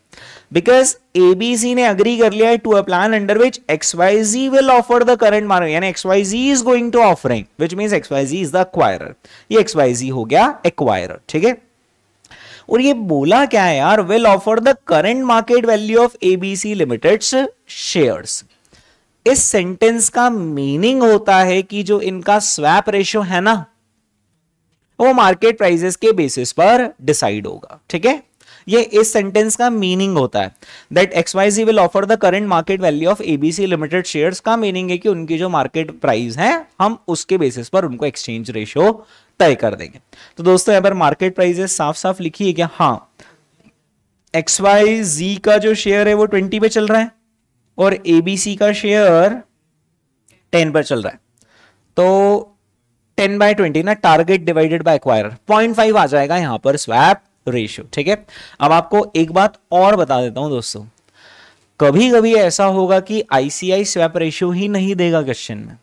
बिकॉज एबीसी ने अग्री कर लिया है to a plan under which XYZ will offer the current market यानी XYZ is going to offering which means XYZ is the acquirer ये एक्सवाईजी हो गया एक्वायरर ठीक है और ये बोला क्या है यार will offer the current market value of ABC limited shares इस सेंटेंस का मीनिंग होता है कि जो इनका स्वैप रेशियो है ना वो मार्केट प्राइजेस के बेसिस पर डिसाइड होगा ठीक है ये इस सेंटेंस का मीनिंग होता है that XYZ will offer the current market value of ABC limited shares का मीनिंग है कि उनकी जो मार्केट प्राइस है हम उसके बेसिस पर उनको एक्सचेंज रेशियो तय कर देंगे तो दोस्तों यहां पर मार्केट प्राइजेस साफ साफ लिखी है क्या हाँ एक्स वाई जी का जो शेयर है वो ट्वेंटी पे चल रहा है और एबीसी का शेयर टेन पर चल रहा है तो टेन बाय ट्वेंटी ना target divided by acquire point five आ जाएगा यहां पर स्वैप रेशियो ठीक है अब आपको एक बात और बता देता हूं दोस्तों कभी कभी ऐसा होगा कि आईसीआई स्वैप रेशियो ही नहीं देगा क्वेश्चन में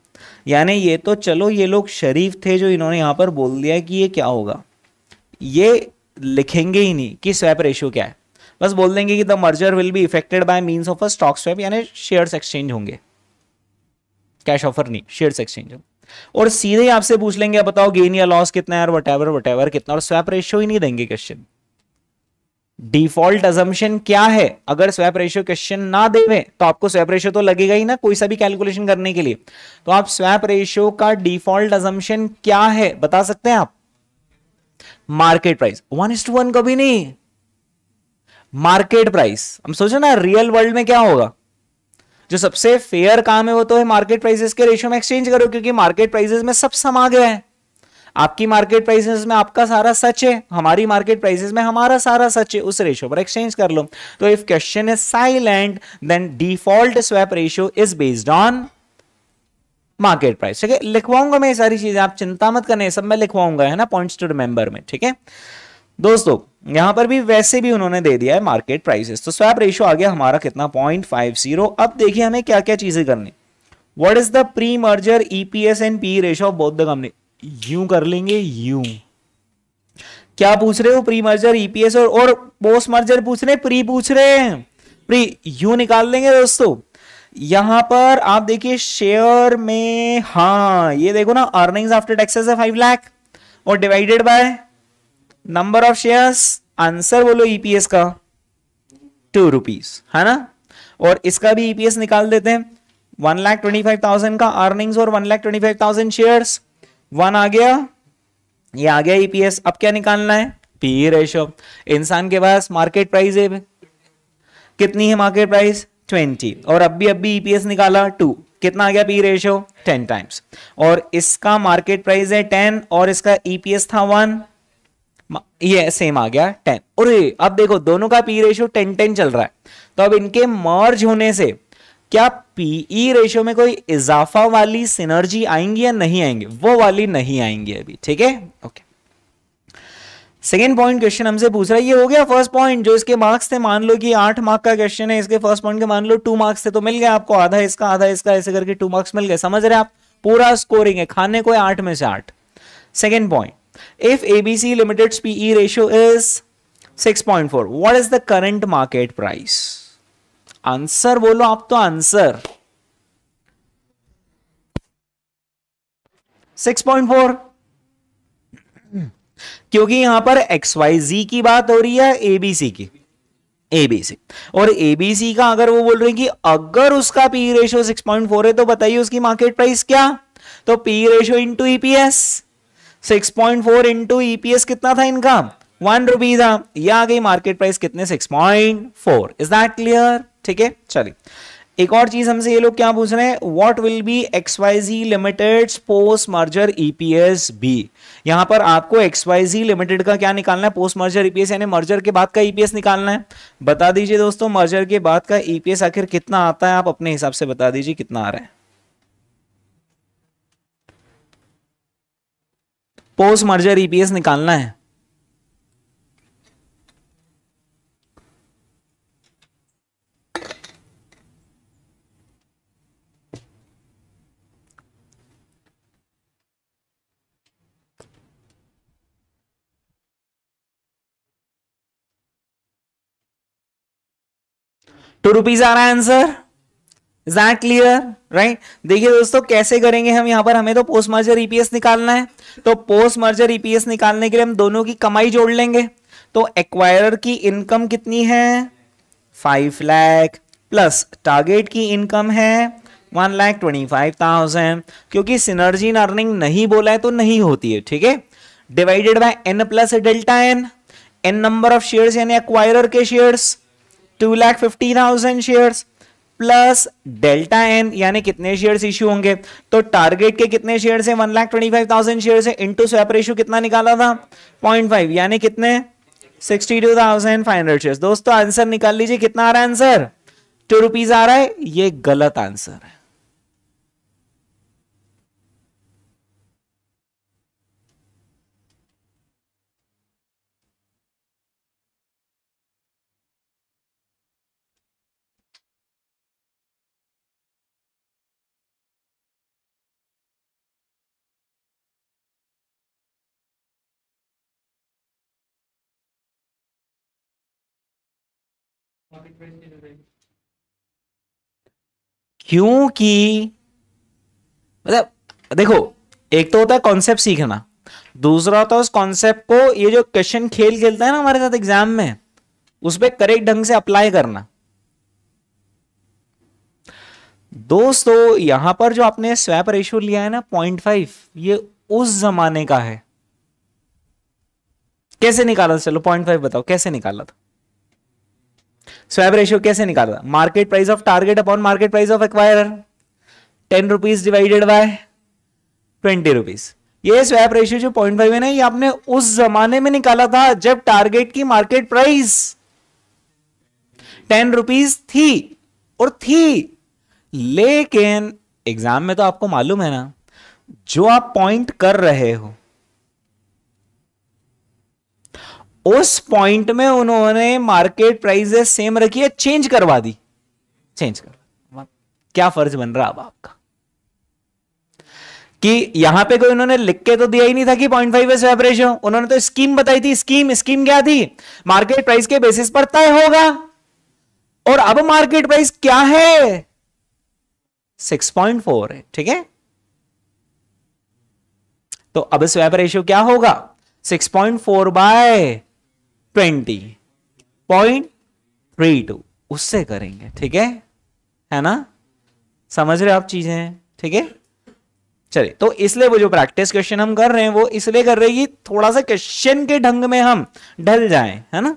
यानी ये तो चलो ये लोग शरीफ थे जो इन्होंने यहाँ पर बोल दिया कि ये क्या होगा ये लिखेंगे ही नहीं कि स्वैप रेशियो क्या है बस बोल देंगे कि the merger will be effected by means of a stock swap यानी शेयर्स एक्सचेंज होंगे कैश ऑफर नहीं शेयर्स एक्सचेंज होंगे और सीधे आपसे पूछ लेंगे बताओ गेन या लॉस कितना है और वट एवर कितना और स्वैप रेशियो ही नहीं देंगे क्वेश्चन डिफॉल्ट अजम्पन क्या है अगर स्वैप रेशियो क्वेश्चन ना देवे तो आपको स्वैप रेशियो तो लगेगा ही ना कोई सा भी कैलकुलेशन करने के लिए तो आप स्वैप रेशियो का डिफॉल्ट अजम्पन क्या है बता सकते हैं आप market price one is to one कभी नहीं मार्केट प्राइस हम सोचो ना रियल वर्ल्ड में क्या होगा जो सबसे फेयर काम है वो तो है मार्केट प्राइसेस के रेशियो में एक्सचेंज करो क्योंकि मार्केट प्राइसेस में सब समा गया है आपकी मार्केट प्राइसेस में आपका सारा सच है हमारी मार्केट प्राइसेस में हमारा सारा सच है उस रेशो पर एक्सचेंज कर लो तो if question is silent then default swap ratio is based on market price ठीक है लिखवाऊंगा मैं ये सारी चीजें आप चिंता मत करने सब मैं लिखवाऊंगा है ना पॉइंट टू रिमेंबर में ठीक है दोस्तों यहां पर भी वैसे भी उन्होंने दे दिया है मार्केट प्राइसेस तो स्वैप रेशो आ गया हमारा कितना पॉइंट फाइव जीरो अब देखिए हमें क्या क्या चीजें करनी what is the pre merger EPS and P ratio of both the company यूं कर लेंगे यूं क्या पूछ रहे हो प्री मर्जर ईपीएस और, और पोस्ट मर्जर पूछ रहे प्री पूछ रहे हैं प्री यू निकाल लेंगे दोस्तों यहां पर आप देखिए शेयर में हा ये देखो ना अर्निंग्स आफ्टर टैक्सेस है फाइव लाख और divided by number of shares answer बोलो ईपीएस e का टू रुपीज है ना और इसका भी ईपीएस e निकाल देते हैं one lakh twenty five thousand का अर्निंग्स और one lakh twenty five thousand shares one आ गया ये आ गया ईपीएस e अब क्या निकालना है पी रेशो e इंसान के पास मार्केट प्राइस है कितनी है मार्केट प्राइस ट्वेंटी और अब भी अब भी ईपीएस e निकाला टू कितना आ गया पी रेशो टेन टाइम्स और इसका मार्केट प्राइस है टेन और इसका ईपीएस था वन ये सेम आ गया टेन और अब देखो दोनों का पी रेशो टेन टेन चल रहा है तो अब इनके मर्ज होने से क्या पीई रेशियो e में कोई इजाफा वाली सिनर्जी आएंगी या नहीं आएंगे वो वाली नहीं आएंगी अभी ठीक है ओके सेकेंड पॉइंट क्वेश्चन हमसे पूछ रहा है ये हो गया फर्स्ट पॉइंट जो इसके मार्क्स थे मान लो कि आठ मार्क का क्वेश्चन है इसके फर्स्ट पॉइंट के मान लो टू मार्क्स थे तो मिल गया आपको आधा इसका आधा इसका ऐसे करके टू मार्क्स मिल गए समझ रहे आप पूरा स्कोरिंग है खाने को आठ में से आठ second point if ABC limited PE ratio is six four what is the current market price answer बोलो आप तो आंसर 6.4 क्योंकि यहां पर एक्स वाई जी की बात हो रही है एबीसी की एबीसी और एबीसी का अगर वो बोल रहे हैं कि अगर उसका पी रेशियो 6.4 है तो बताइए उसकी मार्केट प्राइस क्या तो P ratio into EPS 6.4 into EPS कितना था इनका वन रुपीज था यह आ गई मार्केट प्राइस कितने 6.4 इज दैट क्लियर ठीक है चलिए एक और चीज हमसे ये लोग क्या पूछ रहे हैं what will be X Y Z limited post merger EPS be यहां पर आपको एक्स वाई जी लिमिटेड का क्या निकालना है पोस्ट मर्जर ईपीएस यानी मर्जर के बाद का ईपीएस e निकालना है बता दीजिए दोस्तों मर्जर के बाद का ईपीएस e आखिर कितना आता है आप अपने हिसाब से बता दीजिए कितना आ रहा है पोस्ट मर्जर ईपीएस निकालना है टू रुपीज आ रहा है answer is that clear right देखिए दोस्तों कैसे करेंगे हम यहां पर हमें तो पोस्ट मर्जर ईपीएस निकालना है तो पोस्ट मर्जर ईपीएस निकालने के लिए हम दोनों की कमाई जोड़ लेंगे तो एक्वायरर की इनकम कितनी है फाइव लैख प्लस टारगेट की इनकम है one lakh twenty five thousand क्योंकि सिनर्जी इन अर्निंग नहीं बोला है तो नहीं होती है ठीक है divided by N plus delta N N number of shares यानी एक्वायरर के shares two lakh fifty thousand share plus delta N यानी कितने शेयर्स इश्यू होंगे तो टारगेट के कितने शेयर है one lakh twenty five thousand share है इंटू स्वैप रेशो कितना निकाला था पॉइंट फाइव यानी कितने sixty two thousand five hundred share दोस्तों आंसर निकाल लीजिए कितना आ रहा है आंसर टू रुपीज आ रहा है ये गलत आंसर है क्योंकि मतलब देखो एक तो होता है कॉन्सेप्ट सीखना दूसरा होता है उस कॉन्सेप्ट को ये जो क्वेश्चन खेल खेलता है ना हमारे साथ एग्जाम में उस पर करेक्ट ढंग से अप्लाई करना दोस्तों यहां पर जो आपने स्वैप रेशियो लिया है ना पॉइंट फाइव ये उस जमाने का है कैसे निकाला चलो पॉइंट फाइव बताओ कैसे निकाला था स्वैप रेशियो कैसे निकाला market price of target upon market price of acquire ten rupees divided by twenty rupees ये स्वैप रेशियो जो पॉइंट फाइव है ना ये आपने उस जमाने में निकाला था जब टारगेट की मार्केट प्राइस टेन रुपीज थी और थी लेकिन एग्जाम में तो आपको मालूम है ना जो आप पॉइंट कर रहे हो उस पॉइंट में उन्होंने मार्केट प्राइसेस सेम रखी है चेंज करवा दी चेंज कर क्या फर्ज बन रहा अब आपका कि यहां पे कोई उन्होंने लिख के तो दिया ही नहीं था कि पॉइंट फाइव स्वैप रेशियो उन्होंने तो स्कीम बताई थी स्कीम स्कीम क्या थी मार्केट प्राइस के बेसिस पर तय होगा और अब मार्केट प्राइस क्या है 6.4 है ठीक है तो अब स्वैप रेशियो क्या होगा 6.4 by twenty point three two उससे करेंगे ठीक है है ना समझ रहे हो आप चीजें ठीक है चलिए तो इसलिए वो जो प्रैक्टिस क्वेश्चन हम कर रहे हैं वो इसलिए कर रहे हैं कि थोड़ा सा क्वेश्चन के ढंग में हम ढल जाए है ना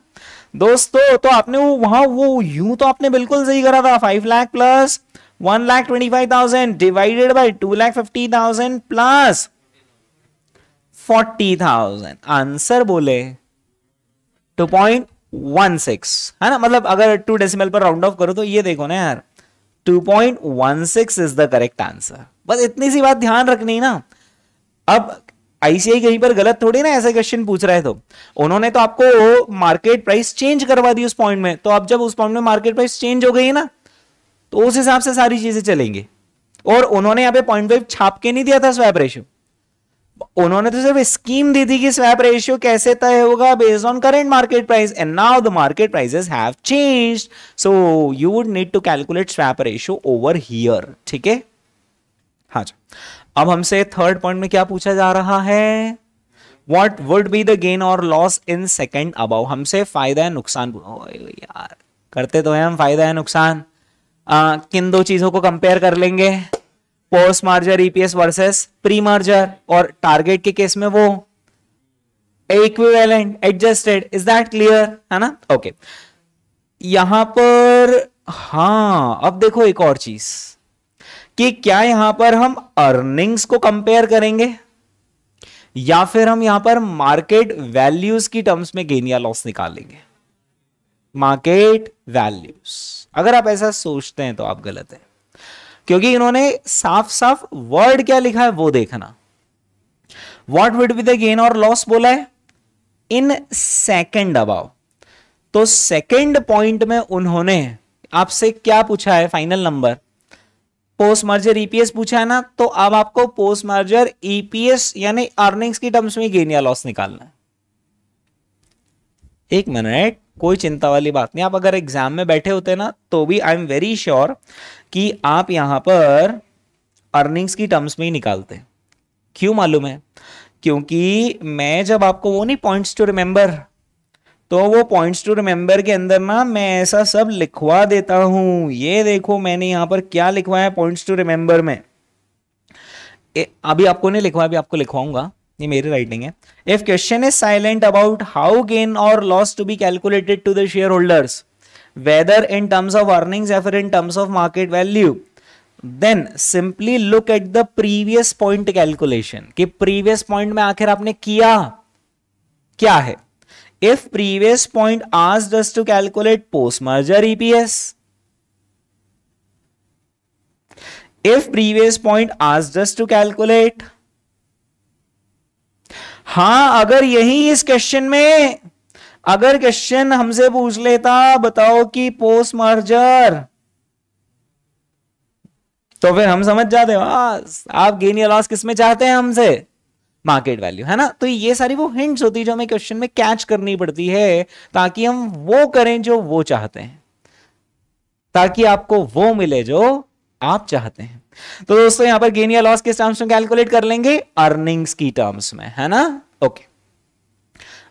दोस्तों तो आपने वो वहां वो यूं तो आपने बिल्कुल सही करा था five lakh plus one lakh twenty five thousand divided by two lakh fifty thousand plus forty thousand answer बोले टू पॉइंट वन सिक्स है ना मतलब अगर टू डेसिमल पर राउंड ऑफ करो तो ये देखो ना यार two point one six is the correct answer बस इतनी सी बात ध्यान रखनी ना अब आईसीआई कहीं पर गलत थोड़ी ना ऐसे क्वेश्चन पूछ रहे तो उन्होंने तो आपको मार्केट प्राइस चेंज करवा दी उस पॉइंट में तो अब जब उस पॉइंट में मार्केट प्राइस चेंज हो गई ना तो उस हिसाब से सारी चीजें चलेंगी और उन्होंने यहाँ पे पॉइंट फाइव छाप के नहीं दिया था स्वैप रेशियो उन्होंने तो सिर्फ स्कीम दी थी कि स्वैप रेशियो कैसे तय होगा based on current market price and now the market prices have changed so you would need to calculate swap ratio over here ठीक है हाँ जी अब हमसे थर्ड पॉइंट में क्या पूछा जा रहा है what would be the gain और लॉस इन सेकेंड अबाउ हमसे फायदा या नुकसान यार करते तो है हम फायदा या नुकसान आ, किन दो चीजों को कंपेयर कर लेंगे post merger EPS versus pre merger और टारगेट के केस में वो equivalent adjusted is that clear है ना ओके okay. यहां पर हा अब देखो एक और चीज कि क्या यहां पर हम अर्निंग्स को कंपेयर करेंगे या फिर हम यहां पर मार्केट वैल्यूज की टर्म्स में गेन या लॉस निकालेंगे मार्केट वैल्यूज अगर आप ऐसा सोचते हैं तो आप गलत हैं क्योंकि इन्होंने साफ साफ वर्ड क्या लिखा है वो देखना what would be the gain और लॉस बोला है इन सेकेंड अबाव तो सेकेंड पॉइंट में उन्होंने आपसे क्या पूछा है final number post merger EPS पूछा है ना तो अब आपको पोस्ट मार्जर ईपीएस यानी अर्निंग्स की टर्म्स में गेन या लॉस निकालना है एक मिनट कोई चिंता वाली बात नहीं आप अगर एग्जाम में बैठे होते ना तो भी आई एम वेरी श्योर कि आप यहां पर अर्निंग्स की टर्म्स में ही निकालते हैं क्यों मालूम है क्योंकि मैं जब आपको वो नहीं पॉइंट्स टू रिमेंबर तो वो पॉइंट्स टू रिमेंबर के अंदर ना मैं ऐसा सब लिखवा देता हूं ये देखो मैंने यहां पर क्या लिखवाया है पॉइंट्स टू रिमेंबर में ए, अभी आपको नहीं लिखवा अभी आपको लिखवाऊंगा ये मेरी राइटिंग है if question is silent about how gain और loss to be calculated to the share holders whether in terms of earnings or in terms of market value then simply look at the previous point calculation कि previous point में आखिर आपने किया क्या है if previous point asked us to calculate post merger EPS if previous point asked us to calculate हाँ अगर यही इस क्वेश्चन में अगर क्वेश्चन हमसे पूछ लेता बताओ कि पोस्ट मर्जर तो फिर हम समझ जाते आप गेन या लॉस किसमें चाहते हैं हमसे मार्केट वैल्यू है ना तो ये सारी वो हिंट्स होती है जो हमें क्वेश्चन में कैच करनी पड़ती है ताकि हम वो करें जो वो चाहते हैं ताकि आपको वो मिले जो आप चाहते हैं तो दोस्तों यहां पर गेन या लॉस किस टर्म्स में कैलकुलेट कर लेंगे अर्निंग्स की टर्म्स में है ना ओके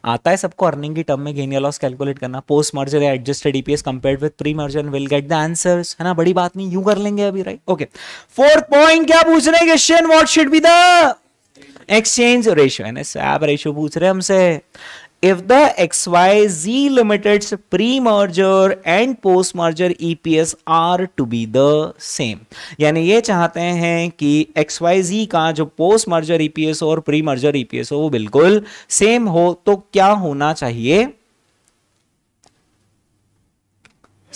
आता है सबको अर्निंग की टर्म में गेन या लॉस कैलकुलेट करना पोस्ट मर्जर या adjusted EPS compared with pre merger will get the answers है ना बड़ी बात नहीं यूं कर लेंगे अभी राइट ओके फोर्थ पॉइंट क्या पूछ रहे हैं question what should be the exchange ratio है ना स्वैप रेशियो पूछ रहे हमसे if the X Y Z limited pre merger and post merger EPS are to be the same यानी ये चाहते हैं कि एक्स वाई जी का जो पोस्ट मर्जर ईपीएस और प्री मर्जर ईपीएस हो वो बिल्कुल सेम हो तो क्या होना चाहिए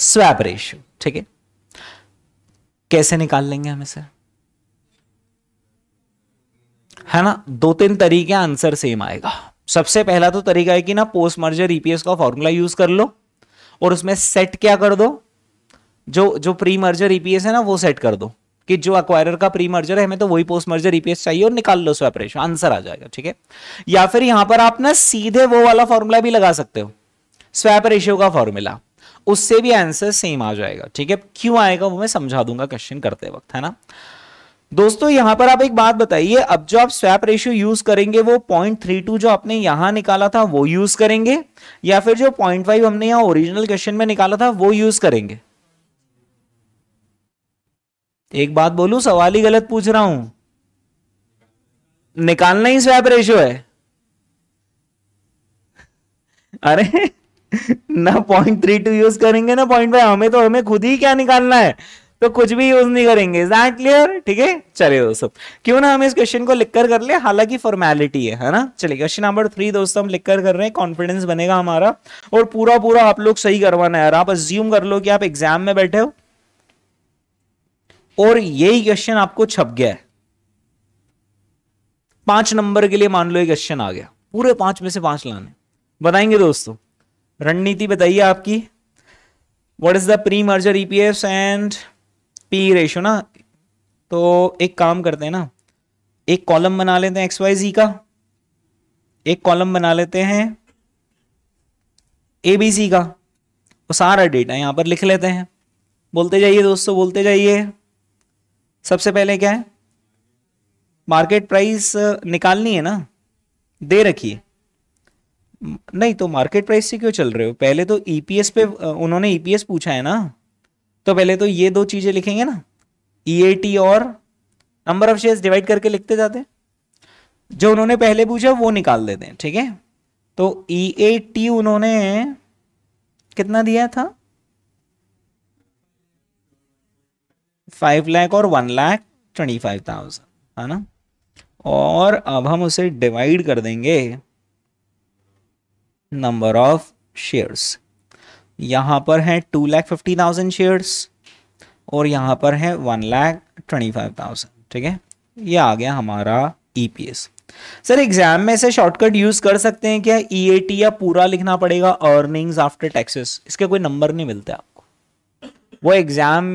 स्वैप रेशियो ठीक है कैसे निकाल लेंगे हम इसे है ना दो तीन तरीके आंसर सेम आएगा सबसे पहला तो तरीका है कि ना पोस्ट मर्जर ईपीएस का फॉर्मूला यूज कर लो और उसमें सेट क्या कर दो जो जो प्री मर्जर ईपीएस है ना वो सेट कर दो कि जो अक्वायरर का प्री मर्जर है हमें तो वही पोस्ट मर्जर ईपीएस चाहिए और निकाल लो स्वैप रेशो आंसर आ जाएगा ठीक है या फिर यहां पर आप ना सीधे वो वाला फॉर्मूला भी लगा सकते हो स्वैप रेशियो का फॉर्मूला उससे भी आंसर सेम आ जाएगा ठीक है क्यों आएगा वो मैं समझा दूंगा क्वेश्चन करते वक्त है ना दोस्तों यहां पर आप एक बात बताइए अब जो आप स्वैप रेशियो यूज करेंगे वो पॉइंट थ्री टू जो आपने यहां निकाला था वो यूज करेंगे या फिर जो पॉइंट फाइव हमने यहां ओरिजिनल क्वेश्चन में निकाला था वो यूज करेंगे एक बात बोलू सवाल ही गलत पूछ रहा हूं निकालना ही स्वैप रेशियो है अरे (laughs) ना पॉइंट थ्री टू यूज करेंगे ना पॉइंट फाइव हमें तो हमें खुद ही क्या निकालना है तो कुछ भी यूज नहीं करेंगे इज दैट क्लियर ठीक है चलिए दोस्तों क्यों ना हम इस क्वेश्चन को लिखकर कर ले हालांकि फॉर्मेलिटी है है ना चलिए क्वेश्चन नंबर थ्री दोस्तों हम लिखकर कर रहे हैं कॉन्फिडेंस बनेगा हमारा और पूरा पूरा आप लोग सही करवाना है आप अज्यूम कर लो कि आप एग्जाम में बैठे हो और यही क्वेश्चन आपको छप गया है पांच नंबर के लिए मान लो ये क्वेश्चन आ गया पूरे पांच में से पांच लाने बताएंगे दोस्तों रणनीति बताइए आपकी what is the pre merger EPS and P ratio ना तो एक काम करते हैं ना एक कॉलम बना लेते हैं एक्स वाई जी का एक कॉलम बना लेते हैं ए बी सी का वो सारा डेटा यहाँ पर लिख लेते हैं बोलते जाइए दोस्तों बोलते जाइए सबसे पहले क्या है मार्केट प्राइस निकालनी है ना दे रखिए नहीं तो मार्केट प्राइस से क्यों चल रहे हो पहले तो ईपीएस e पे उन्होंने ईपीएस e पूछा है ना तो पहले तो ये दो चीज़ें लिखेंगे ना ई e और नंबर ऑफ शेयर्स डिवाइड करके लिखते जाते जो उन्होंने पहले पूछा वो निकाल देते हैं ठीक है तो ई e उन्होंने कितना दिया था फाइव लाख और one lakh twenty five thousand है ना और अब हम उसे डिवाइड कर देंगे नंबर ऑफ शेयर्स यहाँ पर हैं two lakh fifty thousand shares और यहाँ पर है one lakh twenty five thousand ठीक है ये आ गया हमारा E P S sir exam में से शॉर्टकट यूज कर सकते हैं क्या ई ए टी या पूरा लिखना पड़ेगा अर्निंग्स आफ्टर टैक्सेस इसके कोई नंबर नहीं मिलते आपको वो एग्जाम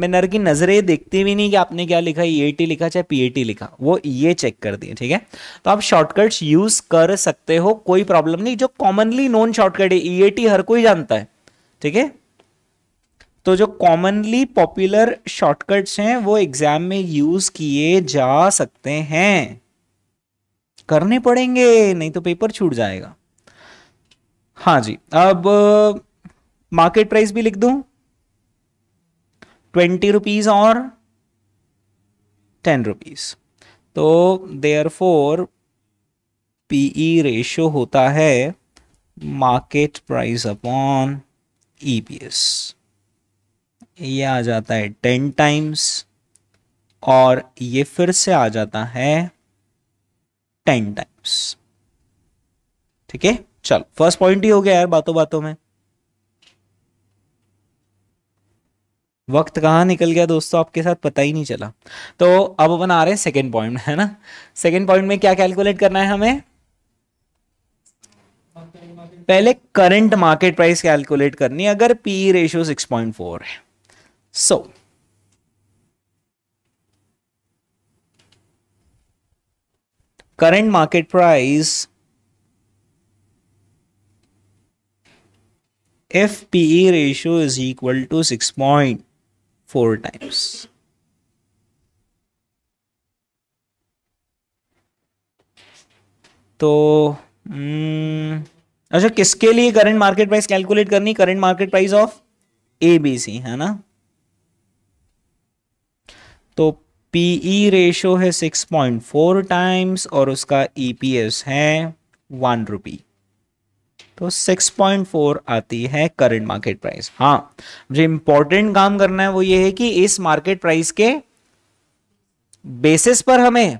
मिनर की नजरें देखती भी नहीं कि आपने क्या लिखा ई ए टी लिखा चाहे पी ए टी लिखा वो ये चेक कर दिए ठीक है तो आप शॉर्टकट्स यूज कर सकते हो कोई प्रॉब्लम नहीं जो कॉमनली नोन शॉर्टकट है ई ए टी हर कोई जानता है ठीक है तो जो कॉमनली पॉपुलर शॉर्टकट्स हैं वो एग्जाम में यूज किए जा सकते हैं करने पड़ेंगे नहीं तो पेपर छूट जाएगा हाँ जी अब मार्केट प्राइस भी लिख दूं ट्वेंटी रुपीज और टेन रुपीज तो देयर फोर पीई रेशो होता है market price upon E P S ये आ जाता है टेन टाइम्स और ये फिर से आ जाता है टेन टाइम्स ठीक है चलो फर्स्ट पॉइंट ही हो गया यार बातों बातों में वक्त कहाँ निकल गया दोस्तों आपके साथ पता ही नहीं चला तो अब अपन आ रहे हैं सेकेंड पॉइंट है ना सेकेंड पॉइंट में क्या कैलकुलेट करना है हमें पहले करंट मार्केट प्राइस कैलकुलेट करनी है अगर पी रेशियो 6.4 है so so, current market price of PE ratio is equal to six point four times तो hmm, अच्छा किसके लिए करंट मार्केट प्राइस कैलकुलेट करनी current market price of A B C है ना तो पीई रेशो e है सिक्स पॉइंट फोर टाइम्स और उसका ईपीएस e है वन रुपी तो 6.4 आती है करंट मार्केट प्राइस हाँ जो इंपॉर्टेंट काम करना है वो ये है कि इस मार्केट प्राइस के बेसिस पर हमें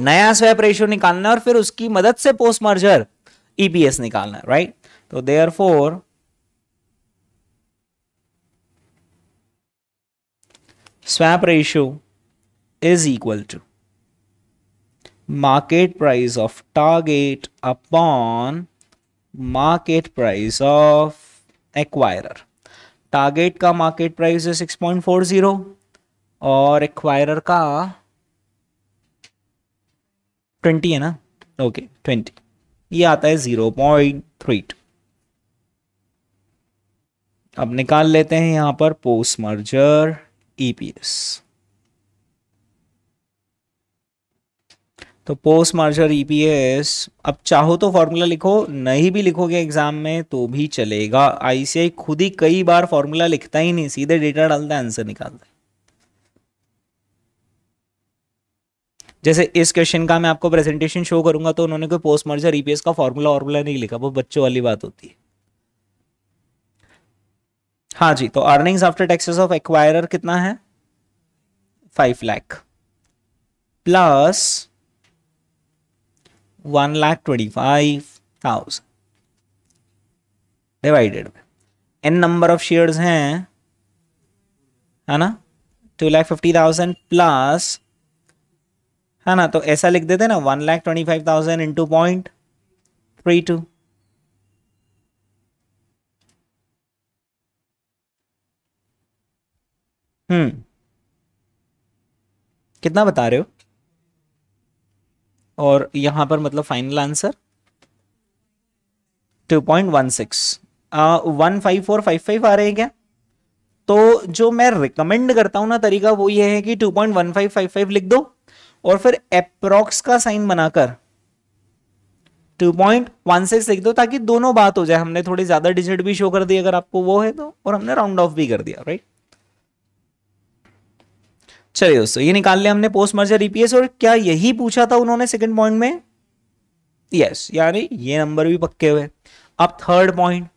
नया स्वैप रेशियो निकालना है और फिर उसकी मदद से पोस्ट मर्जर ईपीएस e निकालना है राइट तो therefore swap ratio is equal to market price of target upon market price of acquirer target का मार्केट प्राइस है 6.40 और एक्वायरर का 20 है ना ओके okay, ये आता है जीरो पॉइंट थ्री अब निकाल लेते हैं यहां पर पोस्ट मर्जर ईपीएस तो पोस्ट मर्जर ईपीएस अब चाहो तो फॉर्मूला लिखो नहीं भी लिखोगे एग्जाम में तो भी चलेगा आईसीआई खुद ही कई बार फार्मूला लिखता ही नहीं सीधे डेटा डालता है आंसर निकालता है जैसे इस क्वेश्चन का मैं आपको प्रेजेंटेशन शो करूंगा तो उन्होंने कोई पोस्ट मर्जर ईपीएस का फॉर्मूला वॉर्मूला नहीं लिखा वो बच्चों वाली बात होती है हाँ जी तो earnings after taxes of acquirer कितना है five lakh plus one lakh twenty five thousand divided में एन नंबर ऑफ शेयर्स हैं है ना two lakh fifty thousand plus है हाँ ना तो ऐसा लिख देते ना one lakh twenty five thousand into point three two hmm कितना बता रहे हो और यहां पर मतलब final answer two point one six one five four five five आ रहे हैं क्या तो जो मैं रिकमेंड करता हूं ना तरीका वो ये है कि two point one five five five लिख दो और फिर अप्रोक्स का साइन बनाकर 2.16 लिख दो ताकि दोनों बात हो जाए हमने थोड़ी ज्यादा डिजिट भी शो कर दी अगर आपको वो है तो और हमने राउंड ऑफ भी कर दिया राइट चलिए दोस्तों ये निकाल लिया हमने पोस्ट मर्जर ईपीएस और क्या यही पूछा था उन्होंने सेकंड पॉइंट में यस yes, यानी ये नंबर भी पक्के हुए अब थर्ड पॉइंट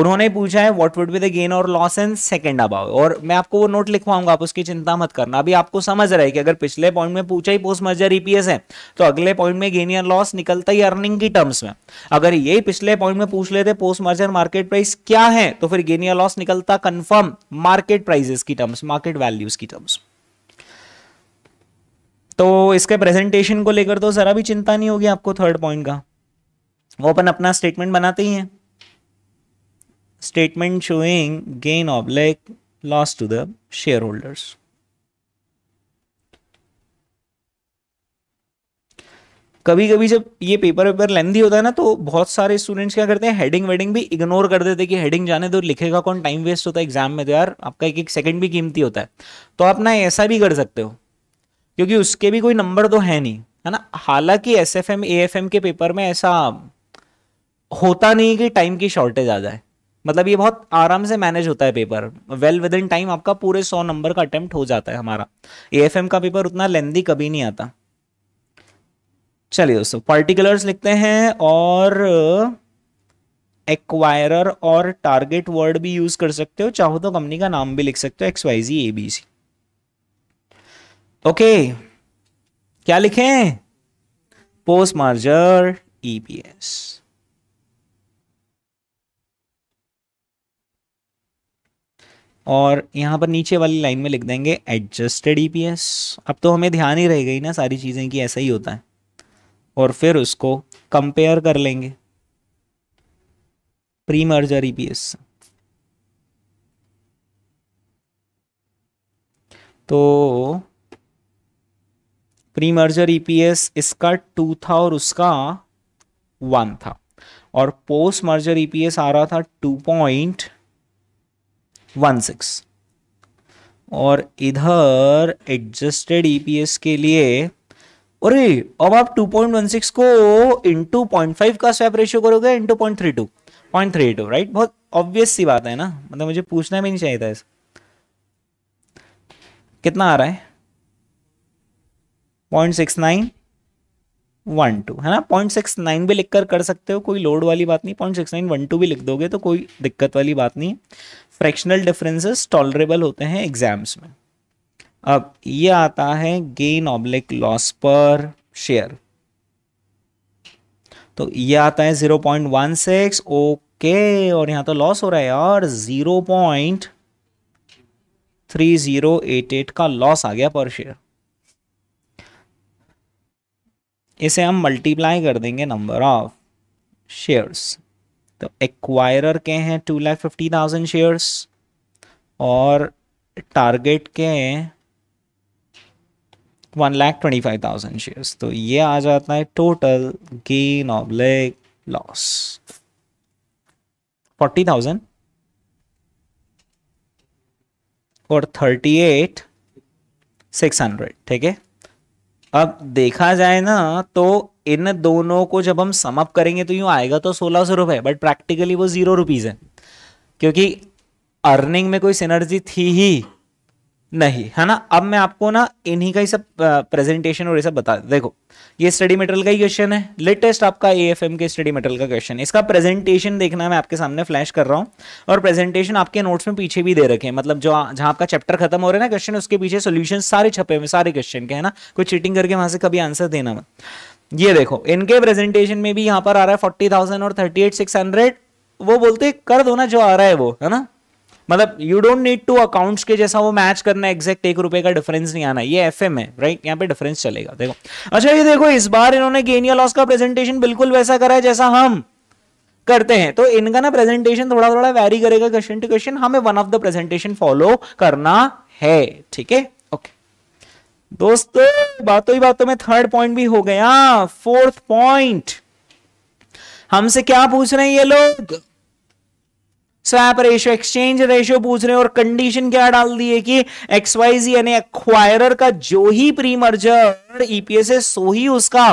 उन्होंने पूछा है what would be the gain और लॉस इन सेकंड अबाउ और मैं आपको वो नोट लिखवाऊंगा आप उसकी चिंता मत करना अभी आपको समझ रहा है कि अगर पिछले पॉइंट में पूछा ही पोस्ट मर्जर ईपीएस है तो अगले पॉइंट में गेन या लॉस निकलता ही अर्निंग की टर्म्स में अगर यही पिछले पॉइंट में पूछ लेते पोस्ट मर्जर मार्केट प्राइस क्या है तो फिर गेन या लॉस निकलता कन्फर्म मार्केट प्राइजेस की टर्म्स मार्केट वैल्यूज की टर्म्स तो इसके प्रेजेंटेशन को लेकर तो जरा भी चिंता नहीं होगी आपको थर्ड पॉइंट का वो अपन अपना स्टेटमेंट बनाते ही हैं statement showing gain like loss to the shareholders. कभी कभी जब ये पेपर वेपर लेंदी होता है ना तो बहुत सारे स्टूडेंट्स क्या करते हैं हेडिंग वेडिंग भी इग्नोर कर देते कि हेडिंग जाने दो लिखेगा कौन टाइम वेस्ट होता है एग्जाम में तो यार आपका एक एक सेकंड भी कीमती होता है तो आप ना ऐसा भी कर सकते हो क्योंकि उसके भी कोई नंबर तो है नहीं है ना हालांकि S F M F M के पेपर में ऐसा होता नहीं कि टाइम की शॉर्टेज आ जाए मतलब ये बहुत आराम से मैनेज होता है paper well within time आपका पूरे सौ नंबर का अटेम्प्ट हो जाता है हमारा ए का पेपर उतना लेंदी कभी नहीं आता चलिए दोस्तों पर्टिकुलर्स लिखते हैं और एक्वायरर uh, और टारगेट वर्ड भी यूज कर सकते हो चाहो तो कंपनी का नाम भी लिख सकते हो X Y Z A B C okay क्या लिखें पोस्ट मार्जर ईपीएस और यहाँ पर नीचे वाली लाइन में लिख देंगे एडजस्टेड ई e अब तो हमें ध्यान ही रह गई ना सारी चीज़ें कि ऐसा ही होता है और फिर उसको कंपेयर कर लेंगे प्री मर्जर ई तो प्री मर्जर ई इसका टू था और उसका वन था और पोस्ट मर्जर ई आ रहा था टू पॉइंट वन सिक्स और इधर एडजस्टेड ईपीएस e के लिए और अब आप 2.16 को इंटू पॉइंट फाइव का स्वैप रेशियो करोगे into point three two point three two right बहुत ऑब्वियस सी बात है ना मतलब मुझे पूछना भी नहीं चाहिए था इस कितना आ रहा है point six nine one two है ना पॉइंट सिक्स नाइन भी लिखकर कर सकते हो कोई लोड वाली बात नहीं point six nine one two भी लिख दोगे तो कोई दिक्कत वाली बात नहीं फ्रैक्शनल डिफरेंसेस टॉलरेबल होते हैं एग्जाम्स में अब ये आता है gain oblique loss per share तो ये आता है zero point one six okay और यहां तो लॉस हो रहा है यार zero point three zero eight eight का लॉस आ गया पर शेयर इसे हम मल्टीप्लाई कर देंगे नंबर ऑफ शेयर्स तो एक्वायरर के हैं two lakh fifty thousand shares और टारगेट के हैं one lakh twenty five thousand shares तो ये आ जाता है टोटल गेन ऑफ लेक लॉस फोर्टी थाउजेंड और थर्टी एट सिक्स हंड्रेड ठीक है अब देखा जाए ना तो इन दोनों को जब हम समअप करेंगे तो यूँ आएगा तो सोलह सौ रुपये बट प्रैक्टिकली वो ज़ीरो रुपीज़ है क्योंकि अर्निंग में कोई सिनर्जी थी ही नहीं है ना अब मैं आपको ना इन्हीं का ही सब प्रेजेंटेशन और ये सब बता देखो ये स्टडी मेटेरियल का ही क्वेश्चन है लेटेस्ट आपका ए के स्टडी मेटेरियल का क्वेश्चन है इसका प्रेजेंटेशन देखना मैं आपके सामने फ्लैश कर रहा हूँ और प्रेजेंटेशन आपके नोट्स में पीछे भी दे रखे हैं मतलब जो जहाँ आपका चैप्टर खत्म हो रहा है ना क्वेश्चन उसके पीछे सोल्यूशन सारे छपे हुए सारे क्वेश्चन के है ना कोई चीटिंग करके वहाँ से कभी आंसर देना मैं ये देखो इनके प्रेजेंटेशन में भी यहां पर आ रहा है फोर्टी थाउजेंड और थर्टी एट सिक्स हंड्रेड वो बोलते कर दो ना जो आ रहा है वो है ना मतलब you don't need to accounts के जैसा वो मैच करना एग्जैक्ट एक रुपए का डिफरेंस नहीं आना ये एफ है राइट यहाँ पे डिफरेंस चलेगा देखो अच्छा ये देखो इस बार इन्होंने गेन या लॉस का प्रेजेंटेशन बिल्कुल वैसा करा है जैसा हम करते हैं तो इनका ना प्रेजेंटेशन थोड़ा थोड़ा वेरी करेगा क्वेश्चन टू क्वेश्चन हमें one of the presentation follow करना है ठीक है दोस्तों बातों ही बातों में थर्ड पॉइंट भी हो गया फोर्थ पॉइंट हमसे क्या पूछ रहे हैं ये लोग स्वैप रेशियो एक्सचेंज रेशियो पूछ रहे हैं और कंडीशन क्या डाल दी है कि एक्स वाई जी यानी एक्वायरर का जो ही प्री मर्जर ईपीएस है सो ही उसका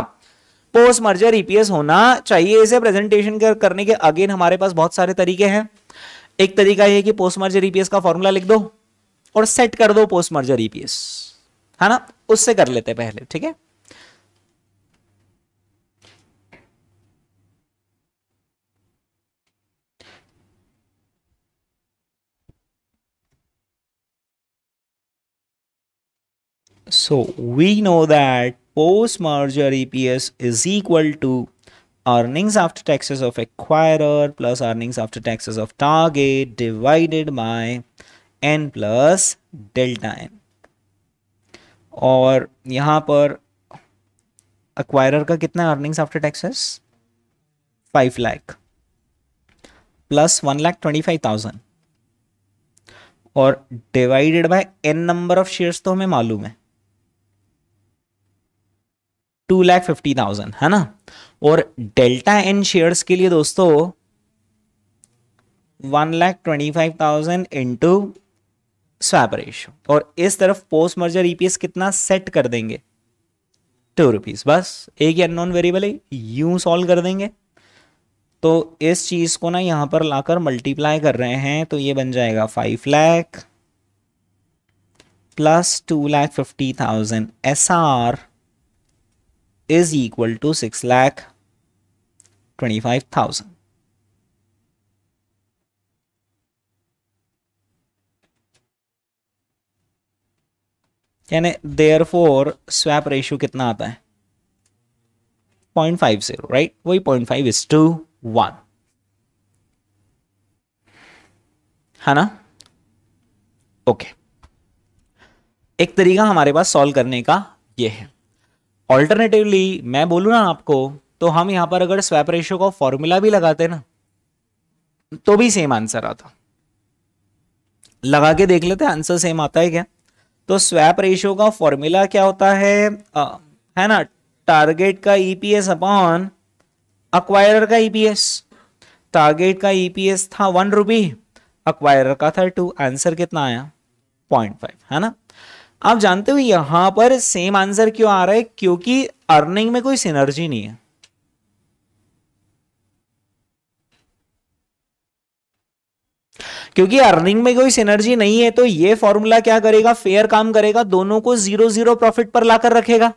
पोस्ट मर्जर ईपीएस होना चाहिए इसे प्रेजेंटेशन कर, करने के अगेन हमारे पास बहुत सारे तरीके हैं एक तरीका यह है कि पोस्ट मर्जर ईपीएस का फॉर्मूला लिख दो और सेट कर दो पोस्ट मर्जर ईपीएस है ना उससे कर लेते पहले ठीक है So we know that post-merger EPS is equal to earnings after taxes of acquirer plus earnings after taxes of target divided by n plus delta n. और यहाँ पर अक्वायर का कितना earnings after taxes five lakh plus one lakh twenty five thousand और divided by N number of shares तो हमें मालूम है टू लैख फिफ्टी थाउजेंड है ना और डेल्टा एन शेयर्स के लिए दोस्तों one lakh twenty five thousand into swap ratio और इस तरफ पोस्ट मर्जर ईपीएस कितना सेट कर देंगे टू रुपीज बस एक ही अननोन वेरिएबल है यू सॉल्व कर देंगे तो इस चीज को ना यहां पर लाकर मल्टीप्लाई कर रहे हैं तो ये बन जाएगा five lakh plus two lakh fifty thousand S R is equal to six lakh twenty five thousand यानी देयर फोर स्वैप रेशियो कितना आता है पॉइंट फाइव जीरो राइट वही point five is to one है ना ओके okay. एक तरीका हमारे पास सॉल्व करने का ये है ऑल्टरनेटिवली मैं बोलूँ ना आपको तो हम यहाँ पर अगर स्वैप रेशो का फॉर्मूला भी लगाते ना तो भी सेम आंसर आता लगा के देख लेते आंसर सेम आता है क्या तो स्वैप रेशियो का फॉर्मूला क्या होता है आ, है ना टारगेट का ईपीएस अपॉन अक्वायरर का ईपीएस e टारगेट का ईपीएस e था वन रुपी अक्वायरर का था टू आंसर कितना आया पॉइंट फाइव है ना आप जानते हो यहां पर सेम आंसर क्यों आ रहा है क्योंकि अर्निंग में कोई सिनर्जी नहीं है क्योंकि अर्निंग में कोई सिनर्जी नहीं है तो ये फॉर्मूला क्या करेगा फेयर काम करेगा दोनों को जीरो जीरो प्रॉफिट पर लाकर रखेगा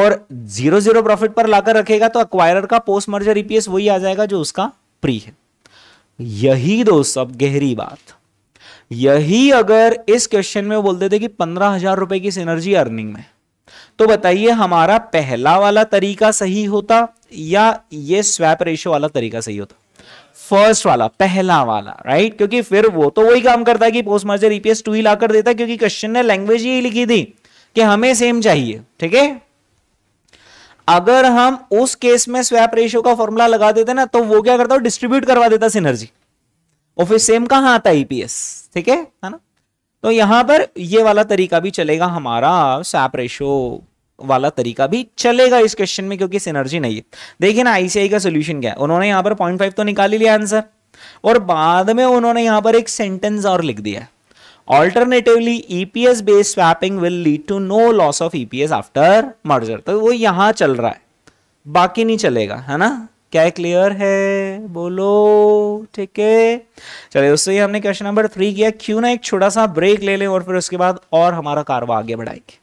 और जीरो जीरो प्रॉफिट पर लाकर रखेगा तो अक्वायरर का पोस्ट मर्जर ईपीएस वही आ जाएगा जो उसका प्री है यही दो सब गहरी बात यही अगर इस क्वेश्चन में बोलते थे कि पंद्रह हजार रुपए की सिनर्जी अर्निंग में तो बताइए हमारा पहला वाला तरीका सही होता या ये स्वैप रेशो वाला तरीका सही होता फर्स्ट वाला पहला वाला राइट क्योंकि फिर वो तो वही काम करता है कि पोस्ट मर्जर ईपीएस टू ही ला कर देता क्योंकि क्वेश्चन ने लैंग्वेज ही लिखी थी कि हमें सेम चाहिए ठीक है अगर हम उस केस में स्वैप रेशियो का फॉर्मूला लगा देते ना तो वो क्या करता है डिस्ट्रीब्यूट करवा देता सिनर्जी और फिर सेम कहा आता है ईपीएस e ठीक है ना तो यहां पर ये वाला तरीका भी चलेगा हमारा स्वैप रेशियो वाला तरीका भी चलेगा इस क्वेश्चन में क्योंकि सिनर्जी नहीं है देखिए ना आईसीआई का सोल्यूशन क्या है उन्होंने यहां पर पॉइंट तो निकाल ही लिया आंसर और बाद में उन्होंने यहां पर एक सेंटेंस और लिख दिया alternatively EPS based swapping will lead to no loss of EPS after merger तो वो यहां चल रहा है बाकी नहीं चलेगा है ना क्या क्लियर है बोलो ठीक है चलिए दोस्तों ये हमने क्वेश्चन नंबर थ्री किया क्यों ना एक छोटा सा ब्रेक ले लें और फिर उसके बाद और हमारा कारवा आगे बढ़ाएगी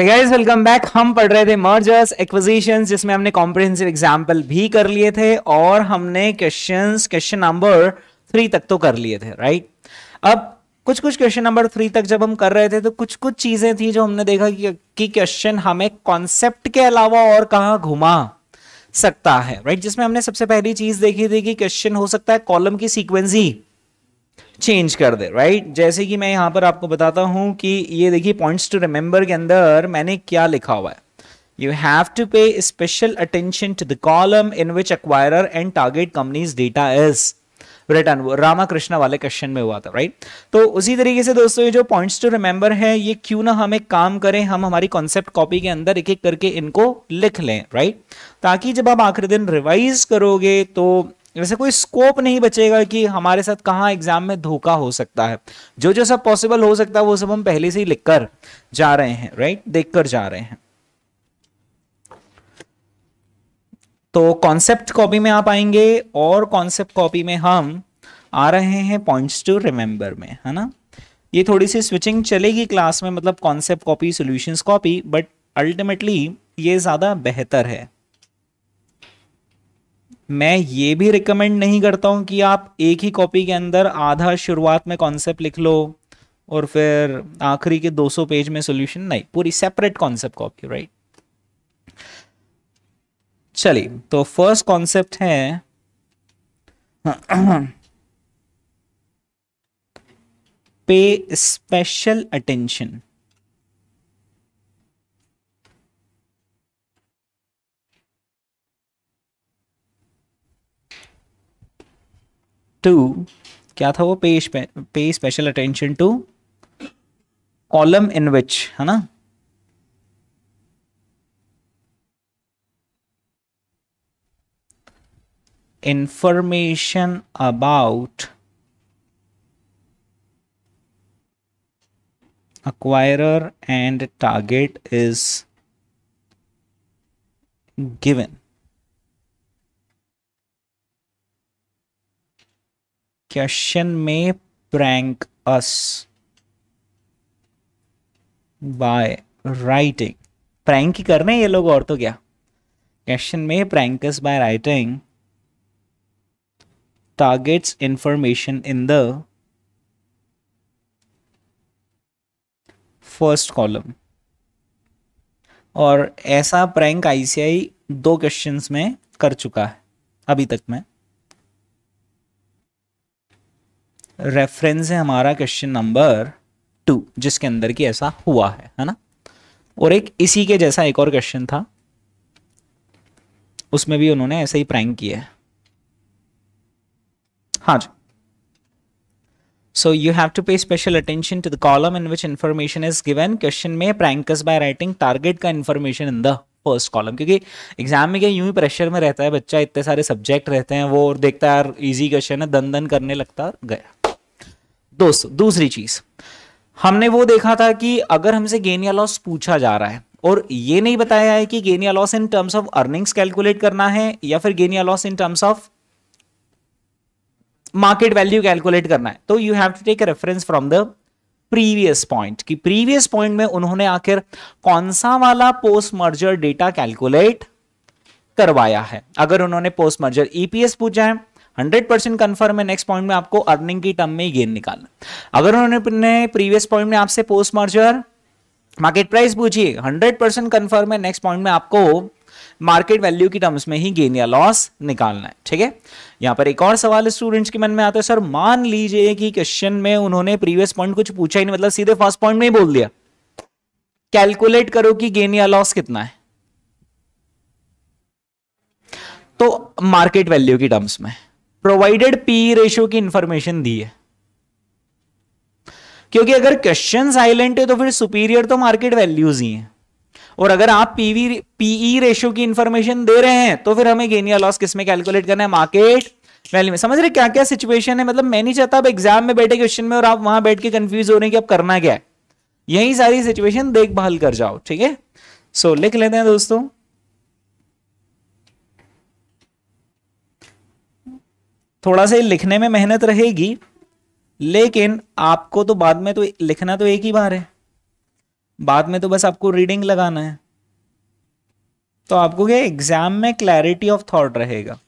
चलिए गाइस वेलकम बैक हम पढ़ रहे थे मर्जर्स एक्विजिशंस जिसमें हमने कॉम्प्रिहेंसिव एग्जांपल भी कर लिए थे और हमने क्वेश्चंस क्वेश्चन नंबर थ्री तक तो कर लिए थे राइट अब कुछ कुछ क्वेश्चन नंबर थ्री तक जब हम कर रहे थे तो कुछ कुछ चीजें थी जो हमने देखा कि क्वेश्चन हमें कॉन्सेप्ट के अलावा और कहाँ घुमा सकता है राइट जिसमें हमने सबसे पहली चीज देखी थी कि क्वेश्चन हो सकता है कॉलम की सीक्वेंस ही चेंज कर दे राइट right? जैसे कि मैं यहां पर आपको बताता हूं कि ये देखिए पॉइंट्स टू रिमेंबर के अंदर मैंने क्या लिखा हुआ है you have to pay special attention to the column in which acquire and target companies data is written Ramakrishna वाले क्वेश्चन में हुआ था राइट right? तो उसी तरीके से दोस्तों ये जो पॉइंट्स टू रिमेंबर है ये क्यों ना हम एक काम करें हम हमारी कॉन्सेप्ट कॉपी के अंदर एक एक करके इनको लिख लें राइट right? ताकि जब आप आखिरी दिन रिवाइज करोगे तो वैसे कोई स्कोप नहीं बचेगा कि हमारे साथ कहाँ एग्जाम में धोखा हो सकता है जो जो सब पॉसिबल हो सकता है वो सब हम पहले से ही लिख कर जा रहे हैं राइट देख कर जा रहे हैं तो कॉन्सेप्ट कॉपी में आप आएंगे और कॉन्सेप्ट कॉपी में हम आ रहे हैं पॉइंट्स टू रिमेंबर में है ना ये थोड़ी सी स्विचिंग चलेगी क्लास में मतलब concept copy solutions copy but ultimately ये ज़्यादा बेहतर है मैं ये भी रिकमेंड नहीं करता हूँ कि आप एक ही कॉपी के अंदर आधा शुरुआत में कॉन्सेप्ट लिख लो और फिर आखिरी के 200 पेज में सोल्यूशन नहीं पूरी सेपरेट कॉन्सेप्ट कॉपी राइट चलिए तो फर्स्ट कॉन्सेप्ट है पे स्पेशल अटेंशन टू क्या था वो pay pay special attention to column in which है ना information about acquirer and target is given question में prank us by writing prank ही कर रहे हैं ये लोग और तो क्या क्वेश्चन में pranks by writing targets information in the first column और ऐसा प्रैंक आईसीआई दो क्वेश्चंस में कर चुका है अभी तक मैं रेफरेंस है हमारा क्वेश्चन नंबर टू जिसके अंदर की ऐसा हुआ है है ना और एक इसी के जैसा एक और क्वेश्चन था उसमें भी उन्होंने ऐसे ही प्रैंक किया है हाँ जी so you have to pay special attention to the column in which information is given question में prank बाय राइटिंग टारगेट का information in the first column क्योंकि एग्जाम में क्या यूं ही प्रेशर में रहता है बच्चा इतने सारे सब्जेक्ट रहते हैं वो और देखता है यार इजी क्वेश्चन है दन दन करने लगता गया दोस्तों दूसरी चीज हमने वो देखा था कि अगर हमसे गेन या लॉस पूछा जा रहा है और ये नहीं बताया है कि गेन या loss in terms of earnings calculate करना है या फिर गेन या loss in terms of market value calculate करना है तो you have to take reference from the previous point कि प्रीवियस पॉइंट में उन्होंने आखिर कौन सा वाला पोस्ट मर्जर डेटा कैलकुलेट करवाया है अगर उन्होंने पोस्ट मर्जर ईपीएस पूछा है हंड्रेड परसेंट कन्फर्म है नेक्स्ट पॉइंट में आपको अर्निंग की टर्म में ही गेन निकालना अगर उन्होंने प्रीवियस पॉइंट में आपसे पोस्ट मर्जर मार्केट प्राइस पूछिए हंड्रेड परसेंट कन्फर्म है नेक्स्ट पॉइंट में आपको मार्केट वैल्यू की टर्म्स में ही गेन या लॉस निकालना है ठीक है यहां पर एक और सवाल स्टूडेंट्स के मन में आता है सर मान लीजिए कि क्वेश्चन में उन्होंने प्रीवियस पॉइंट कुछ पूछा ही नहीं मतलब सीधे फर्स्ट पॉइंट में ही बोल दिया कैलकुलेट करो कि गेन या लॉस कितना है तो मार्केट वैल्यू की टर्म्स में प्रोवाइडेड पी रेशियो की इंफॉर्मेशन दी है क्योंकि अगर क्वेश्चन साइलेंट है तो फिर सुपीरियर तो मार्केट वैल्यूज ही हैं और अगर आप पीवी पीई रेशियो की इंफॉर्मेशन दे रहे हैं तो फिर हमें गेन या लॉस किसमें कैलकुलेट करना है मार्केट वैल्यू में समझ रहे क्या क्या सिचुएशन है मतलब मैं नहीं चाहता आप एग्जाम में बैठे क्वेश्चन में और आप वहां बैठ के कंफ्यूज हो रहे हैं कि अब करना क्या है यही सारी सिचुएशन देखभाल कर जाओ ठीक है सो लिख लेते हैं दोस्तों थोड़ा सा लिखने में मेहनत रहेगी लेकिन आपको तो बाद में तो लिखना तो एक ही बार है बाद में तो बस आपको रीडिंग लगाना है तो आपको क्या एग्ज़ाम में क्लैरिटी ऑफ थॉट रहेगा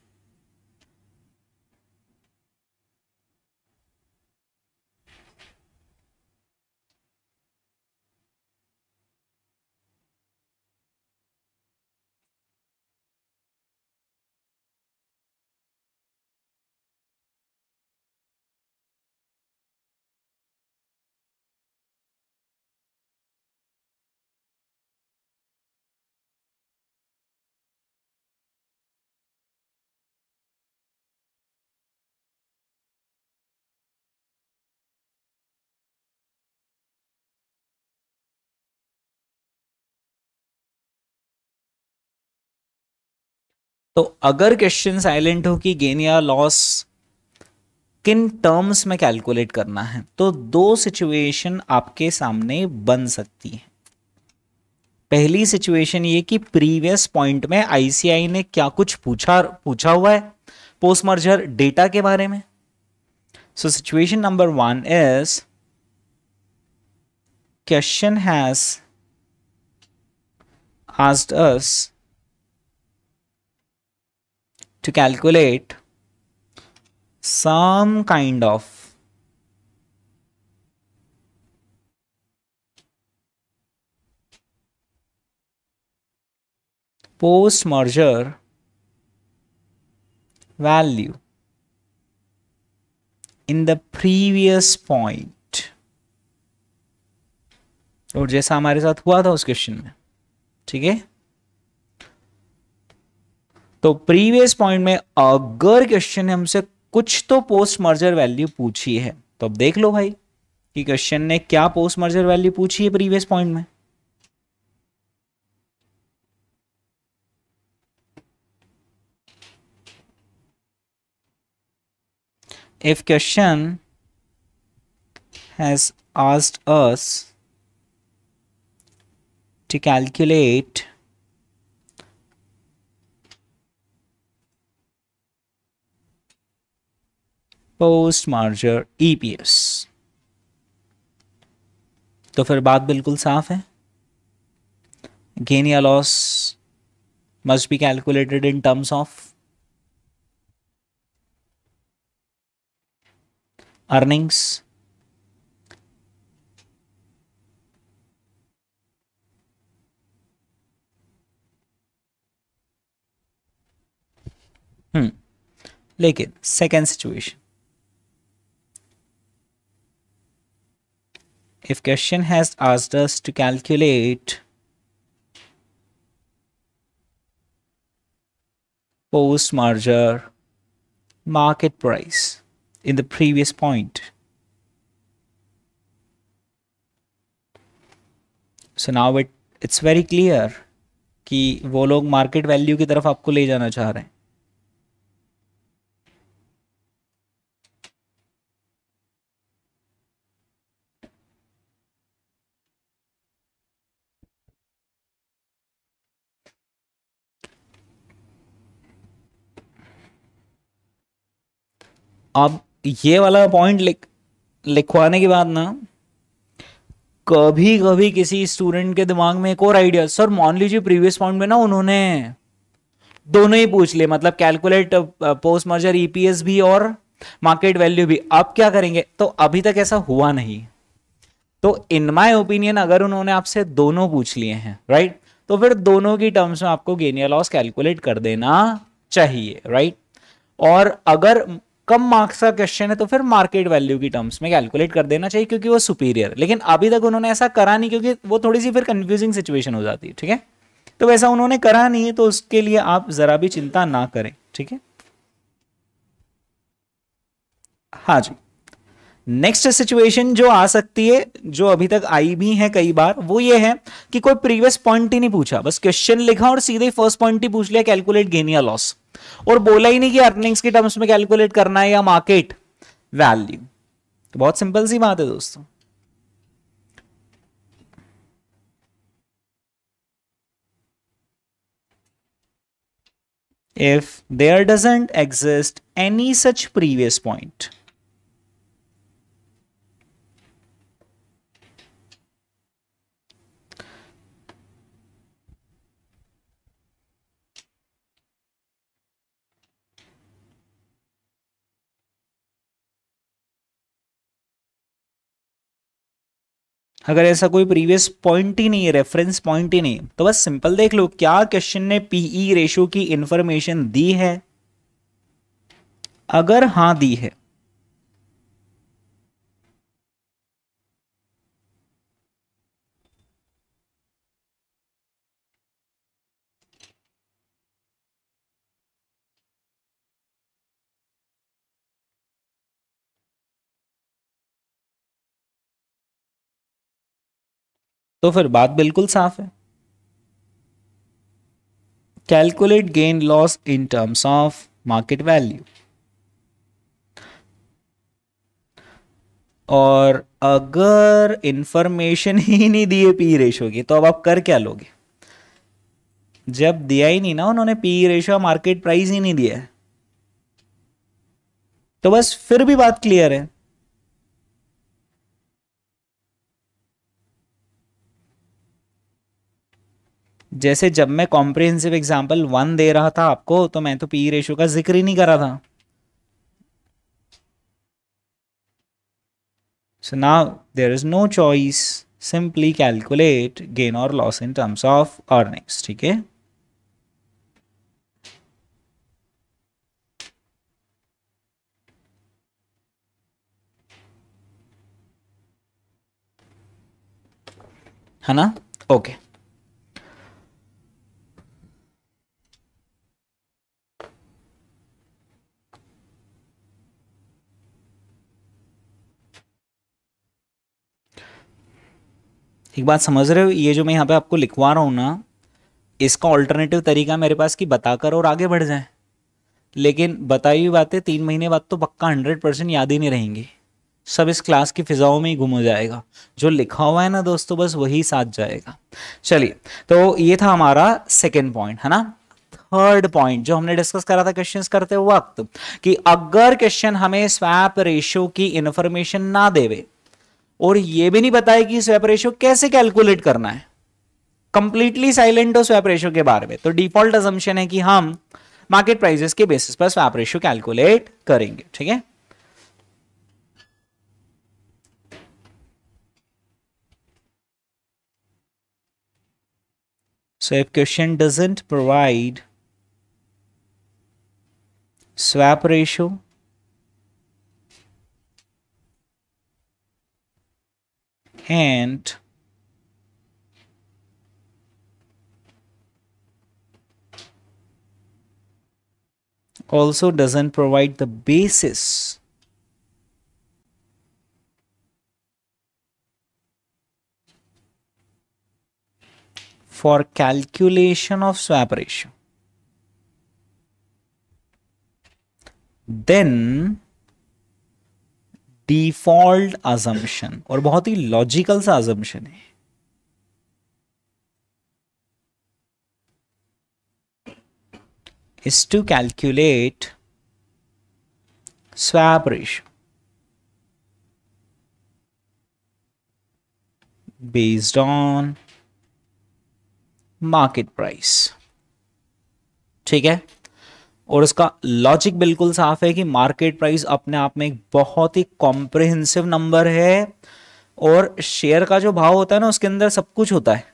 तो अगर क्वेश्चन साइलेंट हो कि गेन या लॉस किन टर्म्स में कैलकुलेट करना है तो दो सिचुएशन आपके सामने बन सकती है पहली सिचुएशन ये कि प्रीवियस पॉइंट में आईसीआई ने क्या कुछ पूछा पूछा हुआ है पोस्ट मर्जर डेटा के बारे में so situation number one is question has asked us to calculate some kind of post merger value in the previous point और जैसा हमारे साथ हुआ था उस क्वेश्चन में ठीक है तो प्रीवियस पॉइंट में अगर क्वेश्चन ने हमसे कुछ तो पोस्ट मर्जर वैल्यू पूछी है तो अब देख लो भाई कि क्वेश्चन ने क्या पोस्ट मर्जर वैल्यू पूछी है प्रीवियस पॉइंट में if question has asked us to calculate post merger EPS e तो फिर बात बिल्कुल साफ है गेन या loss must be calculated in terms of earnings लेकिन second situation if question has asked us to calculate post merger market price in the previous point so now it it's very clear कि वो लोग मार्केट वैल्यू की तरफ आपको ले जाना चाह रहे हैं अब ये वाला पॉइंट लिख लिखवाने के बाद ना कभी कभी किसी स्टूडेंट के दिमाग में एक और आइडिया सर मान लीजिए प्रीवियस पॉइंट में ना उन्होंने दोनों ही पूछ लिए मतलब कैलकुलेट पोस्ट मर्जर ईपीएस भी और मार्केट वैल्यू भी आप क्या करेंगे तो अभी तक ऐसा हुआ नहीं तो इन माय ओपिनियन अगर उन्होंने आपसे दोनों पूछ लिए हैं राइट तो फिर दोनों की टर्म्स में आपको गेन या लॉस कैलकुलेट कर देना चाहिए राइट और अगर कम मार्क्स का क्वेश्चन है तो फिर मार्केट वैल्यू की टर्म्स में कैलकुलेट कर देना चाहिए क्योंकि वो सुपीरियर लेकिन अभी तक उन्होंने ऐसा करा नहीं क्योंकि वो थोड़ी सी फिर कंफ्यूजिंग सिचुएशन हो जाती है ठीक है तो वैसा उन्होंने करा नहीं है तो उसके लिए आप ज़रा भी चिंता ना करें ठीक है हाँ जी नेक्स्ट सिचुएशन जो आ सकती है जो अभी तक आई भी है कई बार वो ये है कि कोई प्रीवियस पॉइंट ही नहीं पूछा बस क्वेश्चन लिखा और सीधे फर्स्ट पॉइंट ही पूछ लिया कैलकुलेट गेन या लॉस और बोला ही नहीं कि अर्निंग्स के टर्म्स में कैलकुलेट करना है या मार्केट वैल्यू तो बहुत सिंपल सी बात है दोस्तों if there doesn't exist any such previous point अगर ऐसा कोई प्रीवियस पॉइंट ही नहीं है रेफरेंस पॉइंट ही नहीं तो बस सिंपल देख लो क्या क्वेश्चन ने पीई रेशो e की इंफॉर्मेशन दी है अगर हाँ दी है तो फिर बात बिल्कुल साफ है calculate gain loss in terms of market value और अगर इंफॉर्मेशन ही नहीं दिए पी रेशो की तो अब आप कर क्या लोगे जब दिया ही नहीं ना उन्होंने पी रेशो मार्केट प्राइस ही नहीं दिया है तो बस फिर भी बात क्लियर है जैसे जब मैं कॉम्प्रिहेंसिव एग्जाम्पल वन दे रहा था आपको तो मैं तो पी रेशो का जिक्र ही नहीं करा था so now there is no choice simply calculate gain और loss in terms of earnings ठीक है है ना ओके एक बात समझ रहे हो ये जो मैं यहाँ पे आपको लिखवा रहा हूँ ना इसका ऑल्टरनेटिव तरीका मेरे पास कि बताकर और आगे बढ़ जाए लेकिन बताई हुई बातें तीन महीने बाद तो पक्का हंड्रेड परसेंट याद ही नहीं रहेंगी सब इस क्लास की फिजाओं में ही गुम हो जाएगा जो लिखा हुआ है ना दोस्तों बस वही साथ जाएगा चलिए तो ये था हमारा सेकेंड पॉइंट है ना थर्ड पॉइंट जो हमने डिस्कस करा था क्वेश्चंस करते वक्त कि अगर क्वेश्चन हमें स्वैप रेशियो की इन्फॉर्मेशन ना देवे और यह भी नहीं बताया कि स्वैप रेशो कैसे कैलकुलेट करना है कंप्लीटली साइलेंट हो स्वैप रेशो के बारे में तो डिफॉल्ट अजम्पन है कि हम मार्केट प्राइसेस के बेसिस पर स्वैप रेशो कैलकुलेट करेंगे ठीक है So if question doesn't provide swap ratio and also doesn't provide the basis for calculation of swap ratio. Then default assumption और बहुत ही लॉजिकल सा अजम्पशन है is to calculate swap ratio based on market price ठीक है और उसका लॉजिक बिल्कुल साफ है कि मार्केट प्राइस अपने आप में एक बहुत ही कॉम्प्रिहेंसिव नंबर है और शेयर का जो भाव होता है ना उसके अंदर सब कुछ होता है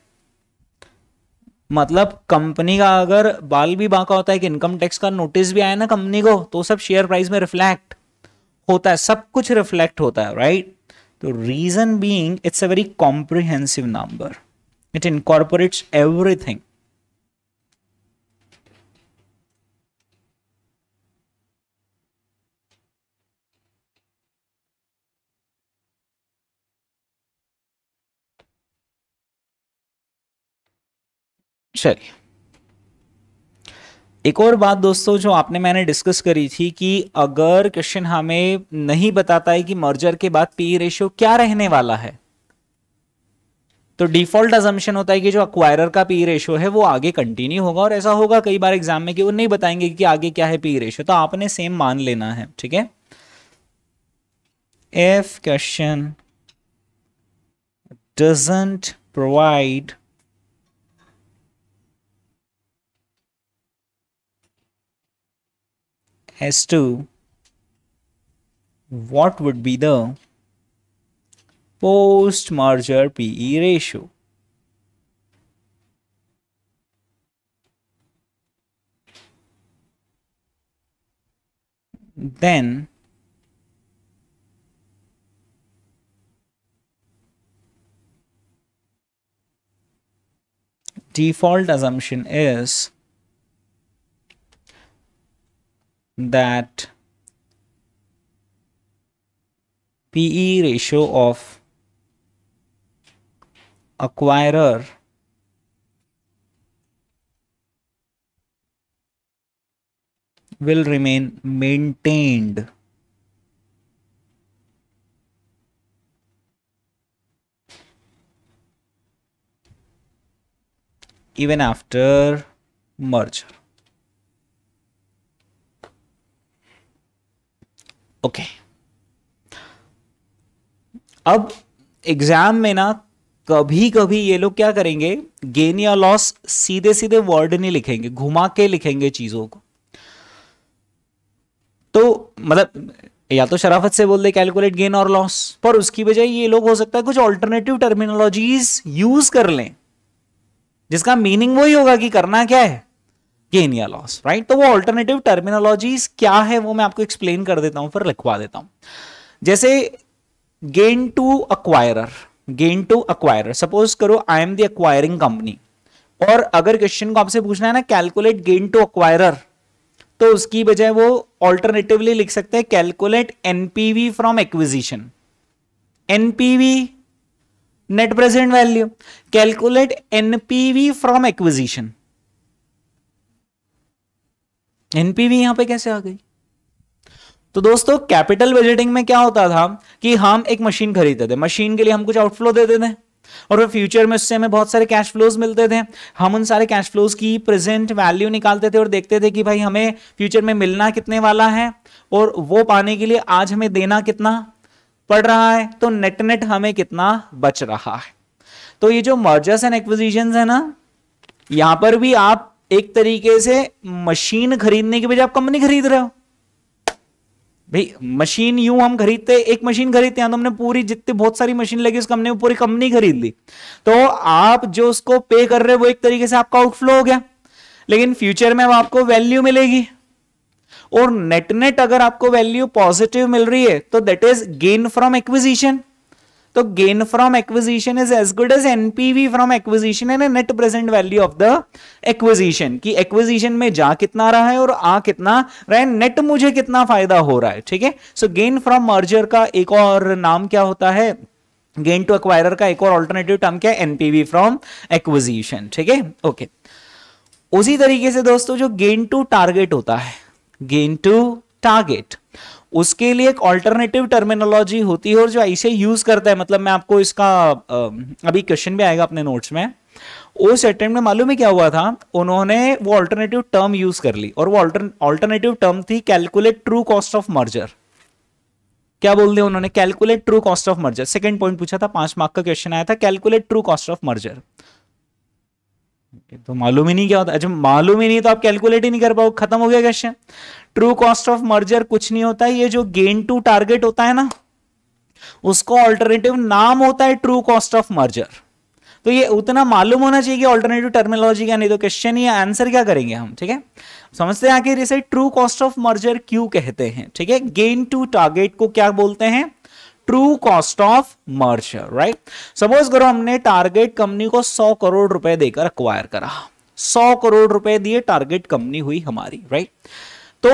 मतलब कंपनी का अगर बाल भी बांका होता है कि इनकम टैक्स का नोटिस भी आया ना कंपनी को तो सब शेयर प्राइस में रिफ्लेक्ट होता है सब कुछ रिफ्लेक्ट होता है राइट तो reason being it's a very comprehensive number it incorporates everything चलिए एक और बात दोस्तों जो आपने मैंने डिस्कस करी थी कि अगर क्वेश्चन हमें नहीं बताता है कि मर्जर के बाद पी रेशियो e क्या रहने वाला है तो डिफॉल्ट अजम्पन होता है कि जो अक्वायरर का पी रेशियो e है वो आगे कंटिन्यू होगा और ऐसा होगा कई बार एग्जाम में कि वो नहीं बताएंगे कि आगे क्या है पी रेशियो e तो आपने सेम मान लेना है ठीक है if question doesn't provide as to what would be the post merger PE ratio. Then default assumption is that PE ratio of acquirer will remain maintained even after merger. Okay अब एग्जाम में ना कभी कभी ये लोग क्या करेंगे गेन या लॉस सीधे सीधे वर्ड नहीं लिखेंगे घुमा के लिखेंगे चीजों को तो मतलब या तो शराफत से बोल दे कैलकुलेट गेन और लॉस पर उसकी बजाय ये लोग हो सकता है कुछ ऑल्टरनेटिव टर्मिनोलॉजीज यूज कर लें जिसका मीनिंग वही होगा कि करना क्या है गेन या लॉस राइट तो वो ऑल्टरनेटिव टर्मिनोलॉजीज क्या है वो मैं आपको एक्सप्लेन कर देता हूं फिर लिखवा देता हूं जैसे gain to acquirer gain to acquirer suppose करो आई एम द कंपनी और अगर क्वेश्चन को आपसे पूछना है ना कैलकुलेट गेन टू अक्वायरर तो उसकी बजाय वो ऑल्टरनेटिवली लिख सकते हैं calculate NPV from acquisition NPV net present value calculate NPV from acquisition NPV यहां पे कैसे आ गई तो दोस्तों कैपिटल बजटिंग में क्या होता था कि हम एक मशीन खरीदते थे मशीन के लिए हम कुछ आउटफ्लो देते थे और फिर फ्यूचर में उससे हमें बहुत सारे कैश फ्लोज मिलते थे हम उन सारे कैश फ्लोज की प्रेजेंट वैल्यू निकालते थे और देखते थे कि भाई हमें फ्यूचर में मिलना कितने वाला है और वो पाने के लिए आज हमें देना कितना पड़ रहा है तो नेट नेट हमें कितना बच रहा है तो ये जो मर्जर्स एंड एक्विजिशन है ना यहां पर भी आप एक तरीके से मशीन खरीदने के बजाय आप कंपनी खरीद रहे हो भाई मशीन यूं हम खरीदते एक मशीन खरीदते हैं तो हमने पूरी जितनी बहुत सारी मशीन लगी उस कंपनी में पूरी कंपनी खरीद ली तो आप जो उसको पे कर रहे हो वो एक तरीके से आपका आउटफ्लो हो गया लेकिन फ्यूचर में आपको वैल्यू मिलेगी और नेट नेट अगर आपको वैल्यू पॉजिटिव मिल रही है तो that is gain from acquisition तो gain from acquisition is as good as NPV from acquisition and net present value of the acquisition कि एक्विजीशन में जा कितना रहा है और आ कितना रहा है नेट मुझे कितना फायदा हो रहा है ठीक है सो गेन फ्रॉम मर्जर का एक और नाम क्या होता है गेन टू एक्वायरर का एक और ऑल्टरनेटिव टर्म क्या है एनपीवी फ्रॉम एक्विजिशन ठीक है ओके उसी तरीके से दोस्तों जो गेन टू टारगेट होता है गेन टू टारगेट उसके लिए एक ऑल्टरनेटिव टर्मिनोलॉजी होती है और जो ऐसे यूज करता है मतलब मैं आपको इसका अभी क्वेश्चन भी आएगा अपने नोट्स में उस अटेम्प्ट में मालूम है क्या हुआ था उन्होंने वो ऑल्टरनेटिव टर्म यूज कर ली और वो ऑल्टरनेटिव टर्म थी calculate true cost of merger क्या बोल दिया उन्होंने calculate true cost of merger second point पूछा था पांच मार्क का क्वेश्चन आया था calculate true cost of merger तो मालूम ही नहीं क्या होता अच्छा मालूम ही नहीं तो आप कैलकुलेट ही नहीं कर पाओ खत्म हो गया question true cost of merger कुछ नहीं होता ये जो गेन टू टारगेट होता है ना उसको ऑल्टरनेटिव नाम होता है ट्रू कॉस्ट ऑफ मर्जर तो ये उतना मालूम होना चाहिए कि ऑल्टरनेटिव टर्मिनोलॉजी का नहीं तो क्वेश्चन ही आंसर क्या करेंगे हम ठीक है समझते हैं आखिर इसे ट्रू कॉस्ट ऑफ मर्जर क्यों कहते हैं ठीक है गेन टू टारगेट को क्या बोलते हैं true cost of merger right suppose करो हमने टारगेट कंपनी को सौ करोड़ रुपए देकर अक्वायर करा सौ करोड़ रुपए दिए टारगेट कंपनी हुई हमारी राइट तो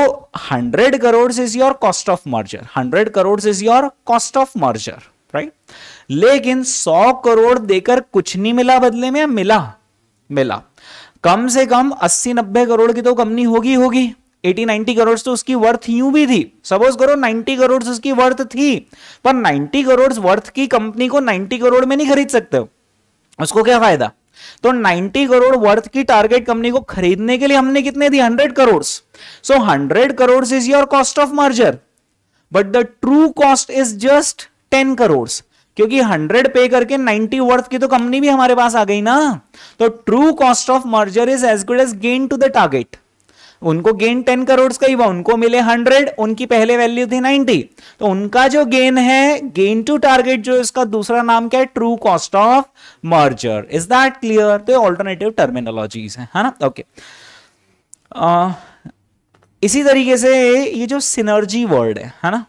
hundred crore is your cost of merger hundred crore is your cost of merger right लेकिन सौ करोड़ देकर कुछ नहीं मिला बदले में मिला मिला कम से कम अस्सी नब्बे करोड़ की तो कंपनी होगी होगी एटी नाइनटी करोड़ तो उसकी वर्थ यूं भी थी सपोज करो नाइनटी करोड़ उसकी वर्थ थी पर नाइनटी करोड़ वर्थ की कंपनी को नाइनटी करोड़ में नहीं खरीद सकते उसको क्या फायदा तो 90 करोड़ वर्थ की टारगेट कंपनी को खरीदने के लिए हमने कितने दी 100 crore so so, 100 crore is your cost of merger but the true cost is just 10 crore क्योंकि 100 पे करके 90 वर्थ की तो कंपनी भी हमारे पास आ गई ना तो true cost of merger is as good as gain to the target उनको गेन टेन करोड़ का ही हुआ उनको मिले हंड्रेड उनकी पहले वैल्यू थी नाइनटी तो उनका जो गेन है गेन टू टारगेट जो इसका दूसरा नाम क्या है true cost of merger is that clear तो ऑल्टरनेटिव टर्मिनोलॉजी है ना ओके okay. Uh, इसी तरीके से ये जो सिनर्जी वर्ड है है ना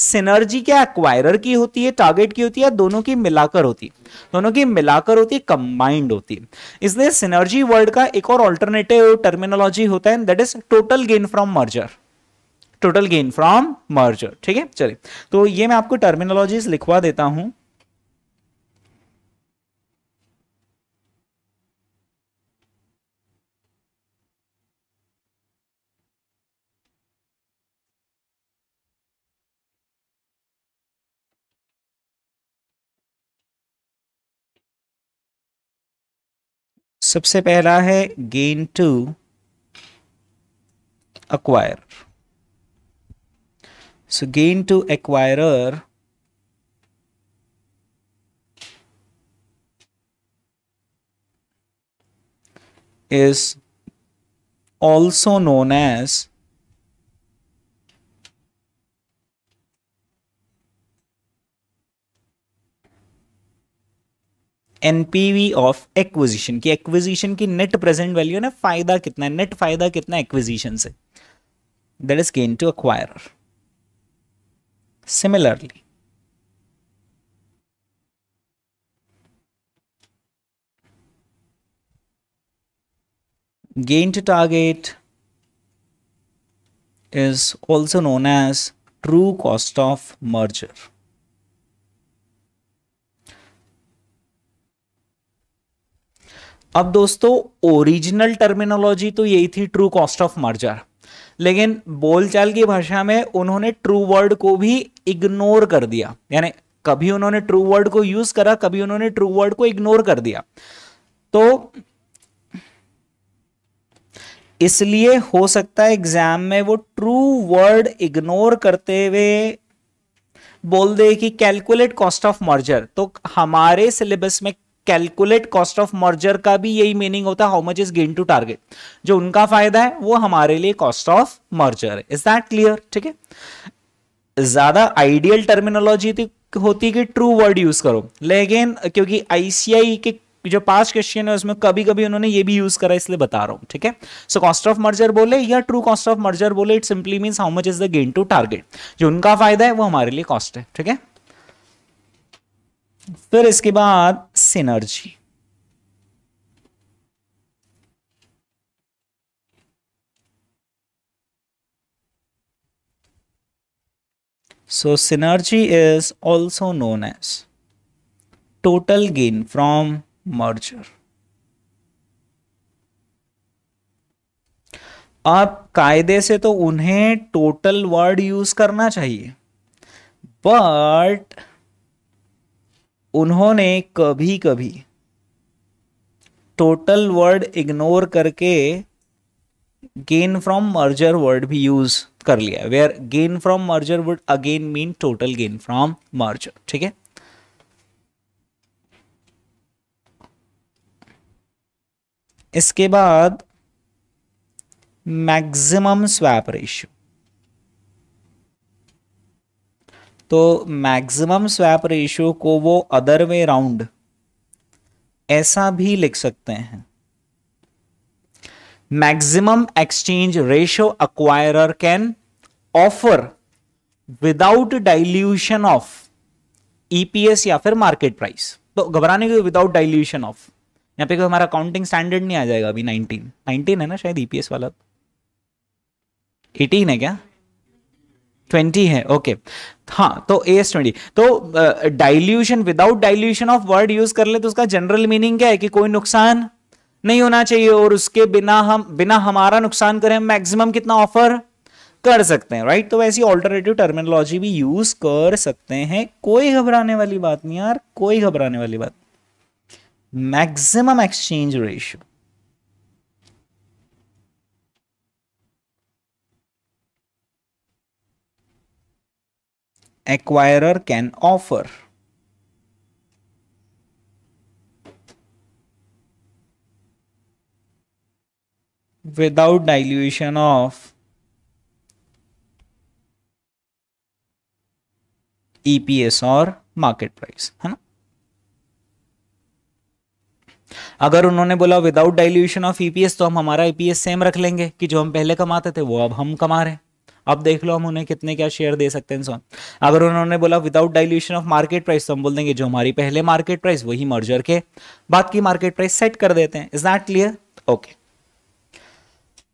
सिनर्जी क्या एक्वायरर की होती है टारगेट की होती है दोनों की मिलाकर होती है दोनों की मिलाकर होती है कंबाइंड होती है इसलिए सिनर्जी वर्ड का एक और ऑल्टरनेटिव टर्मिनोलॉजी होता है that is total gain from merger total gain from merger ठीक है चलिए तो ये मैं आपको टर्मिनोलॉजी लिखवा देता हूं सबसे पहला है gain to acquire so gain to acquire is also known as NPV of acquisition की एक्विजिशन की नेट प्रेजेंट वैल्यू है ना फायदा कितना है नेट फायदा कितना एक्विजिशन से that is gain to acquire similarly gain to target is also known as true cost of merger. अब दोस्तों ओरिजिनल टर्मिनोलॉजी तो यही थी ट्रू कॉस्ट ऑफ मर्जर लेकिन बोलचाल की भाषा में उन्होंने ट्रू वर्ड को भी इग्नोर कर दिया यानी कभी उन्होंने ट्रू वर्ड को यूज करा कभी उन्होंने ट्रू वर्ड को इग्नोर कर दिया तो इसलिए हो सकता है एग्जाम में वो ट्रू वर्ड इग्नोर करते हुए बोल दे कि कैलकुलेट कॉस्ट ऑफ मर्जर तो हमारे सिलेबस में कैलकुलेट कॉस्ट ऑफ मर्जर का भी यही मीनिंग होता है how much is gain to target जो उनका फायदा है वो हमारे लिए कॉस्ट ऑफ मर्जर है इज दैट क्लियर ठीक है ज्यादा आइडियल टर्मिनोलॉजी तो होती कि ट्रू वर्ड यूज करो लेकिन क्योंकि आईसीआई के जो पास क्वेश्चन है उसमें कभी कभी उन्होंने ये भी यूज करा इसलिए बता रहा हूं ठीक है सो कॉस्ट ऑफ मर्जर बोले या ट्रू कॉस्ट ऑफ मर्जर बोले it simply mean how much is the gain to target जो उनका फायदा है वो हमारे लिए कॉस्ट है ठीक है फिर इसके बाद synergy So synergy is also known as total gain from merger. अब कायदे से तो उन्हें टोटल वर्ड यूज करना चाहिए बट उन्होंने कभी कभी टोटल वर्ड इग्नोर करके गेन फ्रॉम मर्जर वर्ड भी यूज कर लिया where gain from merger would again mean total gain from merger ठीक है इसके बाद मैक्सिमम स्वैप रेशियो तो मैक्सिमम स्वैप रेशियो को वो अदर वे राउंड ऐसा भी लिख सकते हैं maximum exchange ratio acquirer can offer without dilution of EPS या फिर मार्केट प्राइस तो घबराने के विदाउट डाइल्यूशन ऑफ यहां पे हमारा काउंटिंग स्टैंडर्ड नहीं आ जाएगा अभी 19 19 है ना शायद ईपीएस e वाला 18 है क्या ट्वेंटी है ओके okay. हाँ तो ए एस ट्वेंटी तो dilution without dilution of word use कर ले तो उसका जनरल मीनिंग क्या है कि कोई नुकसान नहीं होना चाहिए और उसके बिना हम बिना हमारा नुकसान करें हम मैक्सिमम कितना ऑफर कर सकते हैं राइट तो वैसी ऑल्टरनेटिव टर्मिनोलॉजी भी यूज कर सकते हैं कोई घबराने वाली बात नहीं यार कोई घबराने वाली बात maximum exchange ratio acquirer can offer. without dilution of EPS और मार्केट प्राइस है ना अगर उन्होंने बोला without dilution of EPS e तो हम हमारा ईपीएस e सेम रख लेंगे कि जो हम पहले कमाते थे वो अब हम कमा रहे हैं अब देख लो हम उन्हें कितने क्या शेयर दे सकते हैं सोन अगर उन्होंने बोला without dilution of market price तो हम बोल देंगे जो हमारी पहले मार्केट प्राइस वही मर्जर के बाद की मार्केट प्राइस सेट कर देते हैं इज नॉट क्लियर ओके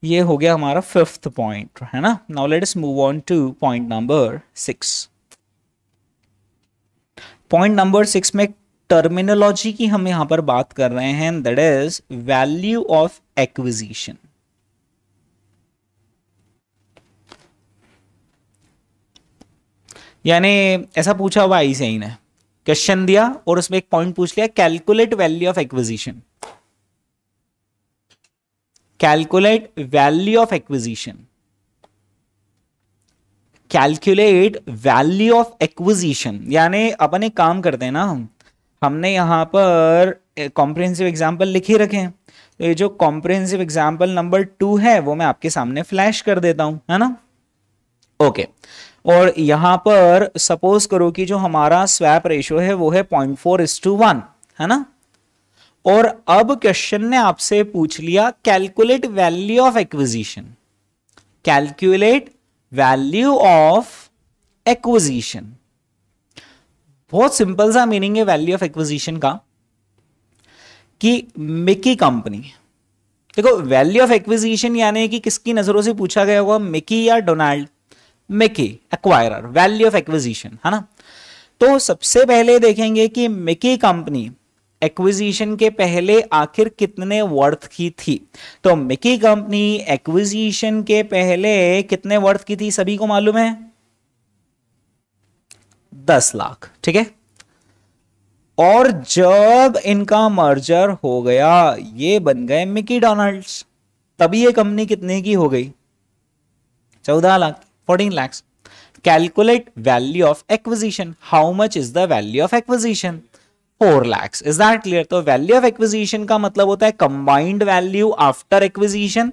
ये हो गया हमारा फिफ्थ पॉइंट है ना now let's move on to point number six point number six में टर्मिनोलॉजी की हम यहां पर बात कर रहे हैं that is value of acquisition यानी ऐसा पूछा हुआ आई से ही ने क्वेश्चन दिया और उसमें एक पॉइंट पूछ लिया calculate value of acquisition calculate value of acquisition calculate value of acquisition यानी अपन एक काम करते हैं ना हम हमने यहां पर कॉम्प्रिहेंसिव एग्जाम्पल लिखे रखे हैं तो ये जो कॉम्प्रिहेंसिव एग्जाम्पल नंबर टू है वो मैं आपके सामने फ्लैश कर देता हूं है ना ओके okay. और यहां पर सपोज करो कि जो हमारा स्वैप रेशियो है वो है point four is to one है ना और अब क्वेश्चन ने आपसे पूछ लिया calculate value of acquisition calculate value of acquisition बहुत सिंपल सा मीनिंग है वैल्यू ऑफ एक्विजिशन का कि मिकी कंपनी देखो वैल्यू ऑफ एक्विजिशन यानी कि किसकी नजरों से पूछा गया होगा मिकी या Donald Mickey acquirer value of acquisition है ना तो सबसे पहले देखेंगे कि मिकी कंपनी एक्विजिशन के पहले आखिर कितने वर्थ की थी तो मिकी कंपनी एक्विजिशन के पहले कितने वर्थ की थी सभी को मालूम है दस लाख ठीक है और जब इनका मर्जर हो गया ये बन गए मिकी डोनाल्ड्स तभी ये कंपनी कितने की हो गई चौदह lakh fourteen lakhs calculate value of acquisition. How much is the value of acquisition? Four lakhs is that clear तो वैल्यू ऑफ एक्विजिशन का मतलब होता है combined value after acquisition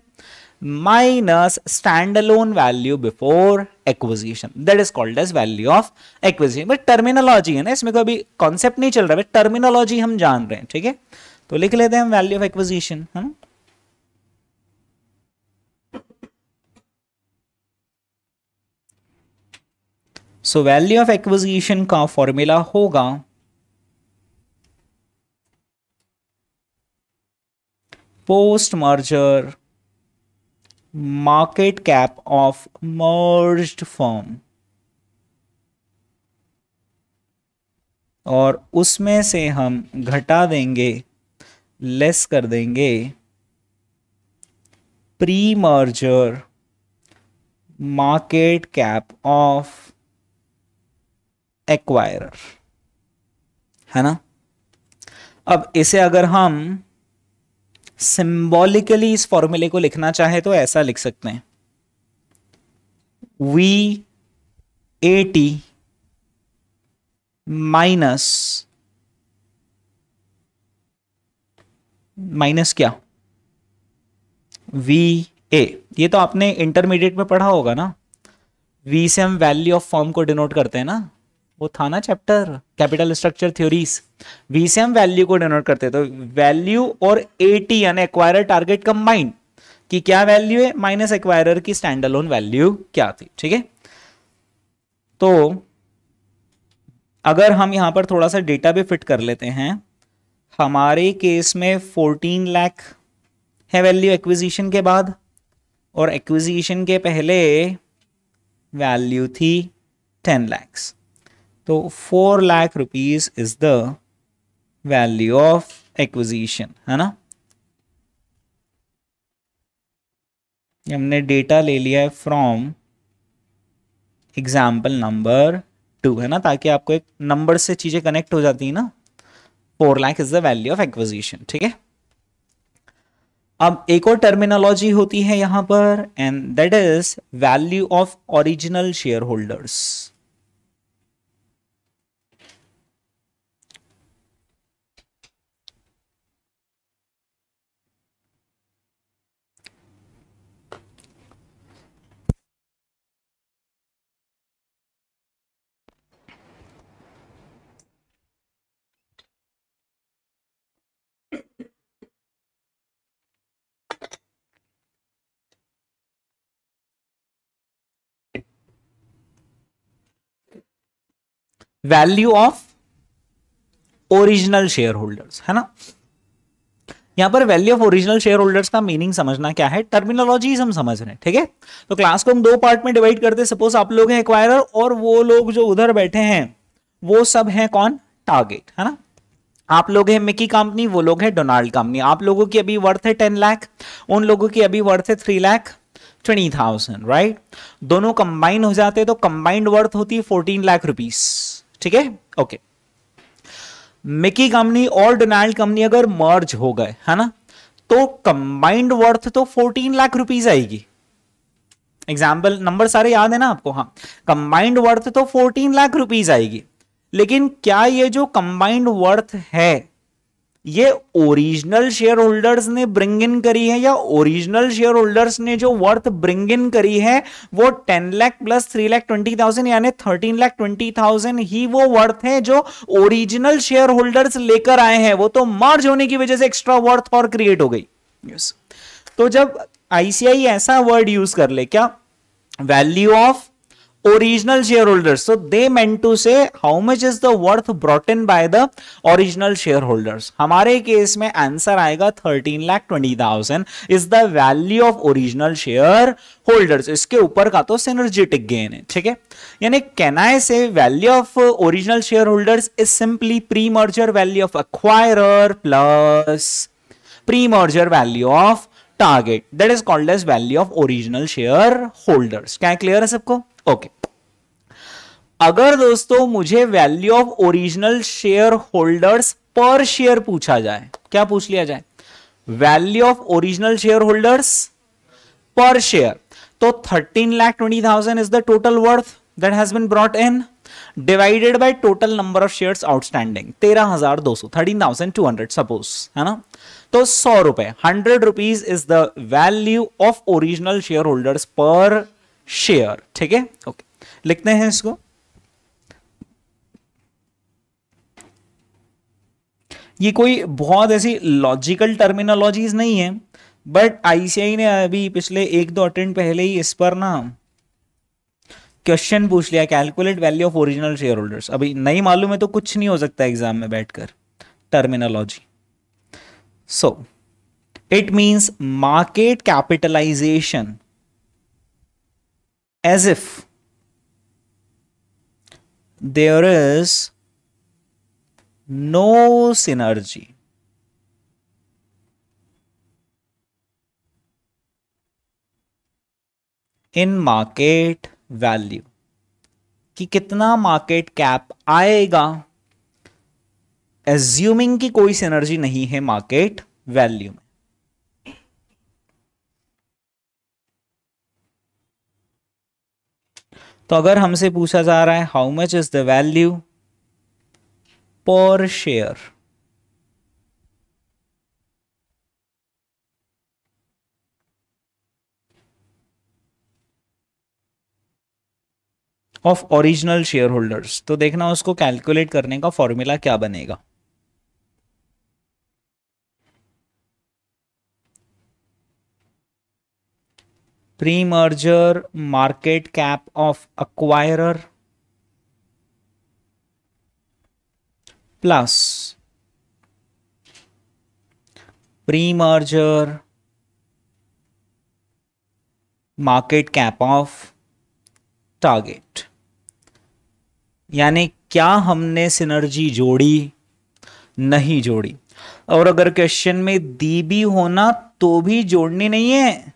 minus stand alone value before acquisition that is called as value of acquisition but terminology है ना इसमें कोई अभी कॉन्सेप्ट नहीं चल रहा है टर्मिनोलॉजी हम जान रहे हैं ठीक है तो लिख लेते हैं हम वैल्यू ऑफ एक्विजिशन है ना सो वैल्यू ऑफ एक्विजिशन का फॉर्मूला होगा post merger market cap of merge firm और उसमें से हम घटा देंगे लेस कर देंगे pre merger market cap of acquirer है ना अब इसे अगर हम सिंबॉलिकली इस फॉर्मूले को लिखना चाहे तो ऐसा लिख सकते हैं V A T minus minus क्या वी ए ये तो आपने इंटरमीडिएट में पढ़ा होगा ना वी से हम वैल्यू ऑफ फॉर्म को डिनोट करते हैं ना वो था ना chapter capital structure theories VCM value को डिनोट करते तो वैल्यू और एटी यानी एक्वायर टारगेट कंबाइंड कि क्या वैल्यू है माइनस एक्वायरर की स्टैंड अलोन वैल्यू क्या थी ठीक है तो अगर हम यहां पर थोड़ा सा डेटा भी फिट कर लेते हैं हमारे केस में फोर्टीन लाख है वैल्यू एक्विजिशन के बाद और एक्विजिशन के पहले वैल्यू थी टेन लैक्स तो four lakh rupees is the value of acquisition है ना हमने डेटा ले लिया है फ्रॉम एग्जाम्पल नंबर टू है ना ताकि आपको एक नंबर से चीजें कनेक्ट हो जाती है ना four lakh is the value of acquisition ठीक है अब एक और टर्मिनोलॉजी होती है यहां पर and that is value of original share holders value of original share holders है ना यहां पर value of original share holders का मीनिंग समझना क्या है टर्मिनोलॉजी हम समझ रहे हैं ठीक है तो क्लास को हम दो पार्ट में डिवाइड करते हैं सपोज आप लोग हैं एक्वायरर और वो लोग जो उधर बैठे हैं वो सब हैं कौन टारगेट है ना आप लोग हैं मिकी कंपनी वो लोग हैं डोनाल्ड कंपनी आप लोगों की अभी वर्थ है टेन लाख उन लोगों की अभी वर्थ है three lakh twenty thousand right दोनों कंबाइन हो जाते हैं तो कंबाइंड वर्थ होती है फोर्टीन लाख रुपीज़ ठीक है ओके मिकी कंपनी और डोनाल्ड कंपनी अगर मर्ज हो गए है ना तो कंबाइंड वर्थ तो 14 लाख रुपीज आएगी एग्जाम्पल नंबर सारे याद है ना आपको हाँ कंबाइंड वर्थ तो 14 लाख रुपीज आएगी लेकिन क्या ये जो कंबाइंड वर्थ है ये ओरिजिनल शेयर होल्डर्स ने ब्रिंग इन करी है या ओरिजिनल शेयर होल्डर्स ने जो वर्थ ब्रिंग इन करी है वो ten lakh plus three lakh twenty thousand यानी थर्टीन लैख ट्वेंटी थाउजेंड ही वो वर्थ है जो ओरिजिनल शेयर होल्डर्स लेकर आए हैं वो तो मर्ज होने की वजह से एक्स्ट्रा वर्थ और क्रिएट हो गई yes. तो जब आईसीआई ऐसा वर्ड यूज कर ले क्या value of original shareholders. So they meant to say how much is the worth brought in by the original shareholders. हमारे केस में आंसर आएगा thirteen lakh twenty thousand is the value of original share holders इसके ऊपर का तो सिनर्जेटिक गेन है ठीक है यानी can I say value of original share holders is simply pre merger value of acquirer plus pre merger value of target that is called as value of original share holders क्या क्लियर है सबको ओके अगर दोस्तों मुझे value of original share holders per share पूछा जाए क्या पूछ लिया जाए value of original share holders per share तो thirteen lakh twenty thousand is the total worth that has been brought in divided by total number of shares outstanding तेरह हजार दो सौ thirteen thousand two hundred suppose है ना तो सौ रुपए hundred rupees is the value of original share holders per share ठीक है ओके लिखते हैं इसको ये कोई बहुत ऐसी लॉजिकल टर्मिनोलॉजीज नहीं है बट आईसीआई ने अभी पिछले एक दो अटेंड पहले ही इस पर ना क्वेश्चन पूछ लिया calculate value of original share holders अभी नहीं मालूम है तो कुछ नहीं हो सकता एग्जाम में बैठकर terminology so it means market capitalization as if there is no synergy in market value कि कितना मार्केट कैप आएगा एज्यूमिंग की कोई सिनर्जी नहीं है मार्केट वैल्यू में तो अगर हमसे पूछा जा रहा है how much is the value per share of original share holders तो देखना उसको कैलकुलेट करने का फॉर्मूला क्या बनेगा pre merger market cap of acquirer plus pre merger market cap of target यानी क्या हमने सिनर्जी जोड़ी नहीं जोड़ी और अगर क्वेश्चन में दी भी होना तो भी जोड़नी नहीं है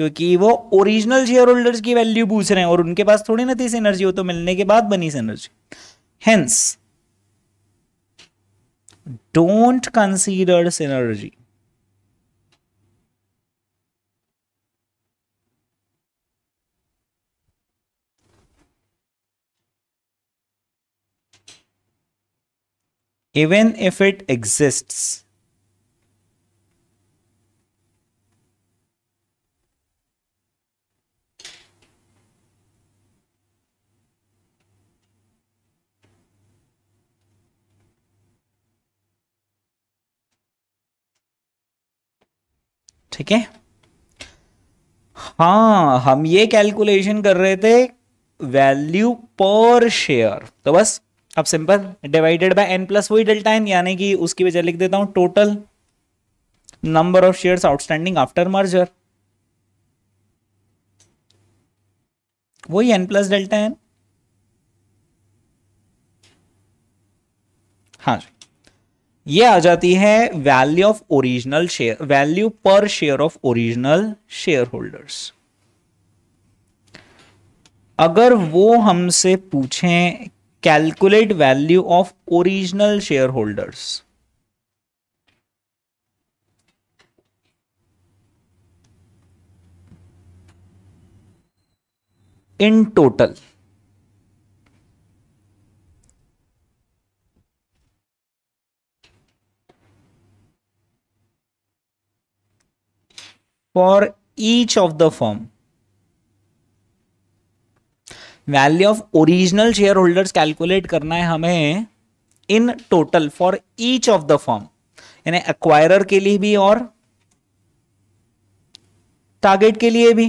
क्योंकि वो ओरिजिनल शेयर होल्डर्स की वैल्यू पूछ रहे हैं और उनके पास थोड़ी ना थी सिनर्जी वो तो मिलने के बाद बनी synergy hence don't consider synergy even if it exists ठीक है हाँ हम ये कैलकुलेशन कर रहे थे वैल्यू पर शेयर तो बस अब simple divided by N plus वही डेल्टा एन यानी कि उसकी वजह लिख देता हूं total number of shares outstanding after merger वही एन प्लस डेल्टा एन हाँ जी ये आ जाती है value of original share value per share of original share holders अगर वो हमसे पूछें calculate value of original share holders in total for each of the firm. Value of original share holders calculate करना है हमें in total for each of the firm यानी एक्वायरर के लिए भी और टारगेट के लिए भी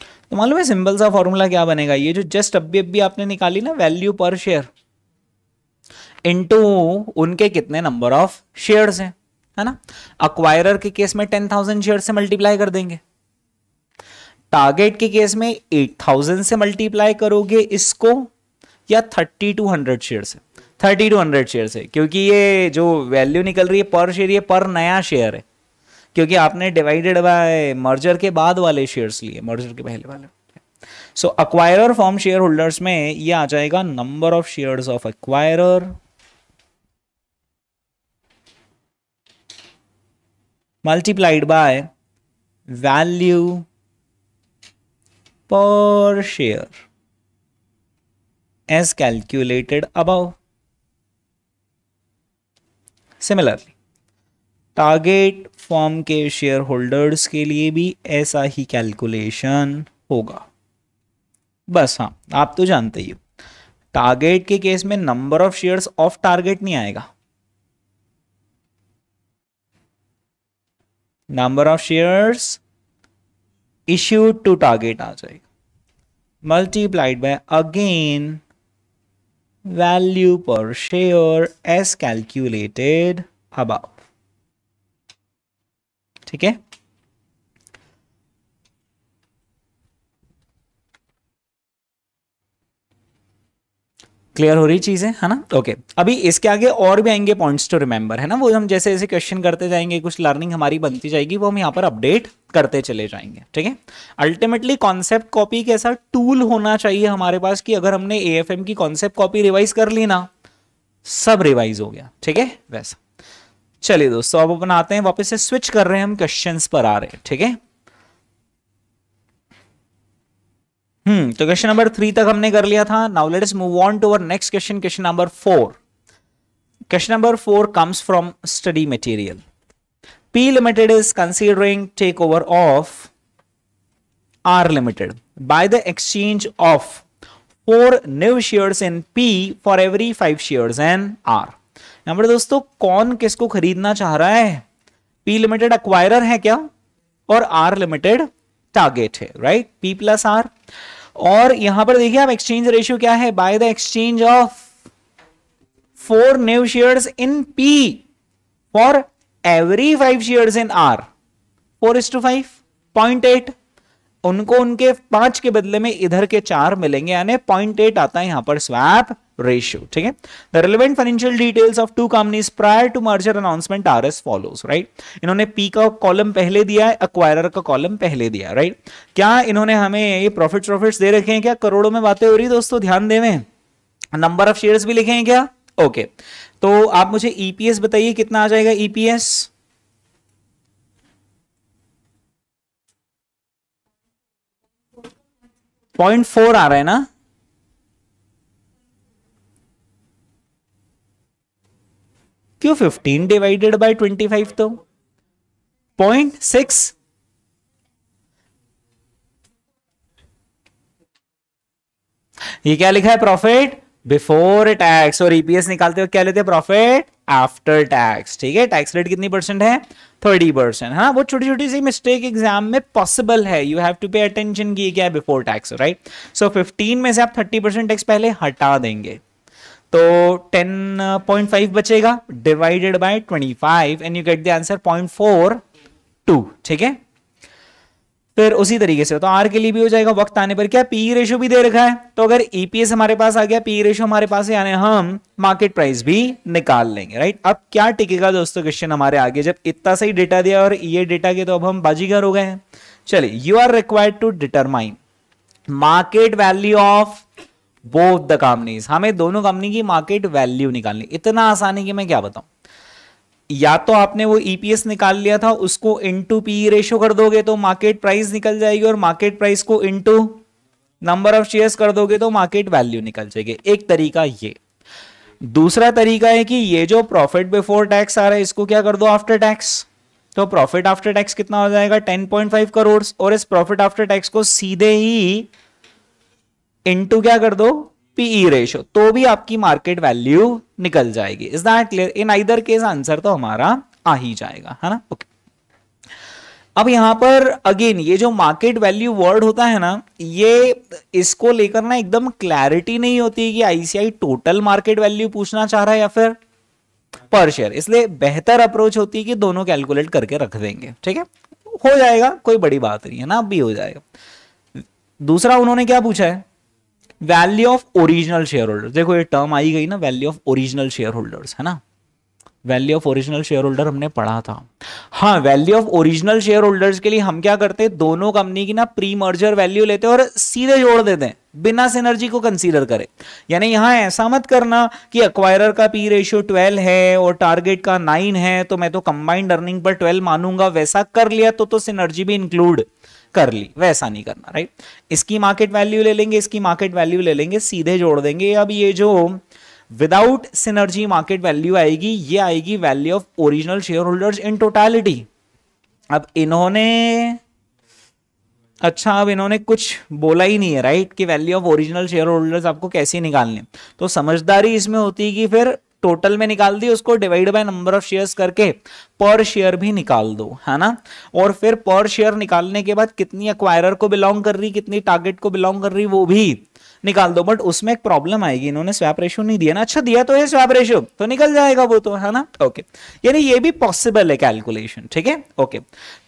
तो मालूम है सिंपल सा फॉर्मूला क्या बनेगा ये जो जस्ट अभी अभी आपने निकाली ना वैल्यू पर शेयर इनटू उनके कितने नंबर ऑफ शेयर्स हैं है ना अक्वायरर के केस में टेन थाउजेंड शेयर से मल्टीप्लाई कर देंगे टारगेट के केस में एट थाउजेंड से मल्टीप्लाई करोगे इसको या थर्टी टू हंड्रेड शेयर से थर्टी टू हंड्रेड शेयर से क्योंकि ये जो वैल्यू निकल रही है पर शेयर ये पर नया शेयर है क्योंकि आपने डिवाइडेड बाय मर्जर के बाद वाले शेयर्स लिए मर्जर के पहले वाले so acquirer firm share holders में ये आ जाएगा number of shares of acquirer multiplied by value per share as calculated above similarly target firm के शेयर होल्डर्स के लिए भी ऐसा ही कैलकुलेशन होगा बस हाँ आप तो जानते ही हो टारगेट के केस में number of shares of target नहीं आएगा number of shares issued to target आ जाएगा multiplied by again value per share as calculated above ठीक है क्लियर हो रही चीज़ें है ना ओके okay. अभी इसके आगे और भी आएंगे पॉइंट्स टू रिमेंबर है ना वो हम जैसे जैसे क्वेश्चन करते जाएंगे कुछ लर्निंग हमारी बनती जाएगी वो हम यहाँ पर अपडेट करते चले जाएंगे ठीक है अल्टीमेटली कॉन्सेप्ट कॉपी कैसा टूल होना चाहिए हमारे पास कि अगर हमने ए की कॉन्सेप्ट कॉपी रिवाइज कर ली ना सब रिवाइज हो गया ठीक है वैसा चलिए दोस्तों अब अपन आते हैं वापस से स्विच कर रहे हैं हम क्वेश्चन पर आ रहे हैं ठीक है हम्म तो क्वेश्चन नंबर थ्री तक हमने कर लिया था now let move on to our next question question number four question number four comes from study material P limited is considering take over of R limited by the exchange of four new shares in P for every five shares in R number दोस्तों कौन किसको खरीदना चाह रहा है पी लिमिटेड अक्वायर है क्या और आर लिमिटेड टारगेट है राइट पी प्लस आर और यहां पर देखिए आप एक्सचेंज रेशियो क्या है by the exchange of four new share in P for every five share in R four is to five point eight उनको उनके पांच के बदले में इधर के चार मिलेंगे यानी पॉइंट एट आता है यहां पर स्वैप रेशियो ठीक है the relevant financial details of two companies prior to merger announcement are as follows right इन्होंने पी का कॉलम पहले दिया है अक्वायरर का कॉलम पहले दिया राइट right? क्या इन्होंने हमें ये प्रॉफिट प्रॉफिट दे रखे हैं क्या करोड़ों में बातें हो रही दोस्तों ध्यान देवे नंबर ऑफ शेयर भी लिखे हैं क्या ओके okay. तो आप मुझे ईपीएस e बताइए कितना आ जाएगा ईपीएस e पॉइंट फोर आ रहा है ना क्यों fifteen divided by twenty five तो पॉइंट सिक्स ये क्या लिखा है प्रॉफिट बिफोर टैक्स और ईपीएस e निकालते हो क्या लेते हैं प्रॉफिट आफ्टर टैक्स ठीक है टैक्स रेट कितनी परसेंट है थर्टी परसेंट हाँ वो छोटी छोटी सी मिस्टेक एग्जाम में पॉसिबल है you have to pay attention की क्या before tax right so fifteen में से आप थर्टी परसेंट टैक्स पहले हटा देंगे तो टेन पॉइंट फाइव बचेगा divided by twenty five and you get the answer point four two ठीक है फिर उसी तरीके से तो आर के लिए भी हो जाएगा वक्त आने पर क्या पी रेशो भी दे रखा है तो अगर ईपीएस e हमारे पास आ गया पी रेशो हमारे पास यानी हम मार्केट प्राइस भी निकाल लेंगे राइट अब क्या टिकेगा दोस्तों क्वेश्चन हमारे आगे जब इतना सही डेटा दिया और ये डेटा के तो अब हम बाजीगर हो गए हैं चलिए you are required to determine market value of both the companies हमें दोनों कंपनी की मार्केट वैल्यू निकालनी इतना आसानी की मैं क्या बताऊं या तो आपने वो ईपीएस e निकाल लिया था उसको इनटू पी रेशो कर दोगे तो मार्केट प्राइस निकल जाएगी और मार्केट प्राइस को इनटू नंबर ऑफ शेयर्स कर दोगे तो मार्केट वैल्यू निकल जाएगी एक तरीका ये दूसरा तरीका है कि ये जो प्रॉफिट बिफोर टैक्स आ रहा है इसको क्या कर दो आफ्टर टैक्स तो प्रॉफिट आफ्टर टैक्स कितना हो जाएगा टेन पॉइंट फाइव करोड़ और इस प्रॉफिट आफ्टर टैक्स को सीधे ही इंटू क्या कर दो पीई रेशो e तो भी आपकी मार्केट वैल्यू निकल जाएगी is that clear in either case answer तो हमारा आ ही जाएगा है ना ओके अब यहां पर अगेन ये जो मार्केट वैल्यू वर्ड होता है ना ये इसको लेकर ना एकदम क्लैरिटी नहीं होती कि आईसीआई टोटल मार्केट वैल्यू पूछना चाह रहा है या फिर पर शेयर इसलिए बेहतर अप्रोच होती है कि दोनों कैलकुलेट करके रख देंगे ठीक है हो जाएगा कोई बड़ी बात नहीं है ना अब भी हो जाएगा दूसरा उन्होंने क्या पूछा है value of original share holders देखो ये टर्म आई गई ना value of original share holders है ना value of original share holder हमने पढ़ा था हाँ value of original share holders के लिए हम क्या करते हैं दोनों कंपनी की ना प्री मर्जर वैल्यू लेते हैं और सीधे जोड़ देते हैं बिना सिनर्जी को कंसीडर करें यानी यहां ऐसा मत करना कि अक्वायरर का पी रेशियो ट्वेल्व है और टारगेट का नाइन है तो मैं तो कंबाइंड अर्निंग पर ट्वेल्व मानूंगा वैसा कर लिया तो तो सिनर्जी भी इंक्लूड कर ली वैसा नहीं करना राइट इसकी मार्केट वैल्यू ले लेंगे इसकी मार्केट वैल्यू ले लेंगे सीधे जोड़ देंगे अब ये जो विदाउट सिनर्जी मार्केट वैल्यू आएगी ये आएगी value of original share holders in totality अब इन्होंने अच्छा अब इन्होंने कुछ बोला ही नहीं है राइट कि value of original share holders आपको कैसे निकालने तो समझदारी इसमें होती है कि फिर टोटल में निकाल दी उसको divide by number of shares करके पर शेयर भी निकाल दो है ना और फिर पर शेयर निकालने के बाद कितनी अक्वायर को बिलोंग कर रही कितनी टारगेट को बिलोंग कर रही वो भी निकाल दो बट उसमें एक प्रॉब्लम आएगी इन्होंने स्वैप रेशो नहीं दिया ना अच्छा दिया तो है स्वैप रेशो तो निकल जाएगा वो तो है ना ओके यानी ये भी पॉसिबल है कैलकुलेशन ठीक है ओके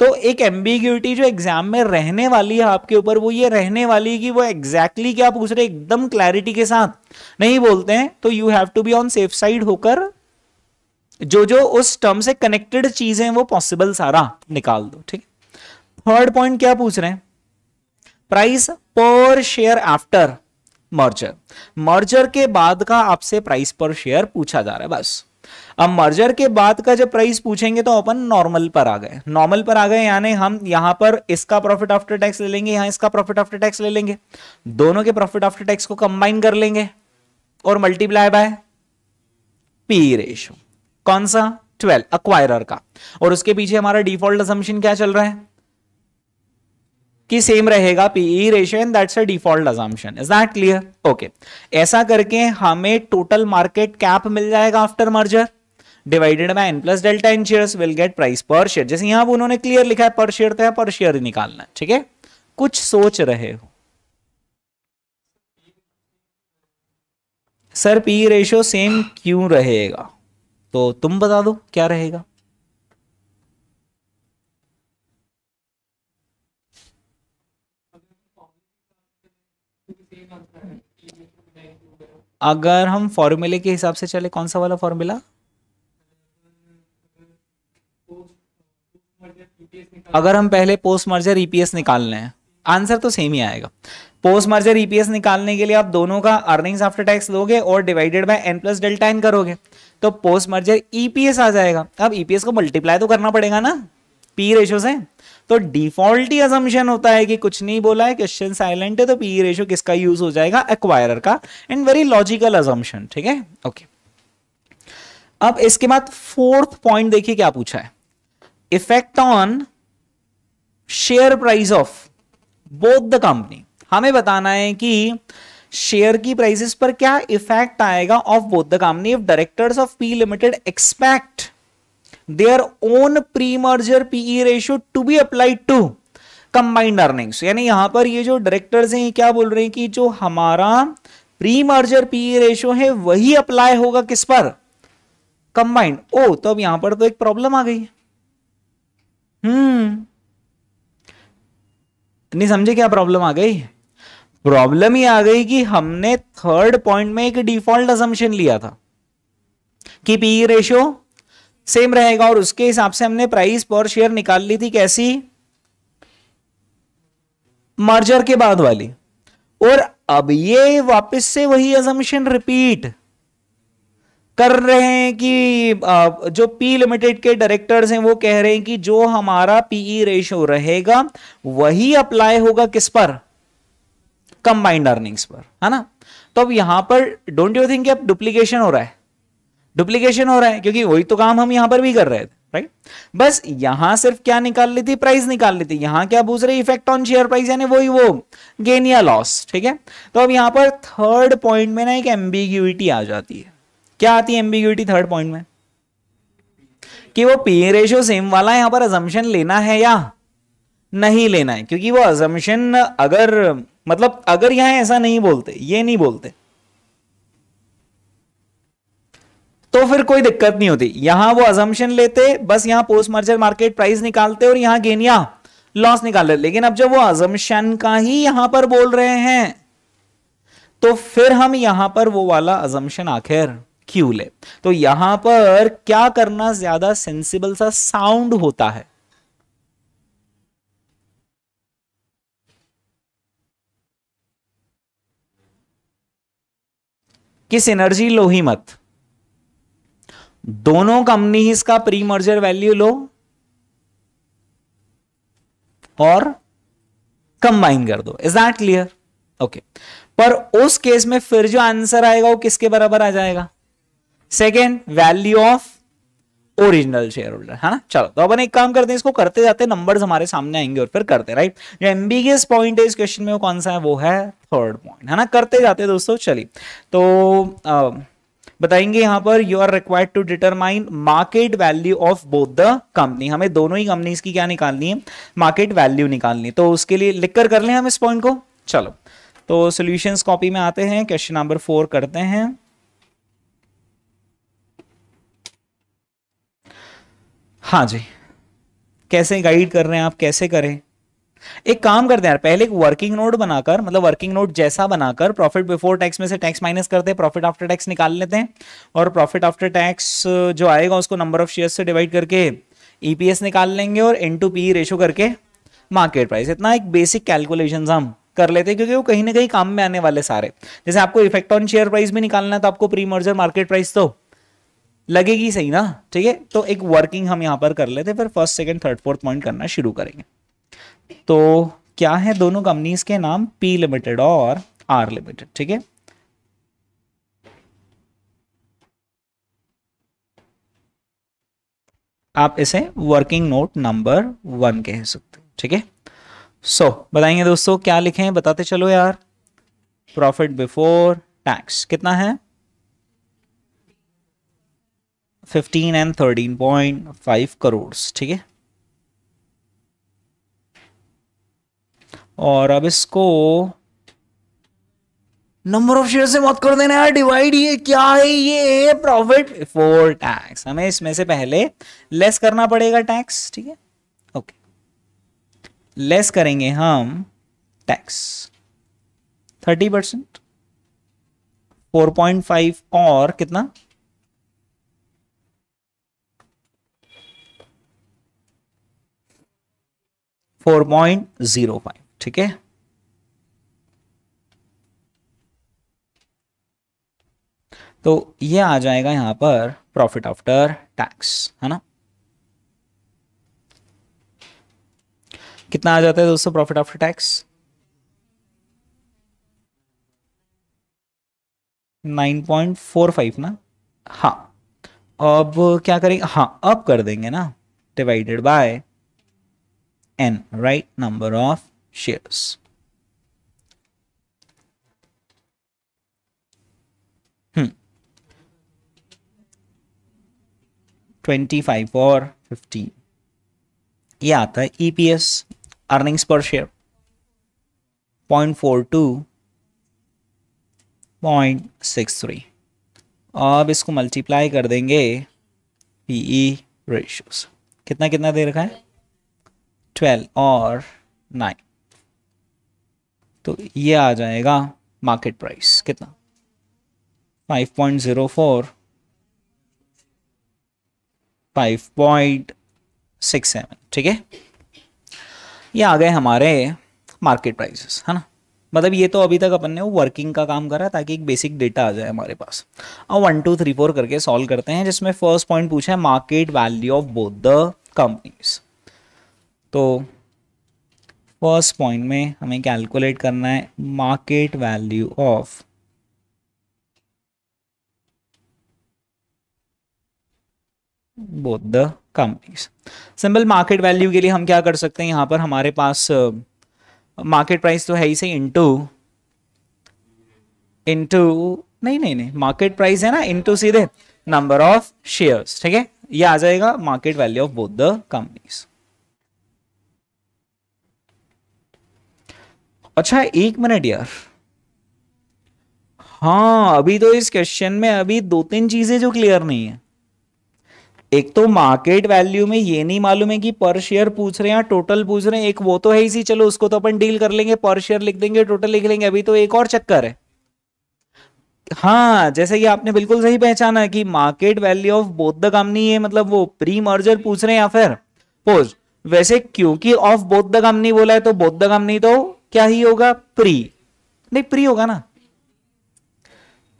तो एक एम्बिग्यूटी जो एग्जाम में रहने वाली है आपके ऊपर वो ये रहने वाली कि वो एग्जैक्टली exactly क्या पूछ रहे एकदम क्लैरिटी के साथ नहीं बोलते हैं तो you have to be on safe side होकर जो जो उस टर्म से कनेक्टेड चीज है वो पॉसिबल सारा निकाल दो ठीक थर्ड पॉइंट क्या पूछ रहे हैं price per share after merger merger के बाद का आपसे प्राइस पर शेयर पूछा जा रहा है बस अब मर्जर के बाद का जब प्राइस पूछेंगे तो अपन नॉर्मल पर आ गए नॉर्मल पर आ गए यानी हम यहां पर इसका प्रॉफिट आफ्टर टैक्स ले लेंगे यहां इसका प्रॉफिट आफ्टर टैक्स ले लेंगे दोनों के प्रॉफिट आफ्टर टैक्स को कंबाइन कर लेंगे और मल्टीप्लाई बाय पी रेशो कौन सा ट्वेल्व अक्वायर का और उसके पीछे हमारा डिफॉल्ट असम्पशन क्या चल रहा है कि सेम रहेगा PE ratio and that's a default assumption is that clear okay ऐसा करके हमें टोटल मार्केट कैप मिल जाएगा after merger divided by N plus delta n share will get price per share जैसे यहां उन्होंने क्लियर लिखा है पर शेयर तो पर शेयर निकालना ठीक है कुछ सोच रहे हो सर पी रेशियो सेम क्यों रहेगा तो तुम बता दो क्या रहेगा अगर हम फॉर्मूले के हिसाब से चले कौन सा वाला फॉर्मूला अगर हम पहले पोस्ट मर्जर ईपीएस निकालने है आंसर तो सेम ही आएगा पोस्ट मर्जर ईपीएस निकालने के लिए आप दोनों का अर्निंग्स आफ्टर टैक्स लोगे और divided by N plus delta n करोगे तो पोस्ट मर्जर ईपीएस आ जाएगा अब ईपीएस e को मल्टीप्लाई तो करना पड़ेगा ना पी रेशो से तो डिफॉल्टी अजम्पन होता है कि कुछ नहीं बोला है क्वेश्चन साइलेंट है तो पी रेशो e किसका यूज हो जाएगा एक्वायरर का एंड वेरी लॉजिकल अजम्पन ठीक है ओके अब इसके बाद फोर्थ पॉइंट देखिए क्या पूछा है effect on share price of both the company हमें बताना है कि शेयर की प्राइसेस पर क्या इफेक्ट आएगा of both the company if directors of P limited expect their own pre-merger PE ratio to be applied to combined earnings यानी यहां पर ये जो डायरेक्टर्स हैं क्या बोल रहे हैं कि जो हमारा प्री मर्जर पीई रेशो है वही अप्लाई होगा किस पर कंबाइंड ओ oh, तो अब यहां पर तो एक प्रॉब्लम आ गई हम्म नहीं समझे क्या प्रॉब्लम आ गई प्रॉब्लम ही आ गई कि हमने थर्ड पॉइंट में एक डिफॉल्ट असम्पशन लिया था कि पीई रेशो e सेम रहेगा और उसके हिसाब से हमने प्राइस पर शेयर निकाल ली थी कैसी मर्जर के बाद वाली और अब ये वापस से वही एजम्पन रिपीट कर रहे हैं कि जो पी लिमिटेड के डायरेक्टर्स हैं वो कह रहे हैं कि जो हमारा पीई रेशियो e रहेगा वही अप्लाई होगा किस पर कंबाइंड अर्निंग्स पर है ना तो अब यहां पर डोंट यू थिंक अब डुप्लीकेशन हो रहा है डुप्लीकेशन हो रहा है क्योंकि वही तो काम हम यहां पर भी कर रहे थे राइट बस यहां सिर्फ क्या निकाल ली थी प्राइस निकाल ली थी यहां क्या पूछ रही इफेक्ट ऑन शेयर प्राइस यानी वही वो गेन या लॉस ठीक है तो अब यहां पर थर्ड पॉइंट में ना एक एम्बिग्यूटी आ जाती है क्या आती है एम्बिग्यूटी थर्ड पॉइंट में कि वो पी रेशियो सेम वाला यहां पर अजम्पन लेना है या नहीं लेना है क्योंकि वो अजम्पन अगर मतलब अगर यहां ऐसा नहीं बोलते ये नहीं बोलते तो फिर कोई दिक्कत नहीं होती यहां वो अजम्पन लेते बस यहां पोस्ट मर्जर मार्केट प्राइस निकालते और यहां गेन या लॉस निकाल रहे लेकिन अब जब वो अजम्पन का ही यहां पर बोल रहे हैं तो फिर हम यहां पर वो वाला अजम्पन आखिर क्यों ले तो यहां पर क्या करना ज्यादा सेंसिबल सा साउंड होता है किस एनर्जी लो ही मत दोनों कंपनीज का प्री मर्जर वैल्यू लो और कंबाइन कर दो इज दैट क्लियर ओके पर उस केस में फिर जो आंसर आएगा वो किसके बराबर आ जाएगा second value of original share holder है ना चलो तो अपन एक काम करते हैं इसको करते जाते नंबर्स हमारे सामने आएंगे और फिर करते राइट जो एमबीगियस पॉइंट है इस क्वेश्चन में वो कौन सा है वो है थर्ड पॉइंट है ना करते जाते दोस्तों चलिए तो आ, बताएंगे यहां पर you are required to determine market value of both the company हमें दोनों ही कंपनीज की क्या निकालनी है मार्केट वैल्यू निकालनी है तो उसके लिए लिख कर कर लें हम इस पॉइंट को चलो तो सॉल्यूशंस कॉपी में आते हैं क्वेश्चन नंबर फोर करते हैं हाँ जी कैसे गाइड कर रहे हैं आप कैसे करें एक काम करते हैं यार पहले एक वर्किंग नोट बनाकर मतलब वर्किंग नोट जैसा बनाकर प्रॉफिट बिफोर टैक्स में से टैक्स माइनस करते हैं प्रॉफिट आफ्टर टैक्स निकाल लेते हैं और प्रॉफिट आफ्टर टैक्स जो आएगा उसको नंबर ऑफ शेयर से डिवाइड करके ईपीएस e निकाल लेंगे और एन टू पी रेशो करके मार्केट प्राइस इतना एक बेसिक कैलकुलेशन हम कर लेते हैं क्योंकि वो कहीं ना कहीं काम में आने वाले सारे जैसे आपको इफेक्ट ऑन शेयर प्राइस भी निकालना है तो आपको प्री मर्जर मार्केट प्राइस तो लगेगी सही ना ठीक है तो एक वर्किंग हम यहां पर कर लेते हैं फिर first second third fourth point करना शुरू करेंगे तो क्या है दोनों कंपनीज के नाम पी लिमिटेड और आर लिमिटेड ठीक है आप इसे वर्किंग नोट नंबर वन कह सकते हैं ठीक है सो बताएंगे दोस्तों क्या लिखें बताते चलो यार प्रॉफिट बिफोर टैक्स कितना है fifteen and thirteen point five crore ठीक है और अब इसको नंबर ऑफ शेयर से मत कर देना यार डिवाइड ये क्या है ये प्रॉफिट बिफोर टैक्स हमें इसमें से पहले लेस करना पड़ेगा टैक्स ठीक है ओके लेस करेंगे हम tax thirty percent four point five और कितना फोर पॉइंट जीरो फाइव ठीक है तो ये आ जाएगा यहां पर प्रॉफिट आफ्टर टैक्स है ना कितना आ जाता है दोस्तों profit after tax nine point four five ना हाँ अब क्या करेंगे हाँ अब कर देंगे ना divided by n right number of shares. Hmm. 25 और 15 ये आता है EPS earnings per share point four two point six three अब इसको मल्टीप्लाई कर देंगे पीई रेशियोस e कितना कितना दे रखा है ट्वेल्व और नाइन तो ये आ जाएगा मार्केट प्राइस कितना 5.04 5.67 ठीक है ये आ गए हमारे मार्केट प्राइसेस है ना मतलब ये तो अभी तक अपन ने वो वर्किंग का काम करा ताकि एक बेसिक डेटा आ जाए हमारे पास अब वन टू थ्री फोर करके सॉल्व करते हैं जिसमें फर्स्ट पॉइंट पूछा है market value of both the companies तो फर्स्ट पॉइंट में हमें कैलकुलेट करना है market value of both the companies simple market value के लिए हम क्या कर सकते हैं यहां पर हमारे पास मार्केट uh, प्राइस तो है ही सही इंटू इंटू नहीं नहीं नहीं मार्केट प्राइस है ना इंटू सीधे नंबर ऑफ शेयर्स ठीक है ये आ जाएगा market value of both the companies अच्छा एक मिनट यार हाँ अभी तो इस क्वेश्चन में अभी दो तीन चीजें जो क्लियर नहीं है एक तो मार्केट वैल्यू में ये नहीं मालूम है कि पर शेयर पूछ रहे हैं टोटल पूछ रहे हैं एक वो तो है इसी चलो उसको तो अपन डील कर लेंगे पर शेयर लिख देंगे टोटल लिख लेंगे अभी तो एक और चक्कर है हाँ जैसे कि आपने बिल्कुल सही पहचाना कि market value of both the company है मतलब वो प्री मर्जर पूछ रहे हैं या फिर पोज वैसे क्योंकि ऑफ बोथ द कंपनी बोला है तो बोथ द कंपनी तो क्या ही होगा प्री नहीं प्री होगा ना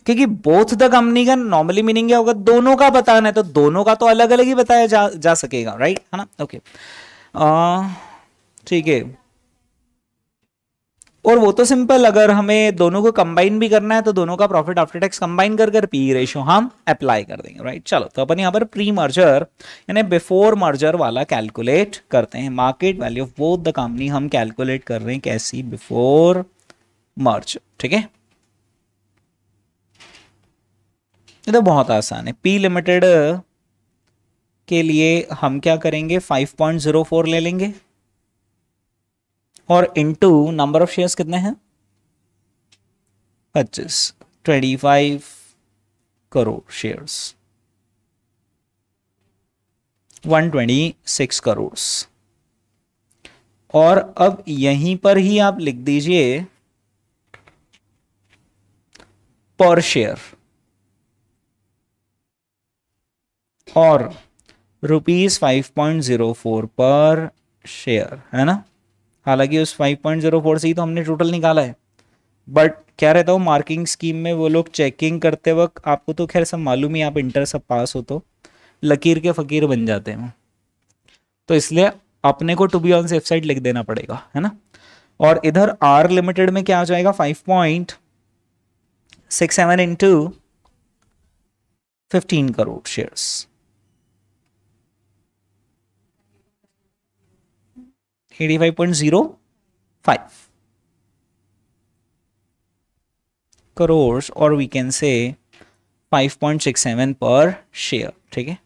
क्योंकि बोथ द कंपनी का नॉर्मली मीनिंग क्या होगा दोनों का बताना है तो दोनों का तो अलग अलग ही बताया जा, जा सकेगा राइट है ना ओके ठीक है और वो तो सिंपल अगर हमें दोनों को कंबाइन भी करना है तो दोनों का प्रॉफिट आफ्टर टैक्स कंबाइन कर कर पी रेशो e हम अप्लाई कर देंगे राइट चलो तो अपन यहाँ पर प्री मर्जर यानी बिफोर मर्जर वाला कैलकुलेट करते हैं market value of both the company हम कैलकुलेट कर रहे हैं कैसी बिफोर मर्ज ठीक है ये तो बहुत आसान है पी लिमिटेड के लिए हम क्या करेंगे फोर ले लेंगे और इनटू नंबर ऑफ शेयर्स कितने हैं पच्चीस twenty five crore shares one twenty six crore और अब यहीं पर ही आप लिख दीजिए पर शेयर और rupees five point zero four per share है ना हालांकि उस 5.04 से ही तो हमने टोटल निकाला है बट क्या रहता हो मार्किंग स्कीम में वो लोग चेकिंग करते वक्त आपको तो खैर सब मालूम ही आप इंटर सब पास हो तो लकीर के फ़कीर बन जाते हैं तो इसलिए अपने को to be on safe side लिख देना पड़ेगा है ना और इधर आर लिमिटेड में क्या हो जाएगा five point six seven into fifteen crore shares 85.05 crore और वी कैन से 5.67 पर शेयर ठीक है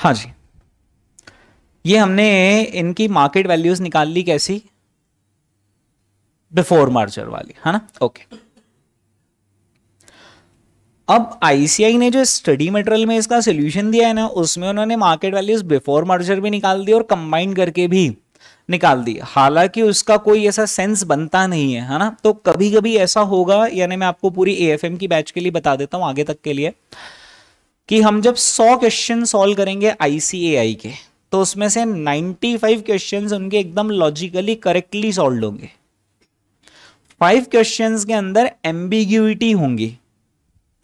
हाँ जी ये हमने इनकी मार्केट वैल्यूज निकाल ली कैसी बिफोर मार्जर वाली है ना ओके okay. अब आईसीआई ने जो स्टडी मटेरियल में इसका सोल्यूशन दिया है ना उसमें उन्होंने मार्केट वैल्यूज बिफोर मर्जर भी निकाल दी और कंबाइन करके भी निकाल दी हालांकि उसका कोई ऐसा सेंस बनता नहीं है है ना तो कभी कभी ऐसा होगा यानी मैं आपको पूरी एएफएम की बैच के लिए बता देता हूँ आगे तक के लिए कि हम जब 100 क्वेश्चन सॉल्व करेंगे आईसीएआई के तो उसमें से 95 क्वेश्चन उनके एकदम लॉजिकली करेक्टली सॉल्व होंगे फाइव क्वेश्चन के अंदर एम्बिग्यूटी होंगी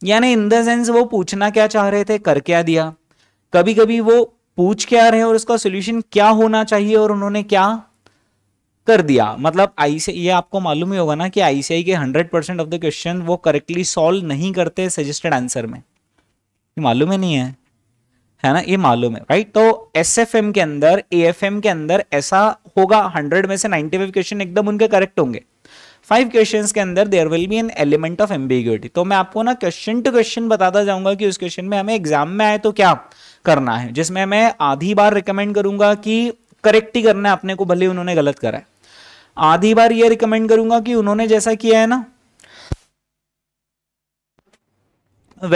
यानी इन द सेंस वो पूछना क्या चाह रहे थे कर क्या दिया कभी कभी वो पूछ क्या रहे और उसका सोल्यूशन क्या होना चाहिए और उन्होंने क्या कर दिया मतलब आई से ये आपको मालूम ही होगा ना कि आईसीआई के hundred percent of the question वो करेक्टली सॉल्व नहीं करते सजेस्टेड आंसर में ये मालूम ही नहीं है है ना ये मालूम है राइट तो एस एफ एम के अंदर ए एफ एम के अंदर ऐसा होगा हंड्रेड में से 95 फाइव क्वेश्चन एकदम उनके करेक्ट होंगे फाइव क्वेश्चन के अंदर there will be an element of ambiguity तो मैं आपको ना क्वेश्चन टू क्वेश्चन बताता जाऊंगा कि उस क्वेश्चन में हमें एग्जाम में आए तो क्या करना है जिसमें मैं आधी बार रिकमेंड करूंगा कि करेक्ट ही करना है अपने को भले उन्होंने गलत करा है आधी बार ये रिकमेंड करूंगा कि उन्होंने जैसा किया है ना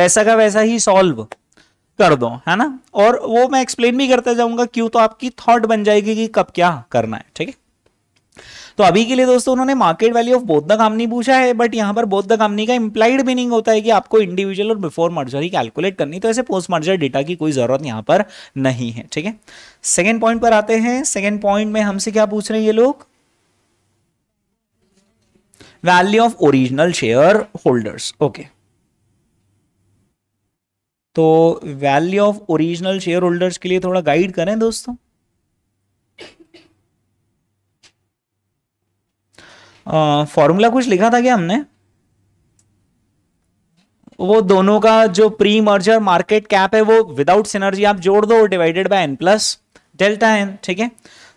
वैसा का वैसा ही सॉल्व कर दो है ना और वो मैं एक्सप्लेन भी करता जाऊंगा क्यों तो आपकी थॉट बन जाएगी कि कब क्या करना है ठीक है तो अभी के लिए दोस्तों उन्होंने market value of both the company पूछा है बट यहाँ पर बोध द कंपनी का इंप्लाइड मीनिंग होता है कि आपको इंडिविजुअल और बिफोर मर्जर ही कैलकुलेट करनी तो ऐसे पोस्ट मर्जर डेटा की कोई ज़रूरत यहाँ पर नहीं है ठीक है सेकेंड पॉइंट पर आते हैं सेकेंड पॉइंट में हमसे क्या पूछ रहे हैं ये लोग value of original share holders okay तो value of original share holders के लिए थोड़ा गाइड करें दोस्तों फॉर्मूला कुछ लिखा था क्या हमने वो दोनों का जो प्री मर्जर मार्केट कैप है वो विदाउट सिनर्जी आप जोड़ दो divided by N plus delta n ठीक है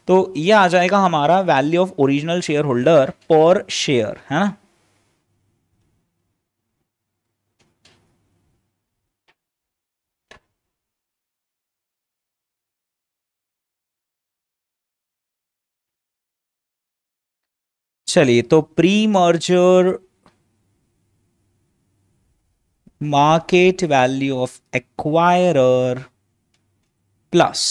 तो ये आ जाएगा हमारा value of original share holder per share है ना चलिए तो pre merger market value of acquirer plus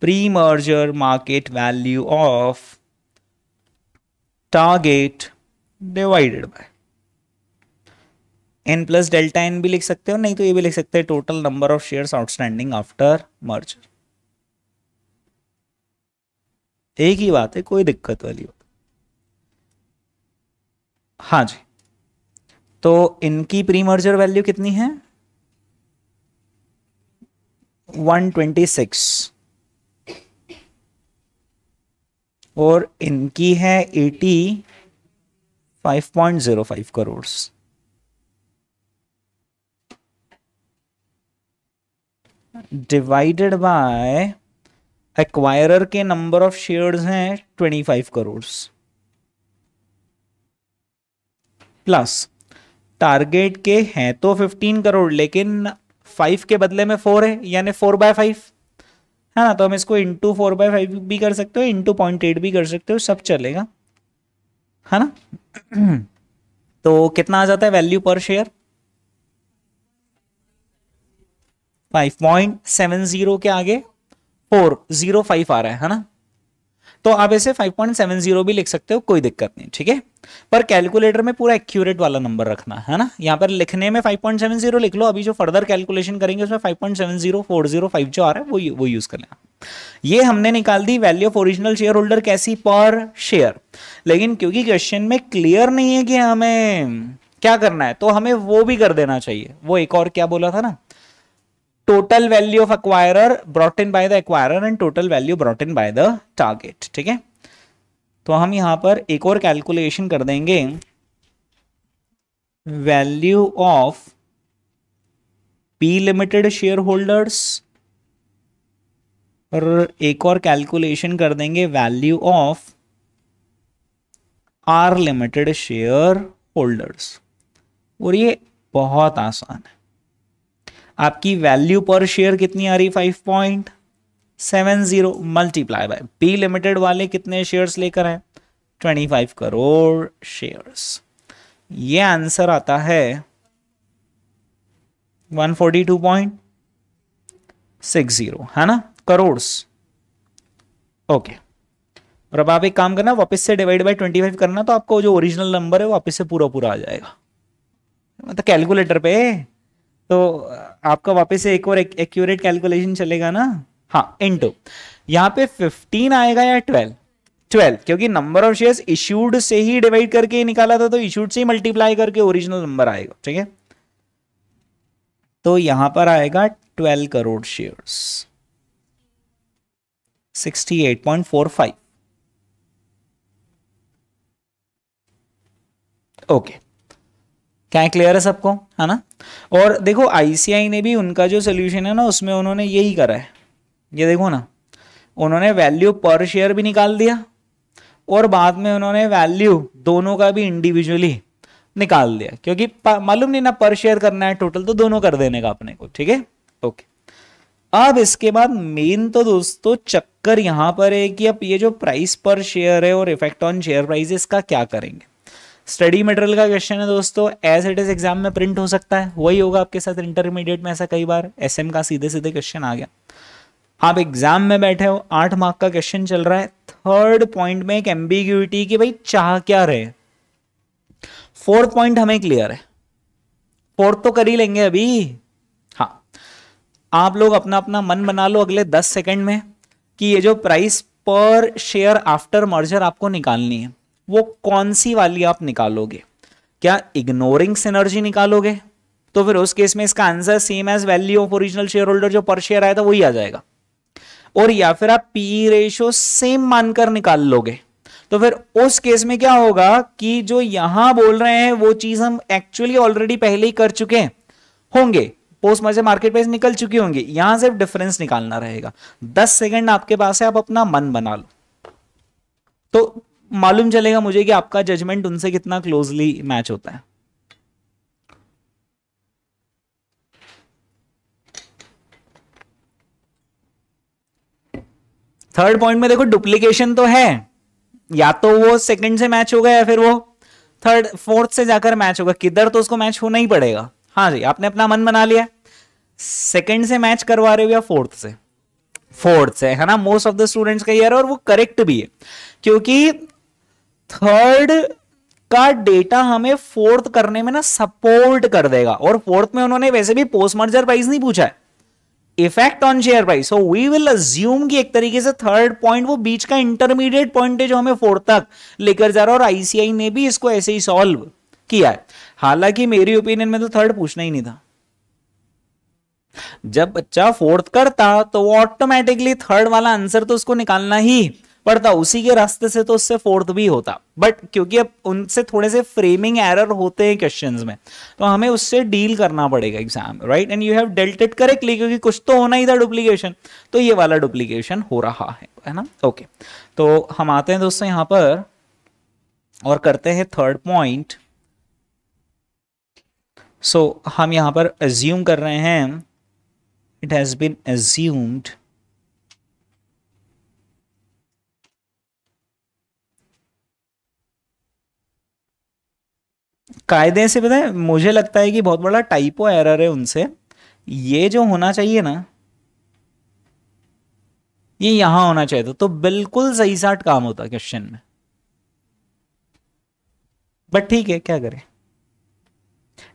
pre merger market value of target divided by N plus delta n भी लिख सकते हो नहीं तो ये भी लिख सकते हैं total number of shares outstanding after merger एक ही बात है कोई दिक्कत वाली बात हाँ जी तो इनकी प्री मर्जर वैल्यू कितनी है 126 और इनकी है 85.05 करोड़ डिवाइडेड बाय एक्वायरर के नंबर ऑफ शेयर्स हैं 25 करोड़ प्लस टारगेट के हैं तो 15 करोड़ लेकिन 5 के बदले में 4 है यानी 4 बाय फाइव है ना तो हम इसको इंटू फोर बाय फाइव भी कर सकते हो इंटू पॉइंट एट भी कर सकते हो सब चलेगा है ना (clears throat) तो कितना आ जाता है value per share five point seven zero के आगे फोर जीरो फाइव आ रहा है है ना तो आप इसे 5.70 भी लिख सकते हो कोई दिक्कत नहीं ठीक है पर कैलकुलेटर में पूरा एक्यूरेट वाला नंबर रखना है ना यहां पर लिखने में 5.70 लिख लो अभी जो फर्दर कैलकुलेशन करेंगे उसमें 5.70 405 जो आ रहा है वो वो यूज कर लेना ये हमने निकाल दी value of original share holder कैसी पर शेयर लेकिन क्योंकि क्वेश्चन में क्लियर नहीं है कि हमें क्या करना है तो हमें वो भी कर देना चाहिए वो एक और क्या बोला था ना total value of acquirer brought in by the acquirer and total value brought in by the target ठीक है तो हम यहां पर एक और कैलकुलेशन कर देंगे value of P limited share holders और एक और कैलकुलेशन कर देंगे value of R limited share holders और ये बहुत आसान है आपकी वैल्यू पर शेयर कितनी आ रही five point seven zero multiply by B limited वाले कितने शेयर्स लेकर हैं ट्वेंटी फाइव करोड़ शेयर्स ये आंसर आता है one forty two point six zero है ना करोड़ ओके और अब आप एक काम करना वापस से डिवाइड बाय ट्वेंटी फाइव करना तो आपको जो ओरिजिनल नंबर है वापस से पूरा पूरा आ जाएगा मतलब कैलकुलेटर पे तो आपका वापस से एक और एक्यूरेट कैलकुलेशन चलेगा ना हाँ इन टू यहाँ पे फिफ्टीन आएगा या ट्वेल्व ट्वेल्व क्योंकि नंबर ऑफ शेयर्स इश्यूड से ही डिवाइड करके निकाला था तो इशूड से ही मल्टीप्लाई करके ओरिजिनल नंबर आएगा ठीक है तो यहां पर आएगा twelve crore shares sixty eight point four five okay क्या क्लियर है सबको है ना और देखो आईसीआई ने भी उनका जो सोल्यूशन है ना उसमें उन्होंने यही करा है ये देखो ना उन्होंने वैल्यू पर शेयर भी निकाल दिया और बाद में उन्होंने वैल्यू दोनों का भी इंडिविजुअली निकाल दिया क्योंकि मालूम नहीं ना पर शेयर करना है टोटल तो दोनों कर देने का अपने को ठीक है ओके अब इसके बाद मेन तो दोस्तों चक्कर यहां पर है कि अब ये जो प्राइस पर शेयर है और इफेक्ट ऑन शेयर प्राइस इसका क्या करेंगे स्टडी मटेरियल का क्वेश्चन है दोस्तों एज इट इज एग्जाम में प्रिंट हो सकता है वही होगा आपके साथ इंटरमीडिएट में ऐसा कई बार एस का सीधे सीधे क्वेश्चन आ गया आप एग्जाम में बैठे हो आठ मार्क का क्वेश्चन चल रहा है थर्ड पॉइंट में एक एम्बिग्यूटी की भाई चाह क्या रहे फोर्थ पॉइंट हमें क्लियर है फोर्थ तो कर ही लेंगे अभी हाँ आप लोग अपना अपना मन बना लो अगले दस सेकेंड में कि ये जो price per share after merger आपको निकालनी है वो कौन सी वाली आप निकालोगे क्या इग्नोरिंग सिनर्जी निकालोगे तो फिर उस केस में इसका answer same as value of original share holder जो पर शेयर आया था वही आ जाएगा और या फिर आप पीई रेशो सेम मानकर निकाल लोगे तो फिर उस केस में क्या होगा कि जो यहां बोल रहे हैं वो चीज हम एक्चुअली ऑलरेडी पहले ही कर चुके हैं होंगे पोस्ट मजे मार्केट प्राइस निकल चुकी होंगी यहां सिर्फ डिफरेंस निकालना रहेगा दस सेकेंड आपके पास है आप अपना मन बना लो तो मालूम चलेगा मुझे कि आपका जजमेंट उनसे कितना क्लोजली मैच होता है थर्ड पॉइंट में देखो डुप्लीकेशन तो है या तो वो सेकंड से मैच होगा या फिर वो थर्ड फोर्थ से जाकर मैच होगा किधर तो उसको मैच होना ही पड़ेगा हाँ जी आपने अपना मन बना लिया सेकंड से मैच करवा रहे हो या फोर्थ से फोर्थ से है ना मोस्ट ऑफ द स्टूडेंट्स का ईयर और वो करेक्ट भी है क्योंकि थर्ड का डेटा हमें फोर्थ करने में ना सपोर्ट कर देगा और फोर्थ में उन्होंने वैसे भी पोस्ट मर्जर प्राइस नहीं पूछा है effect on share price so we will assume कि एक तरीके से थर्ड पॉइंट वो बीच का इंटरमीडिएट पॉइंट है जो हमें फोर्थ तक लेकर जा रहा है और आईसीआई ने भी इसको ऐसे ही सॉल्व किया है हालांकि मेरी ओपिनियन में तो थर्ड पूछना ही नहीं था जब बच्चा फोर्थ करता तो वो ऑटोमेटिकली थर्ड वाला आंसर तो उसको निकालना ही पढ़ता उसी के रास्ते से तो उससे फोर्थ भी होता बट क्योंकि अब उनसे थोड़े से फ्रेमिंग एरर होते हैं क्वेश्चंस में तो हमें उससे डील करना पड़ेगा exam right and you have dealt it correctly क्योंकि कुछ तो होना ही था डुप्लीकेशन तो ये वाला डुप्लीकेशन हो रहा है है ना ओके okay. तो हम आते हैं दोस्तों यहां पर और करते हैं थर्ड पॉइंट सो हम यहां पर एज्यूम कर रहे हैं इट हैज़ बीन एज्यूम्ड कायदे से बताए मुझे लगता है कि बहुत बड़ा टाइपो एरर है उनसे ये जो होना चाहिए ना ये यहां होना चाहिए था तो बिल्कुल सही साठ काम होता क्वेश्चन में बट ठीक है क्या करें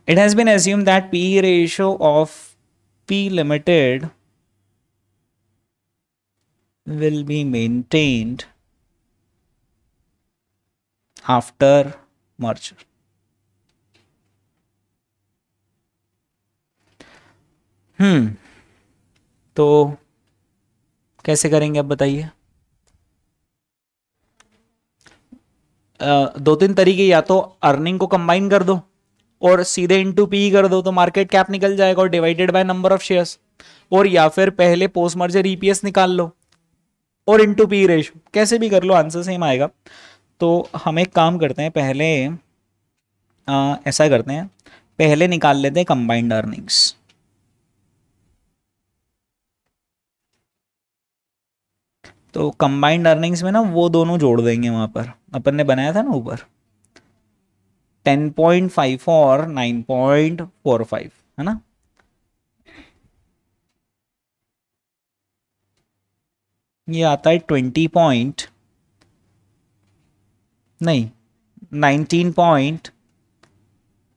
it has been assumed that P ratio of P limited will be maintained after merger hmm तो कैसे करेंगे आप बताइए दो तीन तरीके या तो अर्निंग को कंबाइन कर दो और सीधे इंटू पी कर दो तो मार्केट कैप निकल जाएगा और divided by number of shares और या फिर पहले पोस्ट मर्जर ईपीएस निकाल लो और इनटू पी रेशो कैसे भी कर लो आंसर सेम आएगा तो हम एक काम करते हैं पहले आ, ऐसा करते हैं पहले निकाल लेते हैं कंबाइंड अर्निंग्स तो कंबाइंड अर्निंग्स में ना वो दोनों जोड़ देंगे वहाँ पर अपन ने बनाया था ना ऊपर टेन पॉइंट फाइव और नाइन पॉइंट फोर फाइव है ना ये आता है ट्वेंटी पॉइंट नहीं nineteen point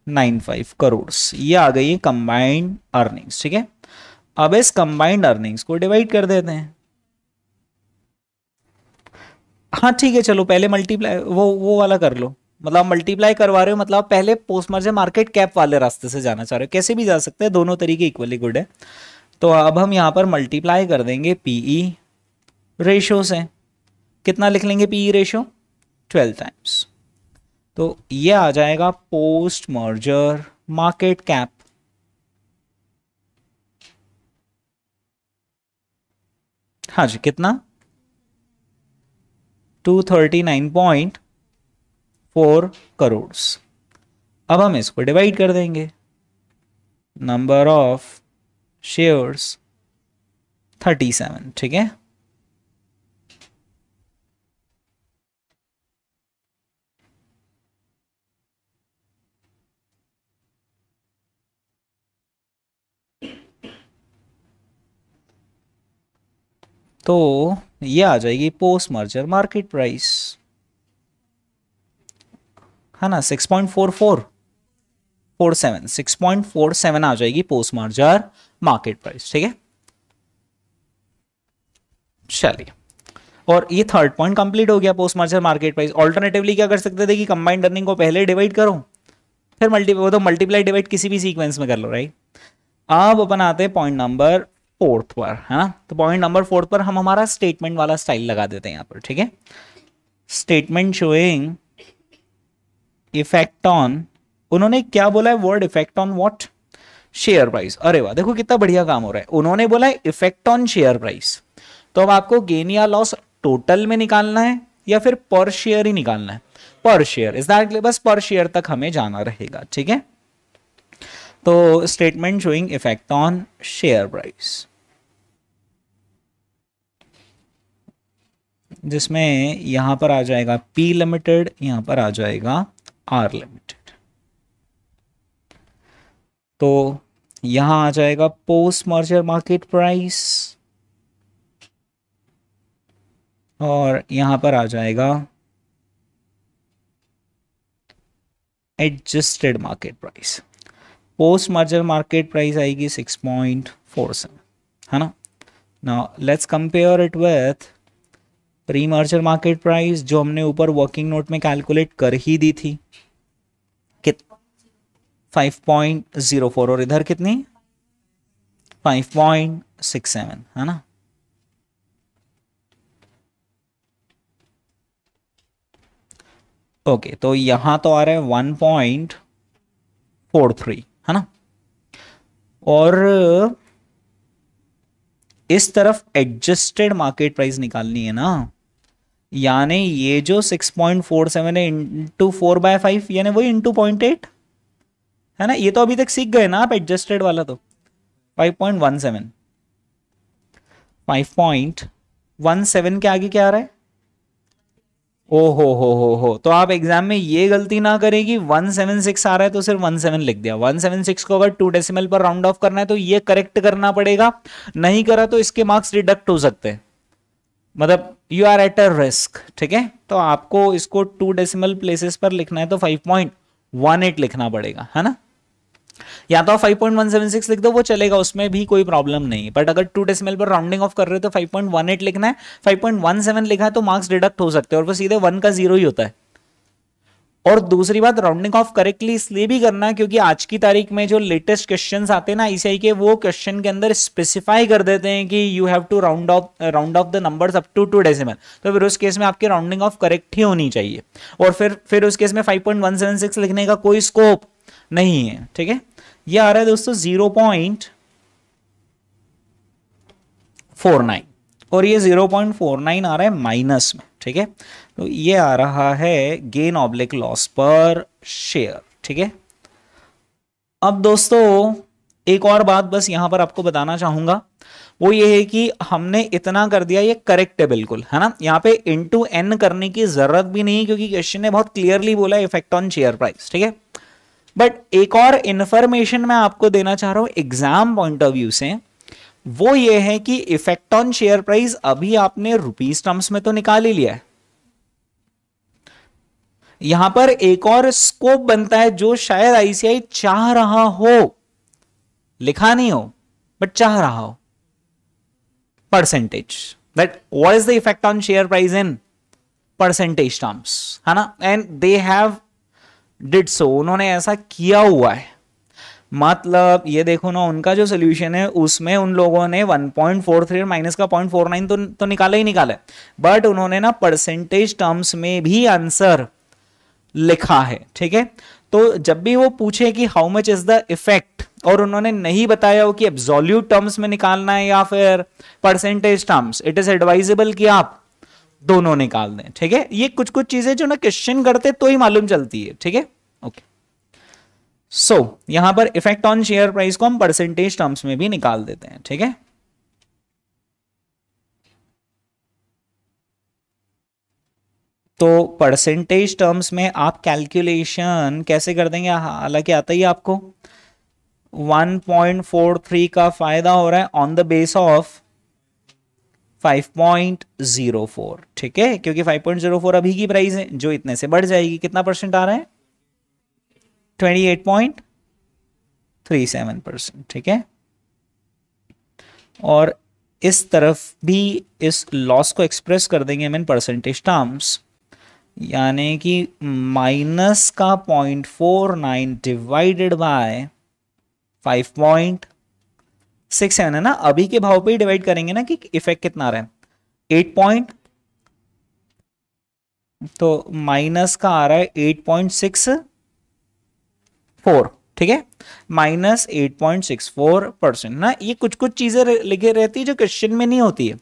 nine five crore ये आ गई है कंबाइंड अर्निंग्स ठीक है अब इस कंबाइंड अर्निंग्स को डिवाइड कर देते हैं हाँ ठीक है चलो पहले मल्टीप्लाई वो वो वाला कर लो मतलब मल्टीप्लाई करवा रहे हो मतलब पहले पोस्ट मार्केट कैप वाले रास्ते से जाना चाह रहे हो कैसे भी जा सकते हैं दोनों तरीके इक्वली गुड है तो अब हम यहाँ पर मल्टीप्लाई कर देंगे पीई रेशो e से कितना लिख लेंगे पीई रेशो ट्वेल्व टाइम्स तो ये आ जाएगा पोस्ट मर्जर मार्केट कैप हाँ जी कितना 239.4 करोड़ अब हम इसको डिवाइड कर देंगे नंबर ऑफ शेयर्स 37 ठीक है तो ये आ जाएगी पोस्ट मर्जर मार्केट प्राइस है ना six point four four four seven four seven आ जाएगी पोस्ट मर्जर मार्केट प्राइस ठीक है चलिए और ये थर्ड पॉइंट कंप्लीट हो गया post merger market price alternatively क्या कर सकते थे कि कंबाइंड अर्निंग को पहले डिवाइड करो फिर मल्टीप्लाई तो मल्टीप्लाई डिवाइड किसी भी सीक्वेंस में कर लो राइट अब अपन आते हैं पॉइंट नंबर फोर्थ पर है ना तो पॉइंट नंबर फोर्थ पर हम हमारा स्टेटमेंट वाला स्टाइल लगा देते हैं यहां पर ठीक है स्टेटमेंट शोइंग इफेक्ट ऑन उन्होंने क्या बोला है word effect on what share price अरे वाह देखो कितना बढ़िया काम हो रहा है उन्होंने बोला है इफेक्ट ऑन शेयर प्राइस तो अब आपको गेन या लॉस टोटल में निकालना है या फिर पर शेयर ही निकालना है पर शेयर इस दैट बस पर शेयर तक हमें जाना रहेगा ठीक है तो statement showing effect on share price जिसमें यहां पर आ जाएगा पी लिमिटेड यहां पर आ जाएगा आर लिमिटेड तो यहां आ जाएगा पोस्ट मर्जर मार्केट प्राइस और यहां पर आ जाएगा adjusted market price post merger market price आएगी सिक्स पॉइंट फोर सेवन है ना ना let's compare it with pre merger market price जो हमने ऊपर वर्किंग नोट में कैलकुलेट कर ही दी थी कित फाइव पॉइंट जीरो फोर और इधर कितनी फाइव पॉइंट सिक्स सेवन है ना ओके okay, तो यहां तो आ रहा है थ्री है ना और इस तरफ एडजस्टेड मार्केट प्राइस निकालनी है ना यानी ये जो 6.47 है इंटू फोर बाय फाइव यानी वही इंटू पॉइंट एट है ना ये तो अभी तक सीख गए ना आप एडजस्टेड वाला तो 5.17 5.17 के आगे क्या आ रहा है ओ हो हो हो हो तो आप एग्जाम में ये गलती ना वन सेवन 176 आ रहा है तो सिर्फ 17 लिख दिया 176 को अगर टू डेसिमल पर राउंड ऑफ करना है तो ये करेक्ट करना पड़ेगा नहीं करा तो इसके मार्क्स डिडक्ट हो सकते हैं मतलब you are at a risk ठीक है तो आपको इसको टू डेसिमल प्लेसेस पर लिखना है तो फाइव पॉइंट वन एट लिखना पड़ेगा है ना या तो 5.176 लिख दो वो चलेगा उसमें भी कोई प्रॉब्लम नहीं बट अगर टू डेसिमल पर राउंडिंग ऑफ कर रहे हो तो 5.18 लिखना है 5.17 लिखा है तो मार्क्स डिडक्ट हो सकते हैं और वो सीधे वन का जीरो ही होता है और दूसरी बात राउंडिंग ऑफ करेक्टली इसलिए भी करना क्योंकि आज की तारीख में जो लेटेस्ट क्वेश्चन आते हैं ना ईसीआई e के वो क्वेश्चन के अंदर स्पेसिफाई कर देते हैं कि you have to round off round off the number up to two decimal तो फिर उस केस में आपकी राउंडिंग ऑफ करेक्ट ही होनी चाहिए और फिर फिर उस केस में 5.176 लिखने का कोई स्कोप नहीं है ठीक है ये आ रहा है दोस्तों जीरो पॉइंट फोर नाइन और ये जीरो पॉइंट फोर नाइन आ रहा है माइनस में ठीक है तो ये आ रहा है gain oblique loss per share ठीक है अब दोस्तों एक और बात बस यहां पर आपको बताना चाहूंगा वो ये है कि हमने इतना कर दिया ये करेक्ट है बिल्कुल है ना यहाँ पे इन टू एन करने की जरूरत भी नहीं क्योंकि क्वेश्चन ने बहुत क्लियरली बोला इफेक्ट ऑन शेयर प्राइस ठीक है बट एक और इन्फॉर्मेशन मैं आपको देना चाह रहा हूं एग्जाम पॉइंट ऑफ व्यू से वो ये है कि इफेक्ट ऑन शेयर प्राइस अभी आपने रुपीज टर्म्स में तो निकाल ही लिया है यहां पर एक और स्कोप बनता है जो शायद आईसीआई चाह रहा हो लिखा नहीं हो बट चाह रहा हो percentage that what is the effect on share price in percentage terms है ना and they have did so उन्होंने ऐसा किया हुआ है मतलब ये देखो ना उनका जो सोल्यूशन है उसमें उन लोगों ने 1.43 माइनस का 0.49 तो तो निकाला ही निकाला बट उन्होंने ना परसेंटेज टर्म्स में भी आंसर लिखा है ठीक है तो जब भी वो पूछे कि how much is the effect और उन्होंने नहीं बताया हो कि एब्सोल्यूट टर्म्स में निकालना है या फिर percentage terms it is advisable कि आप दोनों निकाल दें ठीक है ये कुछ कुछ चीजें जो ना क्वेश्चन करते तो ही मालूम चलती है ठीक है ओके सो यहां पर इफेक्ट ऑन शेयर प्राइस को हम परसेंटेज टर्म्स में भी निकाल देते हैं ठीक है तो परसेंटेज टर्म्स में आप कैलकुलेशन कैसे कर देंगे हालांकि आता ही आपको 1.43 का फायदा हो रहा है ऑन द बेस ऑफ 5.04 ठीक है क्योंकि 5.04 अभी की प्राइस है जो इतने से बढ़ जाएगी कितना परसेंट आ रहा है 28.37 परसेंट ठीक है और इस तरफ भी इस लॉस को एक्सप्रेस कर देंगे हम परसेंटेज टर्म्स यानी कि माइनस का 0.49 डिवाइडेड बाय 5.04 सिक्स सेवन है ना अभी के भाव पे ही डिवाइड करेंगे ना कि इफेक्ट कितना आ रहा है एट पॉइंट तो माइनस का आ रहा है एट पॉइंट सिक्स फोर ठीक है minus eight point six four percent ना ये कुछ कुछ चीजें लिखे रहती है जो क्वेश्चन में नहीं होती है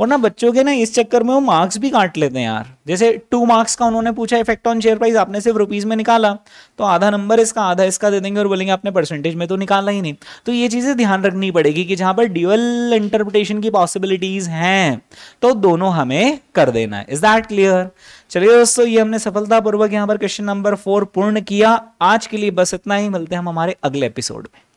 वरना बच्चों के ना इस चक्कर में वो मार्क्स भी काट लेते हैं यार जैसे टू मार्क्स का उन्होंने पूछा इफेक्ट ऑन शेयर प्राइस आपने सिर्फ रुपीज़ में निकाला तो आधा नंबर इसका आधा इसका दे देंगे और बोलेंगे आपने परसेंटेज में तो निकाला ही नहीं तो ये चीज़ें ध्यान रखनी पड़ेगी कि जहां पर ड्यूअल इंटरप्रिटेशन की पॉसिबिलिटीज़ हैं तो दोनों हमें कर देना है इज दैट क्लियर चलिए दोस्तों ये हमने सफलतापूर्वक यहां पर क्वेश्चन नंबर फोर पूर्ण किया आज के लिए बस इतना ही मिलते हैं हम हमारे अगले एपिसोड में